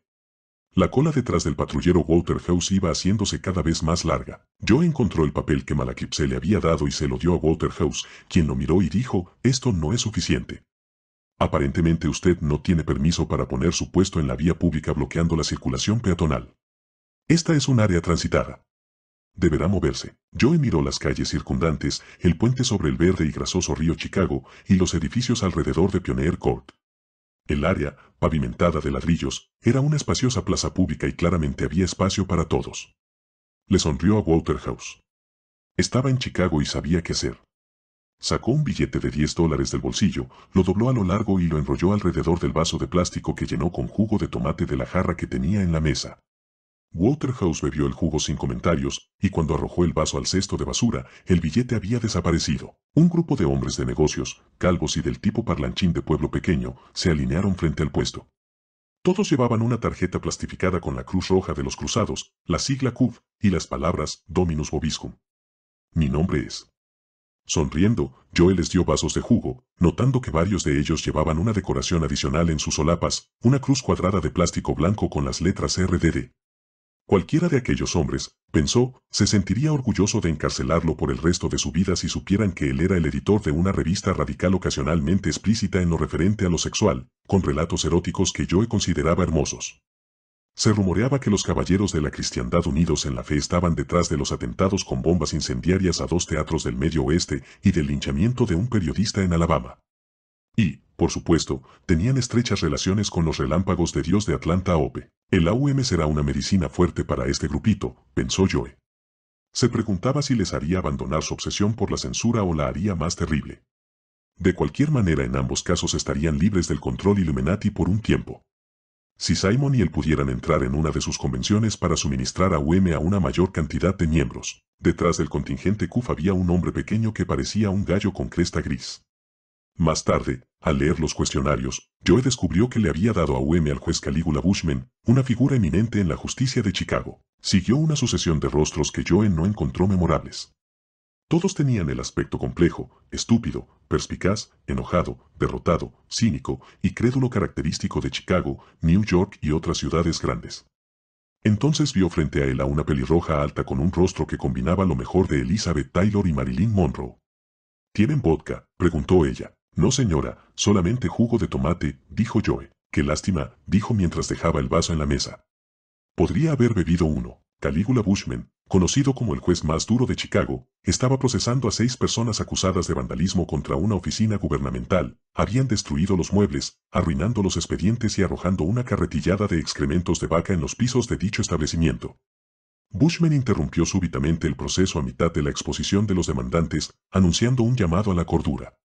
La cola detrás del patrullero Waterhouse iba haciéndose cada vez más larga. Joey encontró el papel que Malakip se le había dado y se lo dio a Waterhouse, quien lo miró y dijo, esto no es suficiente. Aparentemente usted no tiene permiso para poner su puesto en la vía pública bloqueando la circulación peatonal. Esta es un área transitada. Deberá moverse. Joe miró las calles circundantes, el puente sobre el verde y grasoso río Chicago y los edificios alrededor de Pioneer Court. El área, pavimentada de ladrillos, era una espaciosa plaza pública y claramente había espacio para todos. Le sonrió a Waterhouse. Estaba en Chicago y sabía qué hacer. Sacó un billete de 10 dólares del bolsillo, lo dobló a lo largo y lo enrolló alrededor del vaso de plástico que llenó con jugo de tomate de la jarra que tenía en la mesa. Waterhouse bebió el jugo sin comentarios, y cuando arrojó el vaso al cesto de basura, el billete había desaparecido. Un grupo de hombres de negocios, calvos y del tipo parlanchín de pueblo pequeño, se alinearon frente al puesto. Todos llevaban una tarjeta plastificada con la cruz roja de los cruzados, la sigla CUV, y las palabras Dominus Bobiscum. Mi nombre es, Sonriendo, Joe les dio vasos de jugo, notando que varios de ellos llevaban una decoración adicional en sus solapas, una cruz cuadrada de plástico blanco con las letras RDD. Cualquiera de aquellos hombres, pensó, se sentiría orgulloso de encarcelarlo por el resto de su vida si supieran que él era el editor de una revista radical ocasionalmente explícita en lo referente a lo sexual, con relatos eróticos que Joe consideraba hermosos. Se rumoreaba que los caballeros de la cristiandad unidos en la fe estaban detrás de los atentados con bombas incendiarias a dos teatros del medio oeste y del linchamiento de un periodista en Alabama. Y, por supuesto, tenían estrechas relaciones con los relámpagos de Dios de Atlanta OPE. El AUM será una medicina fuerte para este grupito, pensó Joe. Se preguntaba si les haría abandonar su obsesión por la censura o la haría más terrible. De cualquier manera en ambos casos estarían libres del control Illuminati por un tiempo. Si Simon y él pudieran entrar en una de sus convenciones para suministrar a UM a una mayor cantidad de miembros, detrás del contingente CUF había un hombre pequeño que parecía un gallo con cresta gris. Más tarde, al leer los cuestionarios, Joe descubrió que le había dado a UM al juez Calígula Bushman, una figura eminente en la justicia de Chicago. Siguió una sucesión de rostros que Joe no encontró memorables. Todos tenían el aspecto complejo, estúpido, perspicaz, enojado, derrotado, cínico y crédulo característico de Chicago, New York y otras ciudades grandes. Entonces vio frente a él a una pelirroja alta con un rostro que combinaba lo mejor de Elizabeth Taylor y Marilyn Monroe. ¿Tienen vodka? preguntó ella. No señora, solamente jugo de tomate, dijo Joe. Qué lástima, dijo mientras dejaba el vaso en la mesa. Podría haber bebido uno. Calígula Bushman, conocido como el juez más duro de Chicago, estaba procesando a seis personas acusadas de vandalismo contra una oficina gubernamental, habían destruido los muebles, arruinando los expedientes y arrojando una carretillada de excrementos de vaca en los pisos de dicho establecimiento. Bushman interrumpió súbitamente el proceso a mitad de la exposición de los demandantes, anunciando un llamado a la cordura.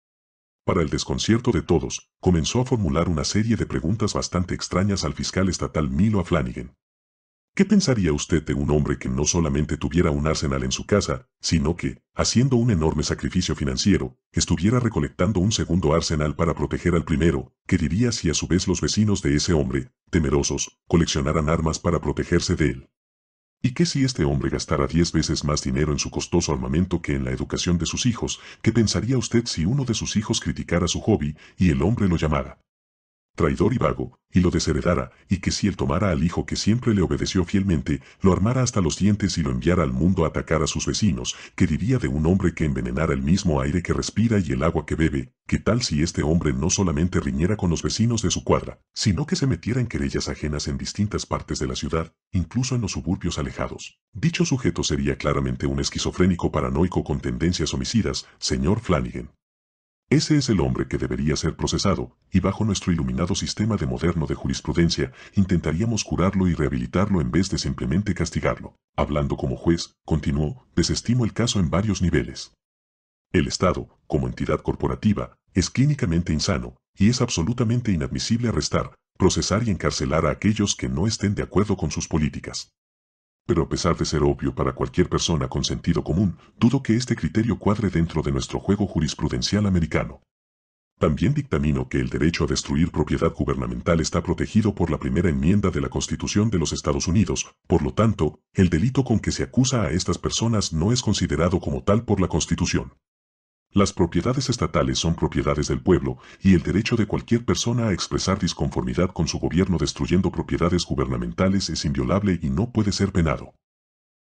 Para el desconcierto de todos, comenzó a formular una serie de preguntas bastante extrañas al fiscal estatal Milo Flanagan. ¿Qué pensaría usted de un hombre que no solamente tuviera un arsenal en su casa, sino que, haciendo un enorme sacrificio financiero, estuviera recolectando un segundo arsenal para proteger al primero? ¿Qué diría si a su vez los vecinos de ese hombre, temerosos, coleccionaran armas para protegerse de él? ¿Y qué si este hombre gastara diez veces más dinero en su costoso armamento que en la educación de sus hijos? ¿Qué pensaría usted si uno de sus hijos criticara su hobby y el hombre lo llamara traidor y vago, y lo desheredara, y que si él tomara al hijo que siempre le obedeció fielmente, lo armara hasta los dientes y lo enviara al mundo a atacar a sus vecinos, que diría de un hombre que envenenara el mismo aire que respira y el agua que bebe, que tal si este hombre no solamente riñera con los vecinos de su cuadra, sino que se metiera en querellas ajenas en distintas partes de la ciudad, incluso en los suburbios alejados. Dicho sujeto sería claramente un esquizofrénico paranoico con tendencias homicidas, señor Flanagan. Ese es el hombre que debería ser procesado, y bajo nuestro iluminado sistema de moderno de jurisprudencia, intentaríamos curarlo y rehabilitarlo en vez de simplemente castigarlo. Hablando como juez, continuó, desestimo el caso en varios niveles. El Estado, como entidad corporativa, es clínicamente insano, y es absolutamente inadmisible arrestar, procesar y encarcelar a aquellos que no estén de acuerdo con sus políticas. Pero a pesar de ser obvio para cualquier persona con sentido común, dudo que este criterio cuadre dentro de nuestro juego jurisprudencial americano. También dictamino que el derecho a destruir propiedad gubernamental está protegido por la primera enmienda de la Constitución de los Estados Unidos, por lo tanto, el delito con que se acusa a estas personas no es considerado como tal por la Constitución. Las propiedades estatales son propiedades del pueblo y el derecho de cualquier persona a expresar disconformidad con su gobierno destruyendo propiedades gubernamentales es inviolable y no puede ser penado.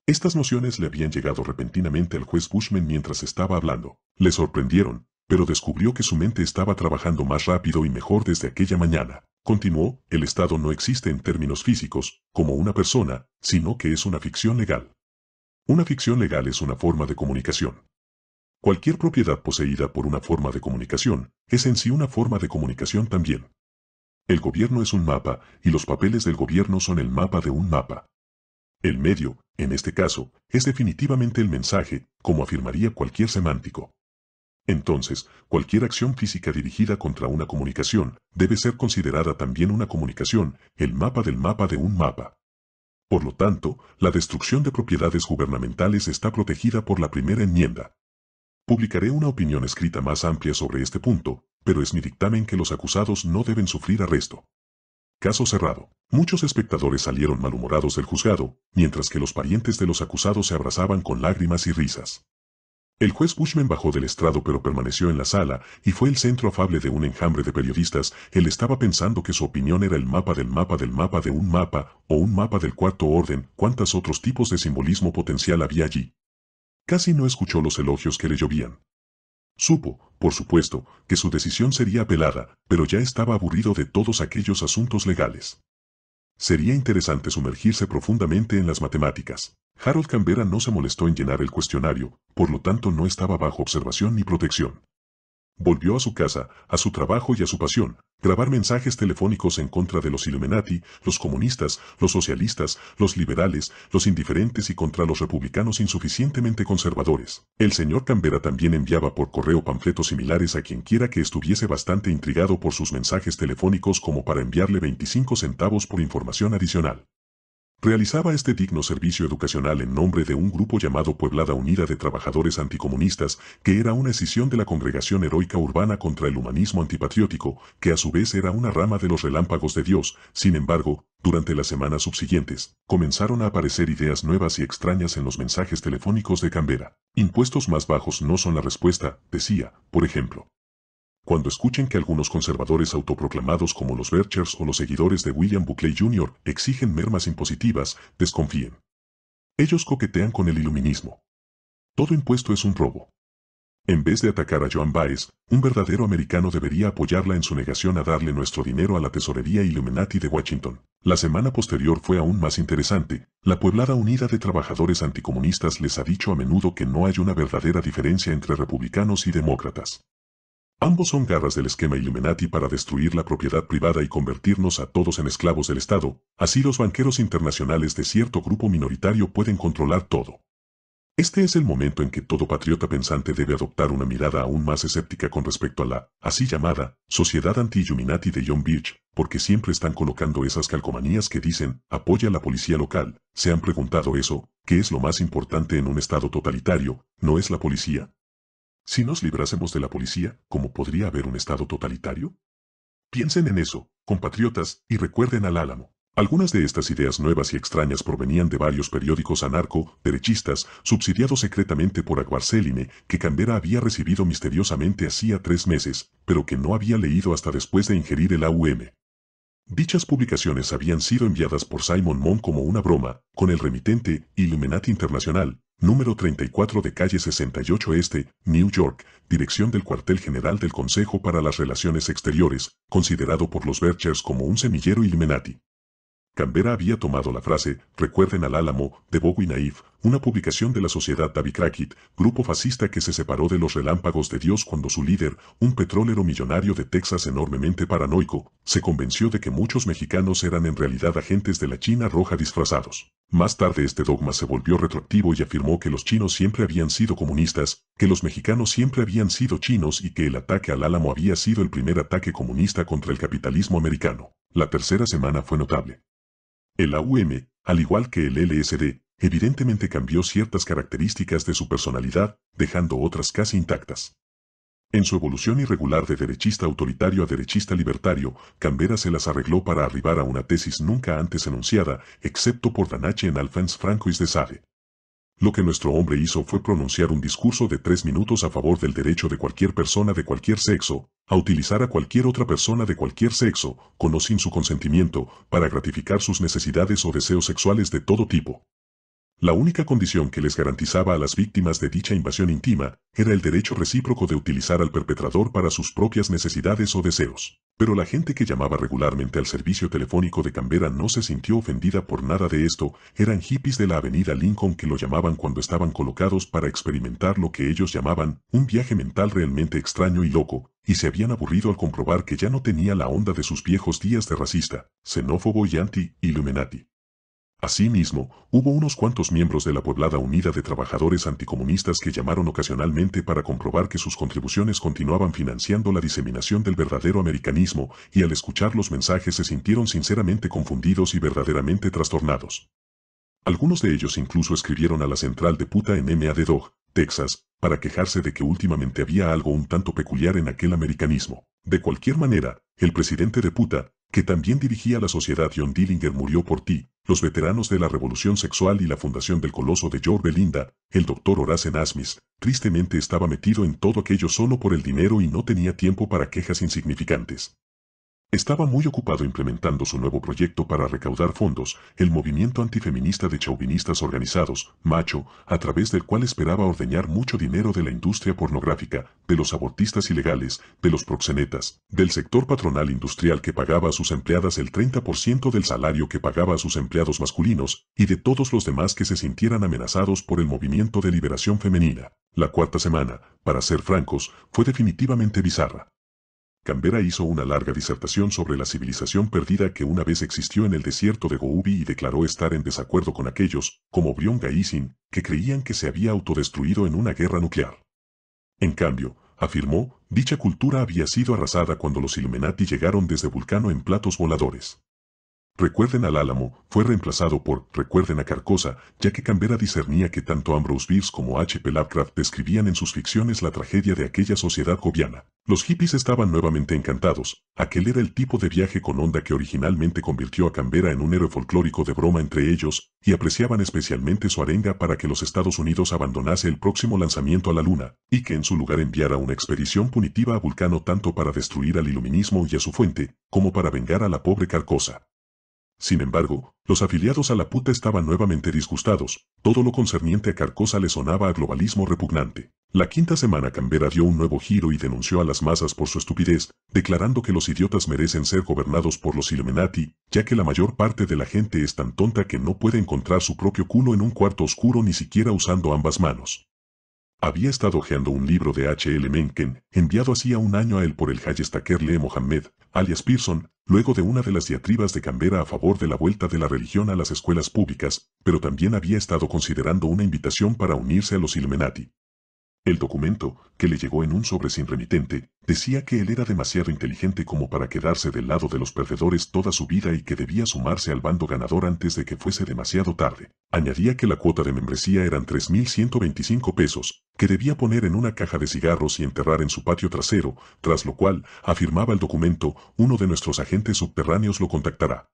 Estas nociones le habían llegado repentinamente al juez Bushman mientras estaba hablando. Le sorprendieron, pero descubrió que su mente estaba trabajando más rápido y mejor desde aquella mañana. Continuó, el Estado no existe en términos físicos, como una persona, sino que es una ficción legal. Una ficción legal es una forma de comunicación. Cualquier propiedad poseída por una forma de comunicación es en sí una forma de comunicación también. El gobierno es un mapa y los papeles del gobierno son el mapa de un mapa. El medio, en este caso, es definitivamente el mensaje, como afirmaría cualquier semántico. Entonces, cualquier acción física dirigida contra una comunicación debe ser considerada también una comunicación, el mapa del mapa de un mapa. Por lo tanto, la destrucción de propiedades gubernamentales está protegida por la primera enmienda. Publicaré una opinión escrita más amplia sobre este punto, pero es mi dictamen que los acusados no deben sufrir arresto. Caso cerrado. Muchos espectadores salieron malhumorados del juzgado, mientras que los parientes de los acusados se abrazaban con lágrimas y risas. El juez Bushman bajó del estrado pero permaneció en la sala y fue el centro afable de un enjambre de periodistas. Él estaba pensando que su opinión era el mapa del mapa del mapa de un mapa o un mapa del cuarto orden. ¿Cuántos otros tipos de simbolismo potencial había allí? casi no escuchó los elogios que le llovían. Supo, por supuesto, que su decisión sería apelada, pero ya estaba aburrido de todos aquellos asuntos legales. Sería interesante sumergirse profundamente en las matemáticas. Harold Canberra no se molestó en llenar el cuestionario, por lo tanto no estaba bajo observación ni protección. Volvió a su casa, a su trabajo y a su pasión, grabar mensajes telefónicos en contra de los Illuminati, los comunistas, los socialistas, los liberales, los indiferentes y contra los republicanos insuficientemente conservadores. El señor Canberra también enviaba por correo panfletos similares a quienquiera que estuviese bastante intrigado por sus mensajes telefónicos como para enviarle 25 centavos por información adicional. Realizaba este digno servicio educacional en nombre de un grupo llamado Pueblada Unida de Trabajadores Anticomunistas, que era una escisión de la Congregación Heroica Urbana contra el Humanismo Antipatriótico, que a su vez era una rama de los Relámpagos de Dios. Sin embargo, durante las semanas subsiguientes, comenzaron a aparecer ideas nuevas y extrañas en los mensajes telefónicos de Canberra. Impuestos más bajos no son la respuesta, decía, por ejemplo. Cuando escuchen que algunos conservadores autoproclamados como los Berchers o los seguidores de William Buckley Jr. exigen mermas impositivas, desconfíen. Ellos coquetean con el iluminismo. Todo impuesto es un robo. En vez de atacar a Joan Baez, un verdadero americano debería apoyarla en su negación a darle nuestro dinero a la tesorería Illuminati de Washington. La semana posterior fue aún más interesante. La Pueblada Unida de Trabajadores Anticomunistas les ha dicho a menudo que no hay una verdadera diferencia entre republicanos y demócratas. Ambos son garras del esquema Illuminati para destruir la propiedad privada y convertirnos a todos en esclavos del Estado, así los banqueros internacionales de cierto grupo minoritario pueden controlar todo. Este es el momento en que todo patriota pensante debe adoptar una mirada aún más escéptica con respecto a la, así llamada, sociedad anti-Illuminati de John Birch, porque siempre están colocando esas calcomanías que dicen, apoya a la policía local. ¿Se han preguntado eso? ¿Qué es lo más importante en un estado totalitario? No es la policía, si nos librásemos de la policía, ¿cómo podría haber un Estado totalitario? Piensen en eso, compatriotas, y recuerden al Álamo. Algunas de estas ideas nuevas y extrañas provenían de varios periódicos anarco-derechistas, subsidiados secretamente por Aguarceline, que Canberra había recibido misteriosamente hacía tres meses, pero que no había leído hasta después de ingerir el AUM. Dichas publicaciones habían sido enviadas por Simon Mon como una broma, con el remitente Illuminati Internacional, número 34 de calle 68 Este, New York, dirección del cuartel general del Consejo para las Relaciones Exteriores, considerado por los Berchers como un semillero Ilmenati. Canberra había tomado la frase, recuerden al álamo, de Bowie Naif, una publicación de la Sociedad David Crackett, grupo fascista que se separó de los relámpagos de Dios cuando su líder, un petrolero millonario de Texas enormemente paranoico, se convenció de que muchos mexicanos eran en realidad agentes de la China roja disfrazados. Más tarde este dogma se volvió retroactivo y afirmó que los chinos siempre habían sido comunistas, que los mexicanos siempre habían sido chinos y que el ataque al álamo había sido el primer ataque comunista contra el capitalismo americano. La tercera semana fue notable. El AUM, al igual que el LSD, evidentemente cambió ciertas características de su personalidad, dejando otras casi intactas. En su evolución irregular de derechista autoritario a derechista libertario, Canberra se las arregló para arribar a una tesis nunca antes enunciada, excepto por Danache en Alphonse Francois de Sade. Lo que nuestro hombre hizo fue pronunciar un discurso de tres minutos a favor del derecho de cualquier persona de cualquier sexo, a utilizar a cualquier otra persona de cualquier sexo, con o sin su consentimiento, para gratificar sus necesidades o deseos sexuales de todo tipo. La única condición que les garantizaba a las víctimas de dicha invasión íntima era el derecho recíproco de utilizar al perpetrador para sus propias necesidades o deseos. Pero la gente que llamaba regularmente al servicio telefónico de Canberra no se sintió ofendida por nada de esto, eran hippies de la avenida Lincoln que lo llamaban cuando estaban colocados para experimentar lo que ellos llamaban un viaje mental realmente extraño y loco, y se habían aburrido al comprobar que ya no tenía la onda de sus viejos días de racista, xenófobo y anti-illuminati. Asimismo, hubo unos cuantos miembros de la Poblada Unida de Trabajadores Anticomunistas que llamaron ocasionalmente para comprobar que sus contribuciones continuaban financiando la diseminación del verdadero americanismo, y al escuchar los mensajes se sintieron sinceramente confundidos y verdaderamente trastornados. Algunos de ellos incluso escribieron a la central de puta en de Dog, Texas, para quejarse de que últimamente había algo un tanto peculiar en aquel americanismo. De cualquier manera, el presidente de puta, que también dirigía la sociedad John Dillinger murió por ti, los veteranos de la Revolución Sexual y la fundación del Coloso de George Belinda, el doctor Horace Nasmith, tristemente estaba metido en todo aquello solo por el dinero y no tenía tiempo para quejas insignificantes. Estaba muy ocupado implementando su nuevo proyecto para recaudar fondos, el movimiento antifeminista de chauvinistas organizados, macho, a través del cual esperaba ordeñar mucho dinero de la industria pornográfica, de los abortistas ilegales, de los proxenetas, del sector patronal industrial que pagaba a sus empleadas el 30% del salario que pagaba a sus empleados masculinos, y de todos los demás que se sintieran amenazados por el movimiento de liberación femenina. La cuarta semana, para ser francos, fue definitivamente bizarra. Canberra hizo una larga disertación sobre la civilización perdida que una vez existió en el desierto de Gobi y declaró estar en desacuerdo con aquellos, como Brion Gaisin, que creían que se había autodestruido en una guerra nuclear. En cambio, afirmó, dicha cultura había sido arrasada cuando los Illuminati llegaron desde Vulcano en platos voladores. Recuerden al Álamo, fue reemplazado por Recuerden a Carcosa, ya que Canberra discernía que tanto Ambrose Bierce como H.P. Lovecraft describían en sus ficciones la tragedia de aquella sociedad joviana. Los hippies estaban nuevamente encantados, aquel era el tipo de viaje con onda que originalmente convirtió a Canberra en un héroe folclórico de broma entre ellos, y apreciaban especialmente su arenga para que los Estados Unidos abandonase el próximo lanzamiento a la Luna, y que en su lugar enviara una expedición punitiva a Vulcano tanto para destruir al iluminismo y a su fuente, como para vengar a la pobre Carcosa. Sin embargo, los afiliados a la puta estaban nuevamente disgustados, todo lo concerniente a Carcosa le sonaba a globalismo repugnante. La quinta semana Canberra dio un nuevo giro y denunció a las masas por su estupidez, declarando que los idiotas merecen ser gobernados por los Illuminati, ya que la mayor parte de la gente es tan tonta que no puede encontrar su propio culo en un cuarto oscuro ni siquiera usando ambas manos. Había estado geando un libro de H. L. Mencken, enviado hacía un año a él por el Hayestaker le Mohammed, alias Pearson, luego de una de las diatribas de Canberra a favor de la vuelta de la religión a las escuelas públicas, pero también había estado considerando una invitación para unirse a los Illuminati. El documento, que le llegó en un sobre sin remitente, decía que él era demasiado inteligente como para quedarse del lado de los perdedores toda su vida y que debía sumarse al bando ganador antes de que fuese demasiado tarde. Añadía que la cuota de membresía eran 3.125 pesos, que debía poner en una caja de cigarros y enterrar en su patio trasero, tras lo cual, afirmaba el documento, uno de nuestros agentes subterráneos lo contactará.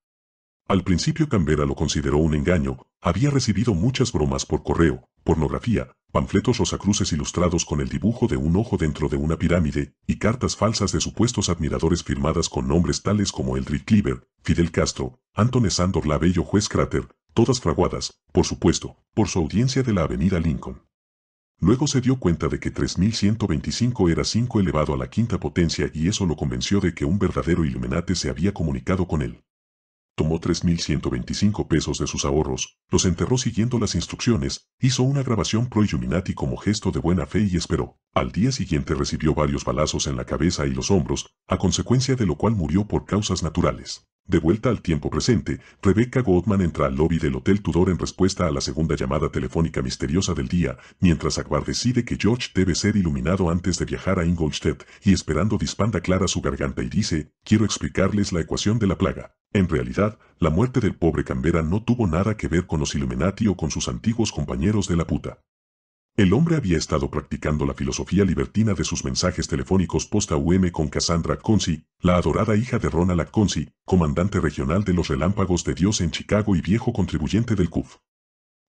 Al principio Cambera lo consideró un engaño, había recibido muchas bromas por correo, pornografía, panfletos rosacruces ilustrados con el dibujo de un ojo dentro de una pirámide, y cartas falsas de supuestos admiradores firmadas con nombres tales como Eldrick Cleaver, Fidel Castro, Anton Sandor bello Juez Crater, todas fraguadas, por supuesto, por su audiencia de la avenida Lincoln. Luego se dio cuenta de que 3125 era 5 elevado a la quinta potencia y eso lo convenció de que un verdadero iluminate se había comunicado con él tomó 3.125 pesos de sus ahorros, los enterró siguiendo las instrucciones, hizo una grabación pro Illuminati como gesto de buena fe y esperó. Al día siguiente recibió varios balazos en la cabeza y los hombros, a consecuencia de lo cual murió por causas naturales. De vuelta al tiempo presente, Rebecca Goldman entra al lobby del Hotel Tudor en respuesta a la segunda llamada telefónica misteriosa del día, mientras Akbar decide que George debe ser iluminado antes de viajar a Ingolstadt, y esperando dispanda clara su garganta y dice, quiero explicarles la ecuación de la plaga. En realidad, la muerte del pobre Canberra no tuvo nada que ver con los Illuminati o con sus antiguos compañeros de la puta. El hombre había estado practicando la filosofía libertina de sus mensajes telefónicos posta aum con Cassandra Consi, la adorada hija de Ronald Consi, comandante regional de los Relámpagos de Dios en Chicago y viejo contribuyente del CUF.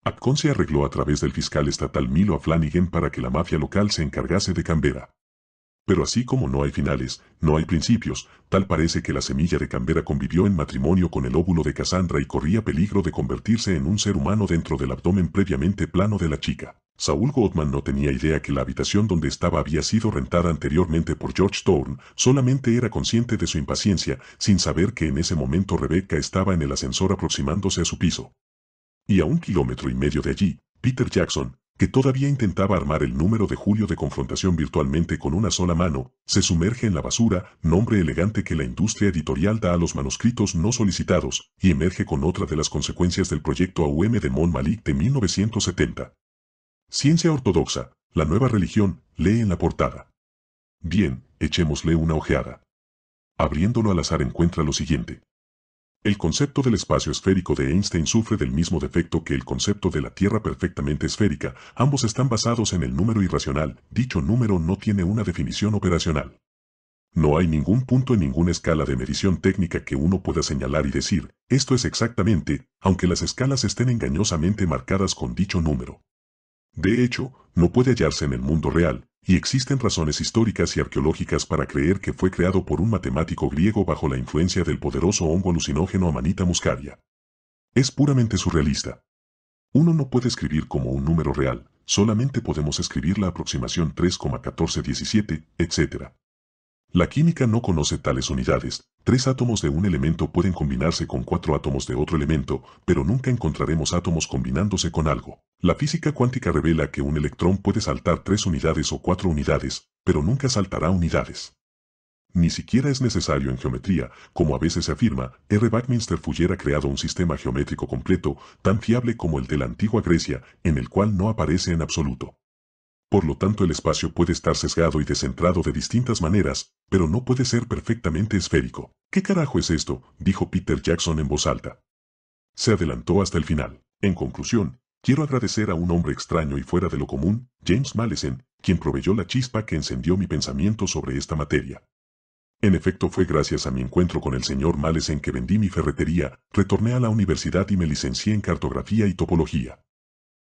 Atcon arregló a través del fiscal estatal Milo a Flanagan para que la mafia local se encargase de Canberra. Pero así como no hay finales, no hay principios, tal parece que la semilla de Canberra convivió en matrimonio con el óvulo de Cassandra y corría peligro de convertirse en un ser humano dentro del abdomen previamente plano de la chica. Saul Goldman no tenía idea que la habitación donde estaba había sido rentada anteriormente por George Thorne, solamente era consciente de su impaciencia, sin saber que en ese momento Rebecca estaba en el ascensor aproximándose a su piso. Y a un kilómetro y medio de allí, Peter Jackson, que todavía intentaba armar el número de julio de confrontación virtualmente con una sola mano, se sumerge en la basura, nombre elegante que la industria editorial da a los manuscritos no solicitados, y emerge con otra de las consecuencias del proyecto AUM de Mon Malik de 1970. Ciencia ortodoxa, la nueva religión, lee en la portada. Bien, echémosle una ojeada. Abriéndolo al azar encuentra lo siguiente. El concepto del espacio esférico de Einstein sufre del mismo defecto que el concepto de la Tierra perfectamente esférica, ambos están basados en el número irracional, dicho número no tiene una definición operacional. No hay ningún punto en ninguna escala de medición técnica que uno pueda señalar y decir, esto es exactamente, aunque las escalas estén engañosamente marcadas con dicho número. De hecho, no puede hallarse en el mundo real, y existen razones históricas y arqueológicas para creer que fue creado por un matemático griego bajo la influencia del poderoso hongo alucinógeno Amanita muscaria. Es puramente surrealista. Uno no puede escribir como un número real, solamente podemos escribir la aproximación 3,1417, etc. La química no conoce tales unidades. Tres átomos de un elemento pueden combinarse con cuatro átomos de otro elemento, pero nunca encontraremos átomos combinándose con algo. La física cuántica revela que un electrón puede saltar tres unidades o cuatro unidades, pero nunca saltará unidades. Ni siquiera es necesario en geometría, como a veces se afirma, R. Backminster Fuller ha creado un sistema geométrico completo, tan fiable como el de la antigua Grecia, en el cual no aparece en absoluto. Por lo tanto el espacio puede estar sesgado y descentrado de distintas maneras, pero no puede ser perfectamente esférico. ¿Qué carajo es esto? dijo Peter Jackson en voz alta. Se adelantó hasta el final. En conclusión, quiero agradecer a un hombre extraño y fuera de lo común, James Malesen, quien proveyó la chispa que encendió mi pensamiento sobre esta materia. En efecto fue gracias a mi encuentro con el señor Malesen que vendí mi ferretería, retorné a la universidad y me licencié en cartografía y topología.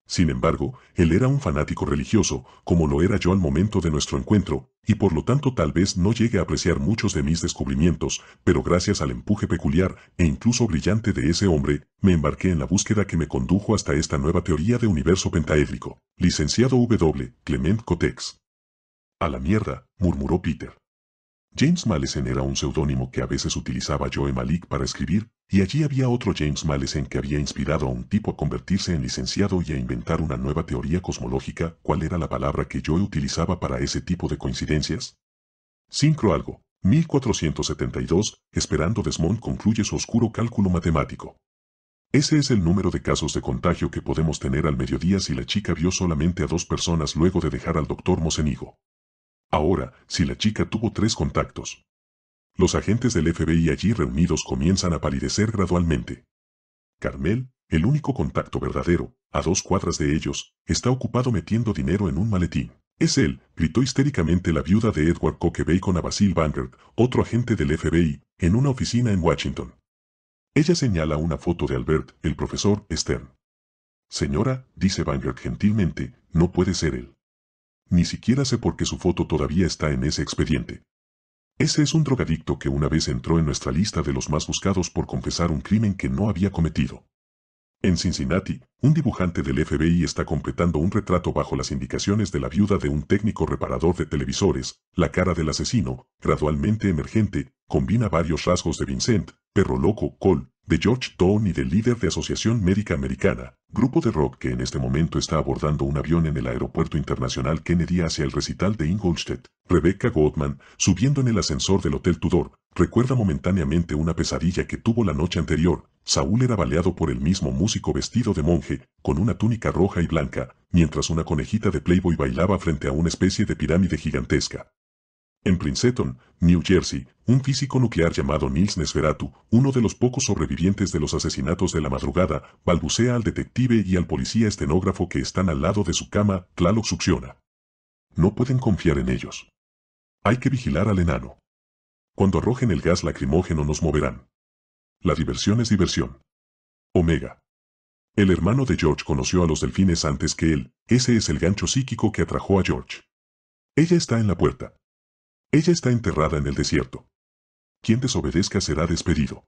Sin embargo, él era un fanático religioso, como lo era yo al momento de nuestro encuentro, y por lo tanto tal vez no llegue a apreciar muchos de mis descubrimientos, pero gracias al empuje peculiar e incluso brillante de ese hombre, me embarqué en la búsqueda que me condujo hasta esta nueva teoría de universo pentaédrico. Licenciado W. Clement Cotex. A la mierda, murmuró Peter. James Malesen era un seudónimo que a veces utilizaba Joe Malik para escribir, y allí había otro James Malesen que había inspirado a un tipo a convertirse en licenciado y a inventar una nueva teoría cosmológica, ¿cuál era la palabra que Joe utilizaba para ese tipo de coincidencias? Sincro algo. 1472, esperando Desmond concluye su oscuro cálculo matemático. Ese es el número de casos de contagio que podemos tener al mediodía si la chica vio solamente a dos personas luego de dejar al doctor Mosenigo. Ahora, si la chica tuvo tres contactos. Los agentes del FBI allí reunidos comienzan a palidecer gradualmente. Carmel, el único contacto verdadero, a dos cuadras de ellos, está ocupado metiendo dinero en un maletín. Es él, gritó histéricamente la viuda de Edward Coquebay con a Basil Vanguard, otro agente del FBI, en una oficina en Washington. Ella señala una foto de Albert, el profesor Stern. Señora, dice banger gentilmente, no puede ser él. Ni siquiera sé por qué su foto todavía está en ese expediente. Ese es un drogadicto que una vez entró en nuestra lista de los más buscados por confesar un crimen que no había cometido. En Cincinnati, un dibujante del FBI está completando un retrato bajo las indicaciones de la viuda de un técnico reparador de televisores, la cara del asesino, gradualmente emergente, combina varios rasgos de Vincent, Perro Loco, Cole, de George Tone y del líder de Asociación Médica Americana, grupo de rock que en este momento está abordando un avión en el Aeropuerto Internacional Kennedy hacia el recital de Ingolstadt. Rebecca Goldman, subiendo en el ascensor del Hotel Tudor, recuerda momentáneamente una pesadilla que tuvo la noche anterior, Saúl era baleado por el mismo músico vestido de monje, con una túnica roja y blanca, mientras una conejita de Playboy bailaba frente a una especie de pirámide gigantesca. En Princeton, New Jersey, un físico nuclear llamado Nils Nesferatu, uno de los pocos sobrevivientes de los asesinatos de la madrugada, balbucea al detective y al policía estenógrafo que están al lado de su cama, Tlaloc succiona. No pueden confiar en ellos. Hay que vigilar al enano. Cuando arrojen el gas lacrimógeno nos moverán. La diversión es diversión. Omega. El hermano de George conoció a los delfines antes que él, ese es el gancho psíquico que atrajo a George. Ella está en la puerta. Ella está enterrada en el desierto. Quien desobedezca será despedido.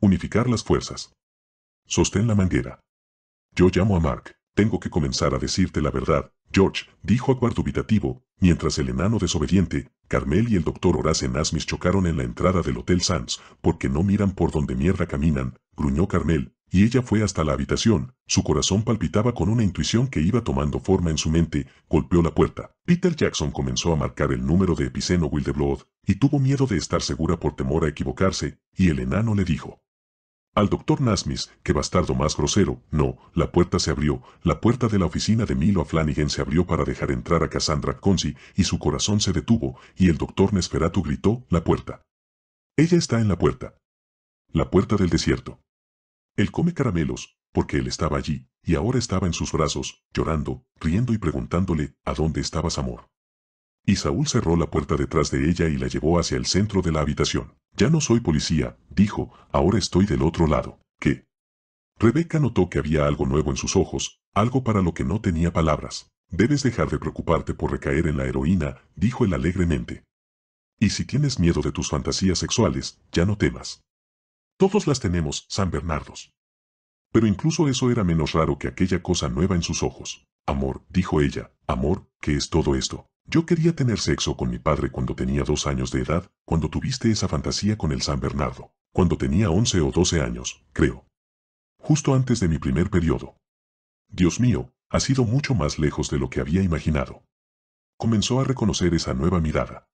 Unificar las fuerzas. Sostén la manguera. Yo llamo a Mark, tengo que comenzar a decirte la verdad, George, dijo a dubitativo, mientras el enano desobediente, Carmel y el doctor Horace Nasmis chocaron en la entrada del Hotel Sands, porque no miran por donde mierda caminan, gruñó Carmel, y ella fue hasta la habitación, su corazón palpitaba con una intuición que iba tomando forma en su mente, golpeó la puerta. Peter Jackson comenzó a marcar el número de Epiceno Wildeblood, y tuvo miedo de estar segura por temor a equivocarse, y el enano le dijo, al doctor Nasmis, que bastardo más grosero. No, la puerta se abrió, la puerta de la oficina de Milo Flanagan se abrió para dejar entrar a Cassandra Consi, y su corazón se detuvo, y el doctor Nesferatu gritó, la puerta. Ella está en la puerta. La puerta del desierto. Él come caramelos, porque él estaba allí, y ahora estaba en sus brazos, llorando, riendo y preguntándole, ¿a dónde estabas amor? Y Saúl cerró la puerta detrás de ella y la llevó hacia el centro de la habitación. Ya no soy policía, dijo, ahora estoy del otro lado. ¿Qué? Rebeca notó que había algo nuevo en sus ojos, algo para lo que no tenía palabras. Debes dejar de preocuparte por recaer en la heroína, dijo él alegremente. Y si tienes miedo de tus fantasías sexuales, ya no temas. Todos las tenemos, San Bernardos. Pero incluso eso era menos raro que aquella cosa nueva en sus ojos. Amor, dijo ella, amor, ¿qué es todo esto? Yo quería tener sexo con mi padre cuando tenía dos años de edad, cuando tuviste esa fantasía con el San Bernardo, cuando tenía once o doce años, creo. Justo antes de mi primer periodo. Dios mío, ha sido mucho más lejos de lo que había imaginado. Comenzó a reconocer esa nueva mirada.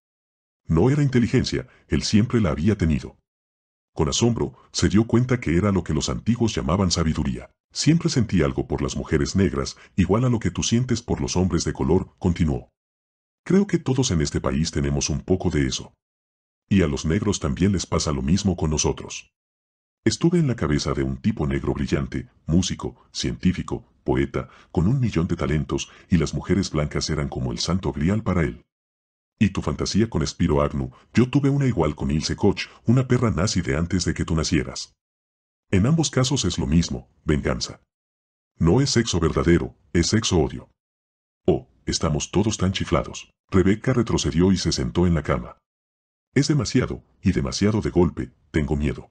No era inteligencia, él siempre la había tenido, con asombro, se dio cuenta que era lo que los antiguos llamaban sabiduría. Siempre sentí algo por las mujeres negras, igual a lo que tú sientes por los hombres de color, continuó. Creo que todos en este país tenemos un poco de eso. Y a los negros también les pasa lo mismo con nosotros. Estuve en la cabeza de un tipo negro brillante, músico, científico, poeta, con un millón de talentos, y las mujeres blancas eran como el santo grial para él. Y tu fantasía con Spiro Agnu, yo tuve una igual con Ilse Koch, una perra nazi de antes de que tú nacieras. En ambos casos es lo mismo, venganza. No es sexo verdadero, es sexo odio. Oh, estamos todos tan chiflados. Rebeca retrocedió y se sentó en la cama. Es demasiado, y demasiado de golpe, tengo miedo.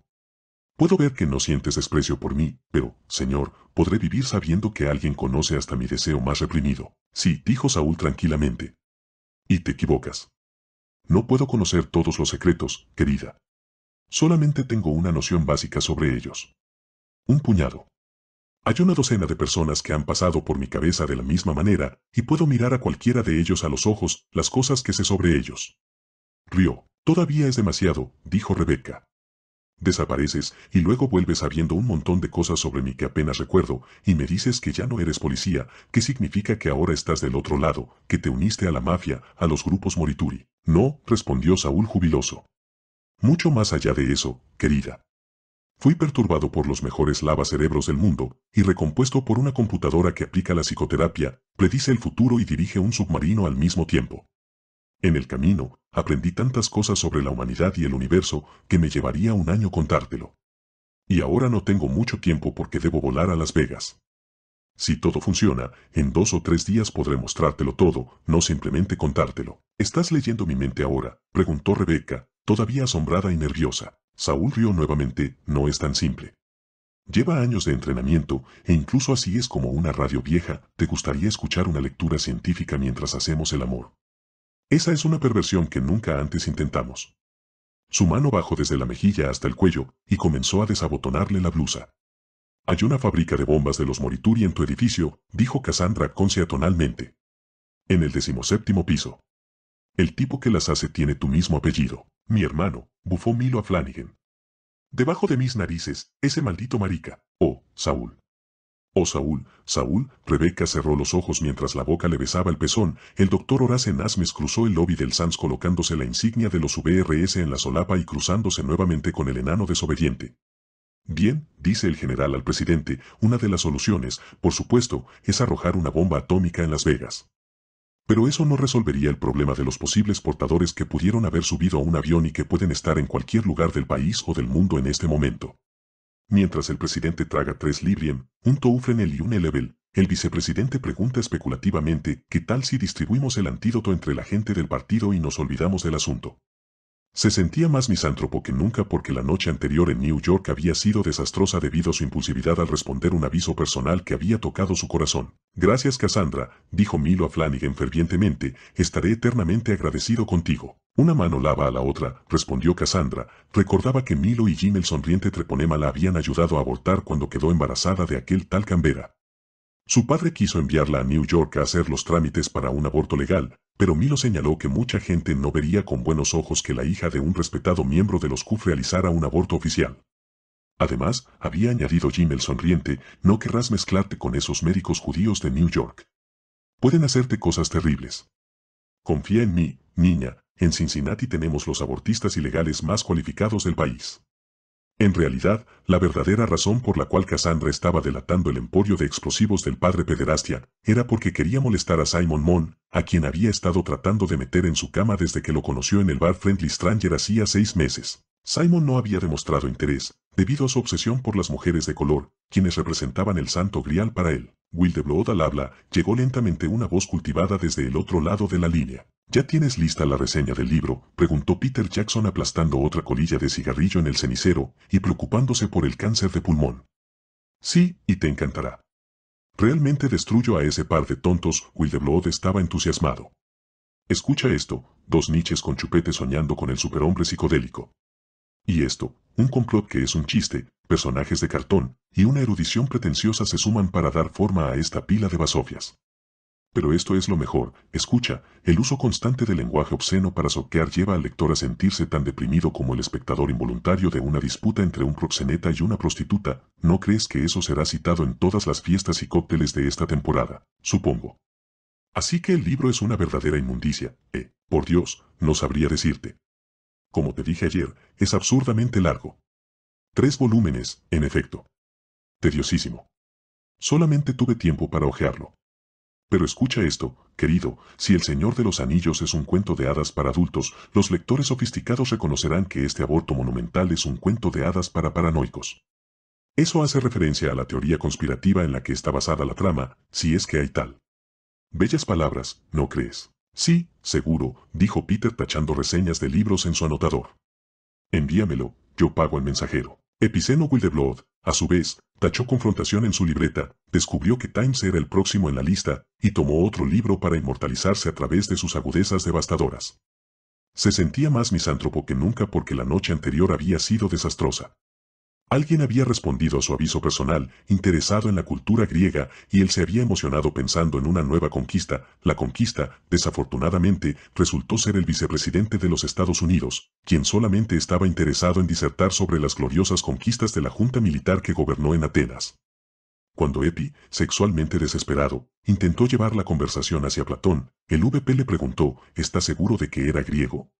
Puedo ver que no sientes desprecio por mí, pero, señor, podré vivir sabiendo que alguien conoce hasta mi deseo más reprimido. Sí, dijo Saúl tranquilamente, y te equivocas. No puedo conocer todos los secretos, querida. Solamente tengo una noción básica sobre ellos. Un puñado. Hay una docena de personas que han pasado por mi cabeza de la misma manera, y puedo mirar a cualquiera de ellos a los ojos las cosas que sé sobre ellos. Río, todavía es demasiado, dijo Rebeca desapareces y luego vuelves sabiendo un montón de cosas sobre mí que apenas recuerdo y me dices que ya no eres policía, qué significa que ahora estás del otro lado, que te uniste a la mafia, a los grupos Morituri. No, respondió Saúl jubiloso. Mucho más allá de eso, querida. Fui perturbado por los mejores cerebros del mundo y recompuesto por una computadora que aplica la psicoterapia, predice el futuro y dirige un submarino al mismo tiempo. En el camino, aprendí tantas cosas sobre la humanidad y el universo que me llevaría un año contártelo. Y ahora no tengo mucho tiempo porque debo volar a Las Vegas. Si todo funciona, en dos o tres días podré mostrártelo todo, no simplemente contártelo. ¿Estás leyendo mi mente ahora? Preguntó Rebeca, todavía asombrada y nerviosa. Saúl rió nuevamente, no es tan simple. Lleva años de entrenamiento, e incluso así es como una radio vieja, te gustaría escuchar una lectura científica mientras hacemos el amor. Esa es una perversión que nunca antes intentamos. Su mano bajó desde la mejilla hasta el cuello y comenzó a desabotonarle la blusa. Hay una fábrica de bombas de los Morituri en tu edificio, dijo Cassandra Concia En el decimoséptimo piso. El tipo que las hace tiene tu mismo apellido. Mi hermano, bufó Milo a Flanagan. Debajo de mis narices, ese maldito marica. Oh, Saúl. Oh Saúl, Saúl, Rebeca cerró los ojos mientras la boca le besaba el pezón, el doctor Horace Nasmes cruzó el lobby del Sans colocándose la insignia de los VRS en la solapa y cruzándose nuevamente con el enano desobediente. Bien, dice el general al presidente, una de las soluciones, por supuesto, es arrojar una bomba atómica en Las Vegas. Pero eso no resolvería el problema de los posibles portadores que pudieron haber subido a un avión y que pueden estar en cualquier lugar del país o del mundo en este momento. Mientras el presidente traga tres Libriem, un Toufrenel y un Elevel, el vicepresidente pregunta especulativamente qué tal si distribuimos el antídoto entre la gente del partido y nos olvidamos del asunto. Se sentía más misántropo que nunca porque la noche anterior en New York había sido desastrosa debido a su impulsividad al responder un aviso personal que había tocado su corazón. Gracias Cassandra, dijo Milo a Flanagan fervientemente, estaré eternamente agradecido contigo. Una mano lava a la otra, respondió Cassandra. Recordaba que Milo y Jim el sonriente treponema la habían ayudado a abortar cuando quedó embarazada de aquel tal cambera. Su padre quiso enviarla a New York a hacer los trámites para un aborto legal, pero Milo señaló que mucha gente no vería con buenos ojos que la hija de un respetado miembro de los CUF realizara un aborto oficial. Además, había añadido Jim el sonriente, no querrás mezclarte con esos médicos judíos de New York. Pueden hacerte cosas terribles. Confía en mí, niña, en Cincinnati tenemos los abortistas ilegales más cualificados del país. En realidad, la verdadera razón por la cual Cassandra estaba delatando el emporio de explosivos del padre pederastia, era porque quería molestar a Simon Moon, a quien había estado tratando de meter en su cama desde que lo conoció en el bar Friendly Stranger hacía seis meses. Simon no había demostrado interés, debido a su obsesión por las mujeres de color, quienes representaban el santo grial para él. Will Blood al habla, llegó lentamente una voz cultivada desde el otro lado de la línea. ¿Ya tienes lista la reseña del libro? preguntó Peter Jackson aplastando otra colilla de cigarrillo en el cenicero y preocupándose por el cáncer de pulmón. Sí, y te encantará. Realmente destruyo a ese par de tontos, blood estaba entusiasmado. Escucha esto, dos niches con chupete soñando con el superhombre psicodélico. Y esto, un complot que es un chiste, personajes de cartón, y una erudición pretenciosa se suman para dar forma a esta pila de basofias. Pero esto es lo mejor, escucha, el uso constante del lenguaje obsceno para soquear lleva al lector a sentirse tan deprimido como el espectador involuntario de una disputa entre un proxeneta y una prostituta, ¿no crees que eso será citado en todas las fiestas y cócteles de esta temporada? Supongo. Así que el libro es una verdadera inmundicia, eh, por Dios, no sabría decirte. Como te dije ayer, es absurdamente largo. Tres volúmenes, en efecto. Tediosísimo. Solamente tuve tiempo para hojearlo. Pero escucha esto, querido, si El Señor de los Anillos es un cuento de hadas para adultos, los lectores sofisticados reconocerán que este aborto monumental es un cuento de hadas para paranoicos. Eso hace referencia a la teoría conspirativa en la que está basada la trama, si es que hay tal. Bellas palabras, ¿no crees? Sí, seguro, dijo Peter tachando reseñas de libros en su anotador. Envíamelo, yo pago al mensajero. Epiceno Wildeblood, a su vez, tachó confrontación en su libreta, descubrió que Times era el próximo en la lista, y tomó otro libro para inmortalizarse a través de sus agudezas devastadoras. Se sentía más misántropo que nunca porque la noche anterior había sido desastrosa. Alguien había respondido a su aviso personal, interesado en la cultura griega, y él se había emocionado pensando en una nueva conquista. La conquista, desafortunadamente, resultó ser el vicepresidente de los Estados Unidos, quien solamente estaba interesado en disertar sobre las gloriosas conquistas de la junta militar que gobernó en Atenas. Cuando Epi, sexualmente desesperado, intentó llevar la conversación hacia Platón, el VP le preguntó, ¿está seguro de que era griego?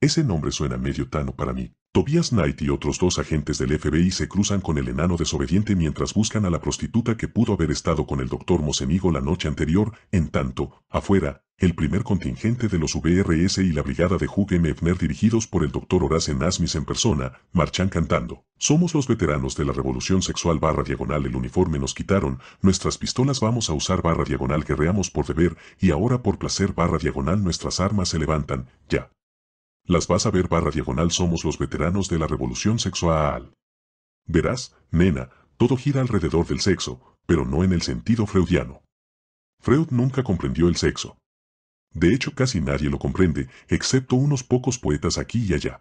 Ese nombre suena medio tano para mí. Tobias Knight y otros dos agentes del FBI se cruzan con el enano desobediente mientras buscan a la prostituta que pudo haber estado con el doctor Mosenigo la noche anterior, en tanto, afuera, el primer contingente de los VRS y la brigada de Hugh M. dirigidos por el doctor Horace Nasmis en persona, marchan cantando. Somos los veteranos de la revolución sexual barra diagonal el uniforme nos quitaron, nuestras pistolas vamos a usar barra diagonal guerreamos por deber y ahora por placer barra diagonal nuestras armas se levantan, ya las vas a ver barra diagonal somos los veteranos de la revolución sexual. Verás, nena, todo gira alrededor del sexo, pero no en el sentido freudiano. Freud nunca comprendió el sexo. De hecho, casi nadie lo comprende, excepto unos pocos poetas aquí y allá.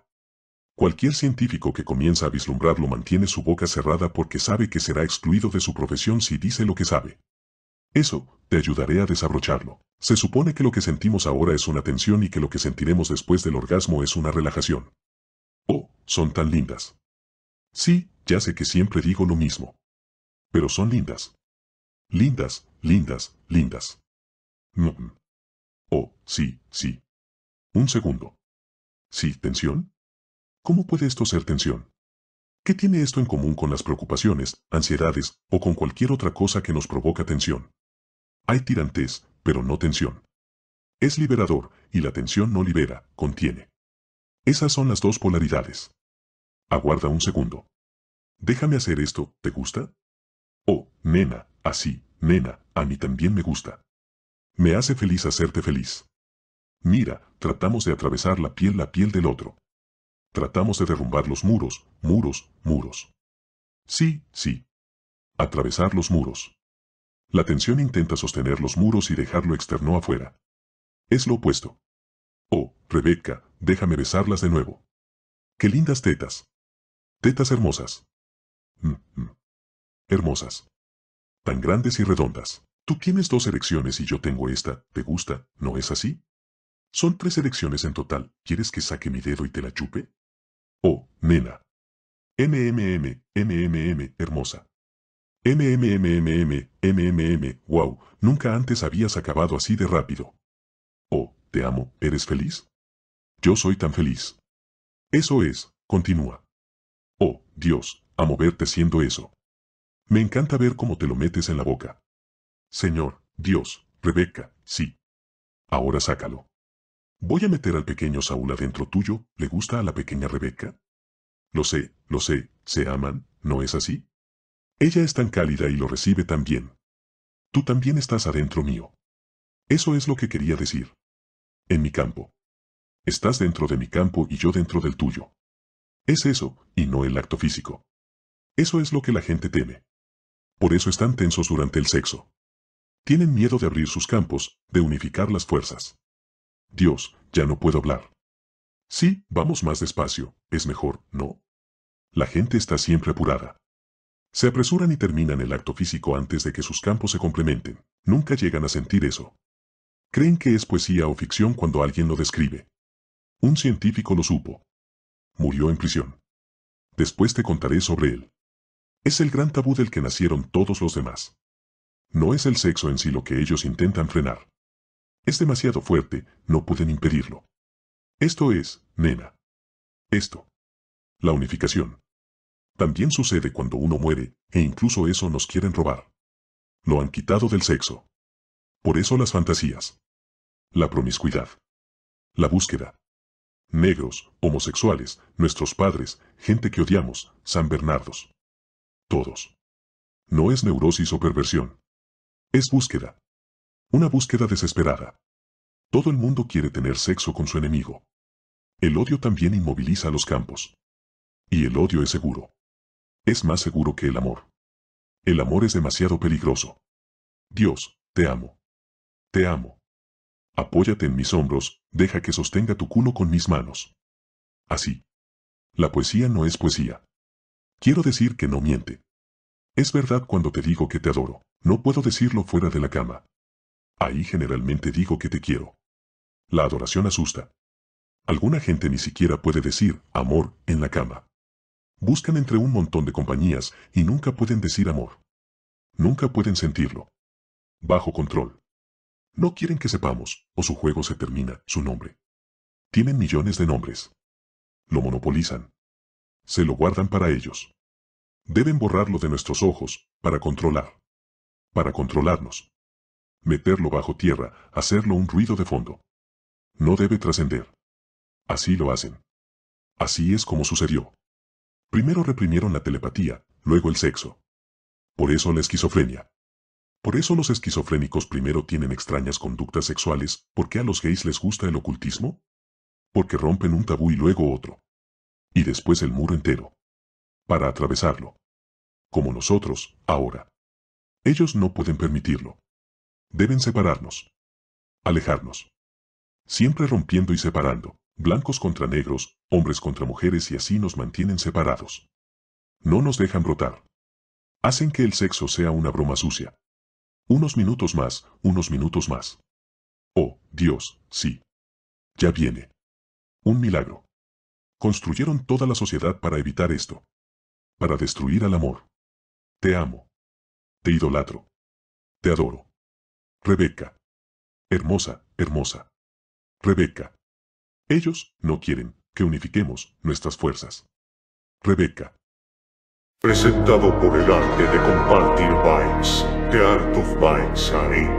Cualquier científico que comienza a vislumbrarlo mantiene su boca cerrada porque sabe que será excluido de su profesión si dice lo que sabe. Eso, te ayudaré a desabrocharlo. Se supone que lo que sentimos ahora es una tensión y que lo que sentiremos después del orgasmo es una relajación. Oh, son tan lindas. Sí, ya sé que siempre digo lo mismo. Pero son lindas. Lindas, lindas, lindas. Mm, mm. Oh, sí, sí. Un segundo. ¿Sí, tensión? ¿Cómo puede esto ser tensión? ¿Qué tiene esto en común con las preocupaciones, ansiedades o con cualquier otra cosa que nos provoca tensión? Hay tirantes, pero no tensión. Es liberador, y la tensión no libera, contiene. Esas son las dos polaridades. Aguarda un segundo. Déjame hacer esto, ¿te gusta? Oh, nena, así, nena, a mí también me gusta. Me hace feliz hacerte feliz. Mira, tratamos de atravesar la piel la piel del otro. Tratamos de derrumbar los muros, muros, muros. Sí, sí. Atravesar los muros. La tensión intenta sostener los muros y dejar lo externo afuera. Es lo opuesto. Oh, Rebeca, déjame besarlas de nuevo. ¡Qué lindas tetas! Tetas hermosas. Mm, mm. Hermosas. Tan grandes y redondas. Tú tienes dos erecciones y yo tengo esta, ¿te gusta? ¿No es así? Son tres erecciones en total, ¿quieres que saque mi dedo y te la chupe? Oh, nena. MMM, MMM, hermosa. MMMMM, MMM, wow, nunca antes habías acabado así de rápido. Oh, te amo, ¿eres feliz? Yo soy tan feliz. Eso es, continúa. Oh, Dios, amo verte siendo eso. Me encanta ver cómo te lo metes en la boca. Señor, Dios, Rebeca, sí. Ahora sácalo. Voy a meter al pequeño Saúl adentro tuyo, ¿le gusta a la pequeña Rebeca? Lo sé, lo sé, se aman, ¿no es así? Ella es tan cálida y lo recibe tan bien. Tú también estás adentro mío. Eso es lo que quería decir. En mi campo. Estás dentro de mi campo y yo dentro del tuyo. Es eso, y no el acto físico. Eso es lo que la gente teme. Por eso están tensos durante el sexo. Tienen miedo de abrir sus campos, de unificar las fuerzas. Dios, ya no puedo hablar. Sí, vamos más despacio, es mejor, ¿no? La gente está siempre apurada. Se apresuran y terminan el acto físico antes de que sus campos se complementen. Nunca llegan a sentir eso. Creen que es poesía o ficción cuando alguien lo describe. Un científico lo supo. Murió en prisión. Después te contaré sobre él. Es el gran tabú del que nacieron todos los demás. No es el sexo en sí lo que ellos intentan frenar. Es demasiado fuerte, no pueden impedirlo. Esto es, nena. Esto. La unificación. También sucede cuando uno muere, e incluso eso nos quieren robar. Lo han quitado del sexo. Por eso las fantasías. La promiscuidad. La búsqueda. Negros, homosexuales, nuestros padres, gente que odiamos, San Bernardos. Todos. No es neurosis o perversión. Es búsqueda. Una búsqueda desesperada. Todo el mundo quiere tener sexo con su enemigo. El odio también inmoviliza los campos. Y el odio es seguro es más seguro que el amor. El amor es demasiado peligroso. Dios, te amo. Te amo. Apóyate en mis hombros, deja que sostenga tu culo con mis manos. Así. La poesía no es poesía. Quiero decir que no miente. Es verdad cuando te digo que te adoro, no puedo decirlo fuera de la cama. Ahí generalmente digo que te quiero. La adoración asusta. Alguna gente ni siquiera puede decir amor en la cama. Buscan entre un montón de compañías y nunca pueden decir amor. Nunca pueden sentirlo. Bajo control. No quieren que sepamos, o su juego se termina, su nombre. Tienen millones de nombres. Lo monopolizan. Se lo guardan para ellos. Deben borrarlo de nuestros ojos, para controlar. Para controlarnos. Meterlo bajo tierra, hacerlo un ruido de fondo. No debe trascender. Así lo hacen. Así es como sucedió. Primero reprimieron la telepatía, luego el sexo. Por eso la esquizofrenia. Por eso los esquizofrénicos primero tienen extrañas conductas sexuales, ¿por qué a los gays les gusta el ocultismo? Porque rompen un tabú y luego otro. Y después el muro entero. Para atravesarlo. Como nosotros, ahora. Ellos no pueden permitirlo. Deben separarnos. Alejarnos. Siempre rompiendo y separando blancos contra negros, hombres contra mujeres y así nos mantienen separados. No nos dejan brotar. Hacen que el sexo sea una broma sucia. Unos minutos más, unos minutos más. Oh, Dios, sí. Ya viene. Un milagro. Construyeron toda la sociedad para evitar esto. Para destruir al amor. Te amo. Te idolatro. Te adoro. Rebeca. Hermosa, hermosa. Rebeca. Ellos no quieren que unifiquemos nuestras fuerzas. Rebeca. Presentado por el arte de compartir bytes, The Art of Bytes ahí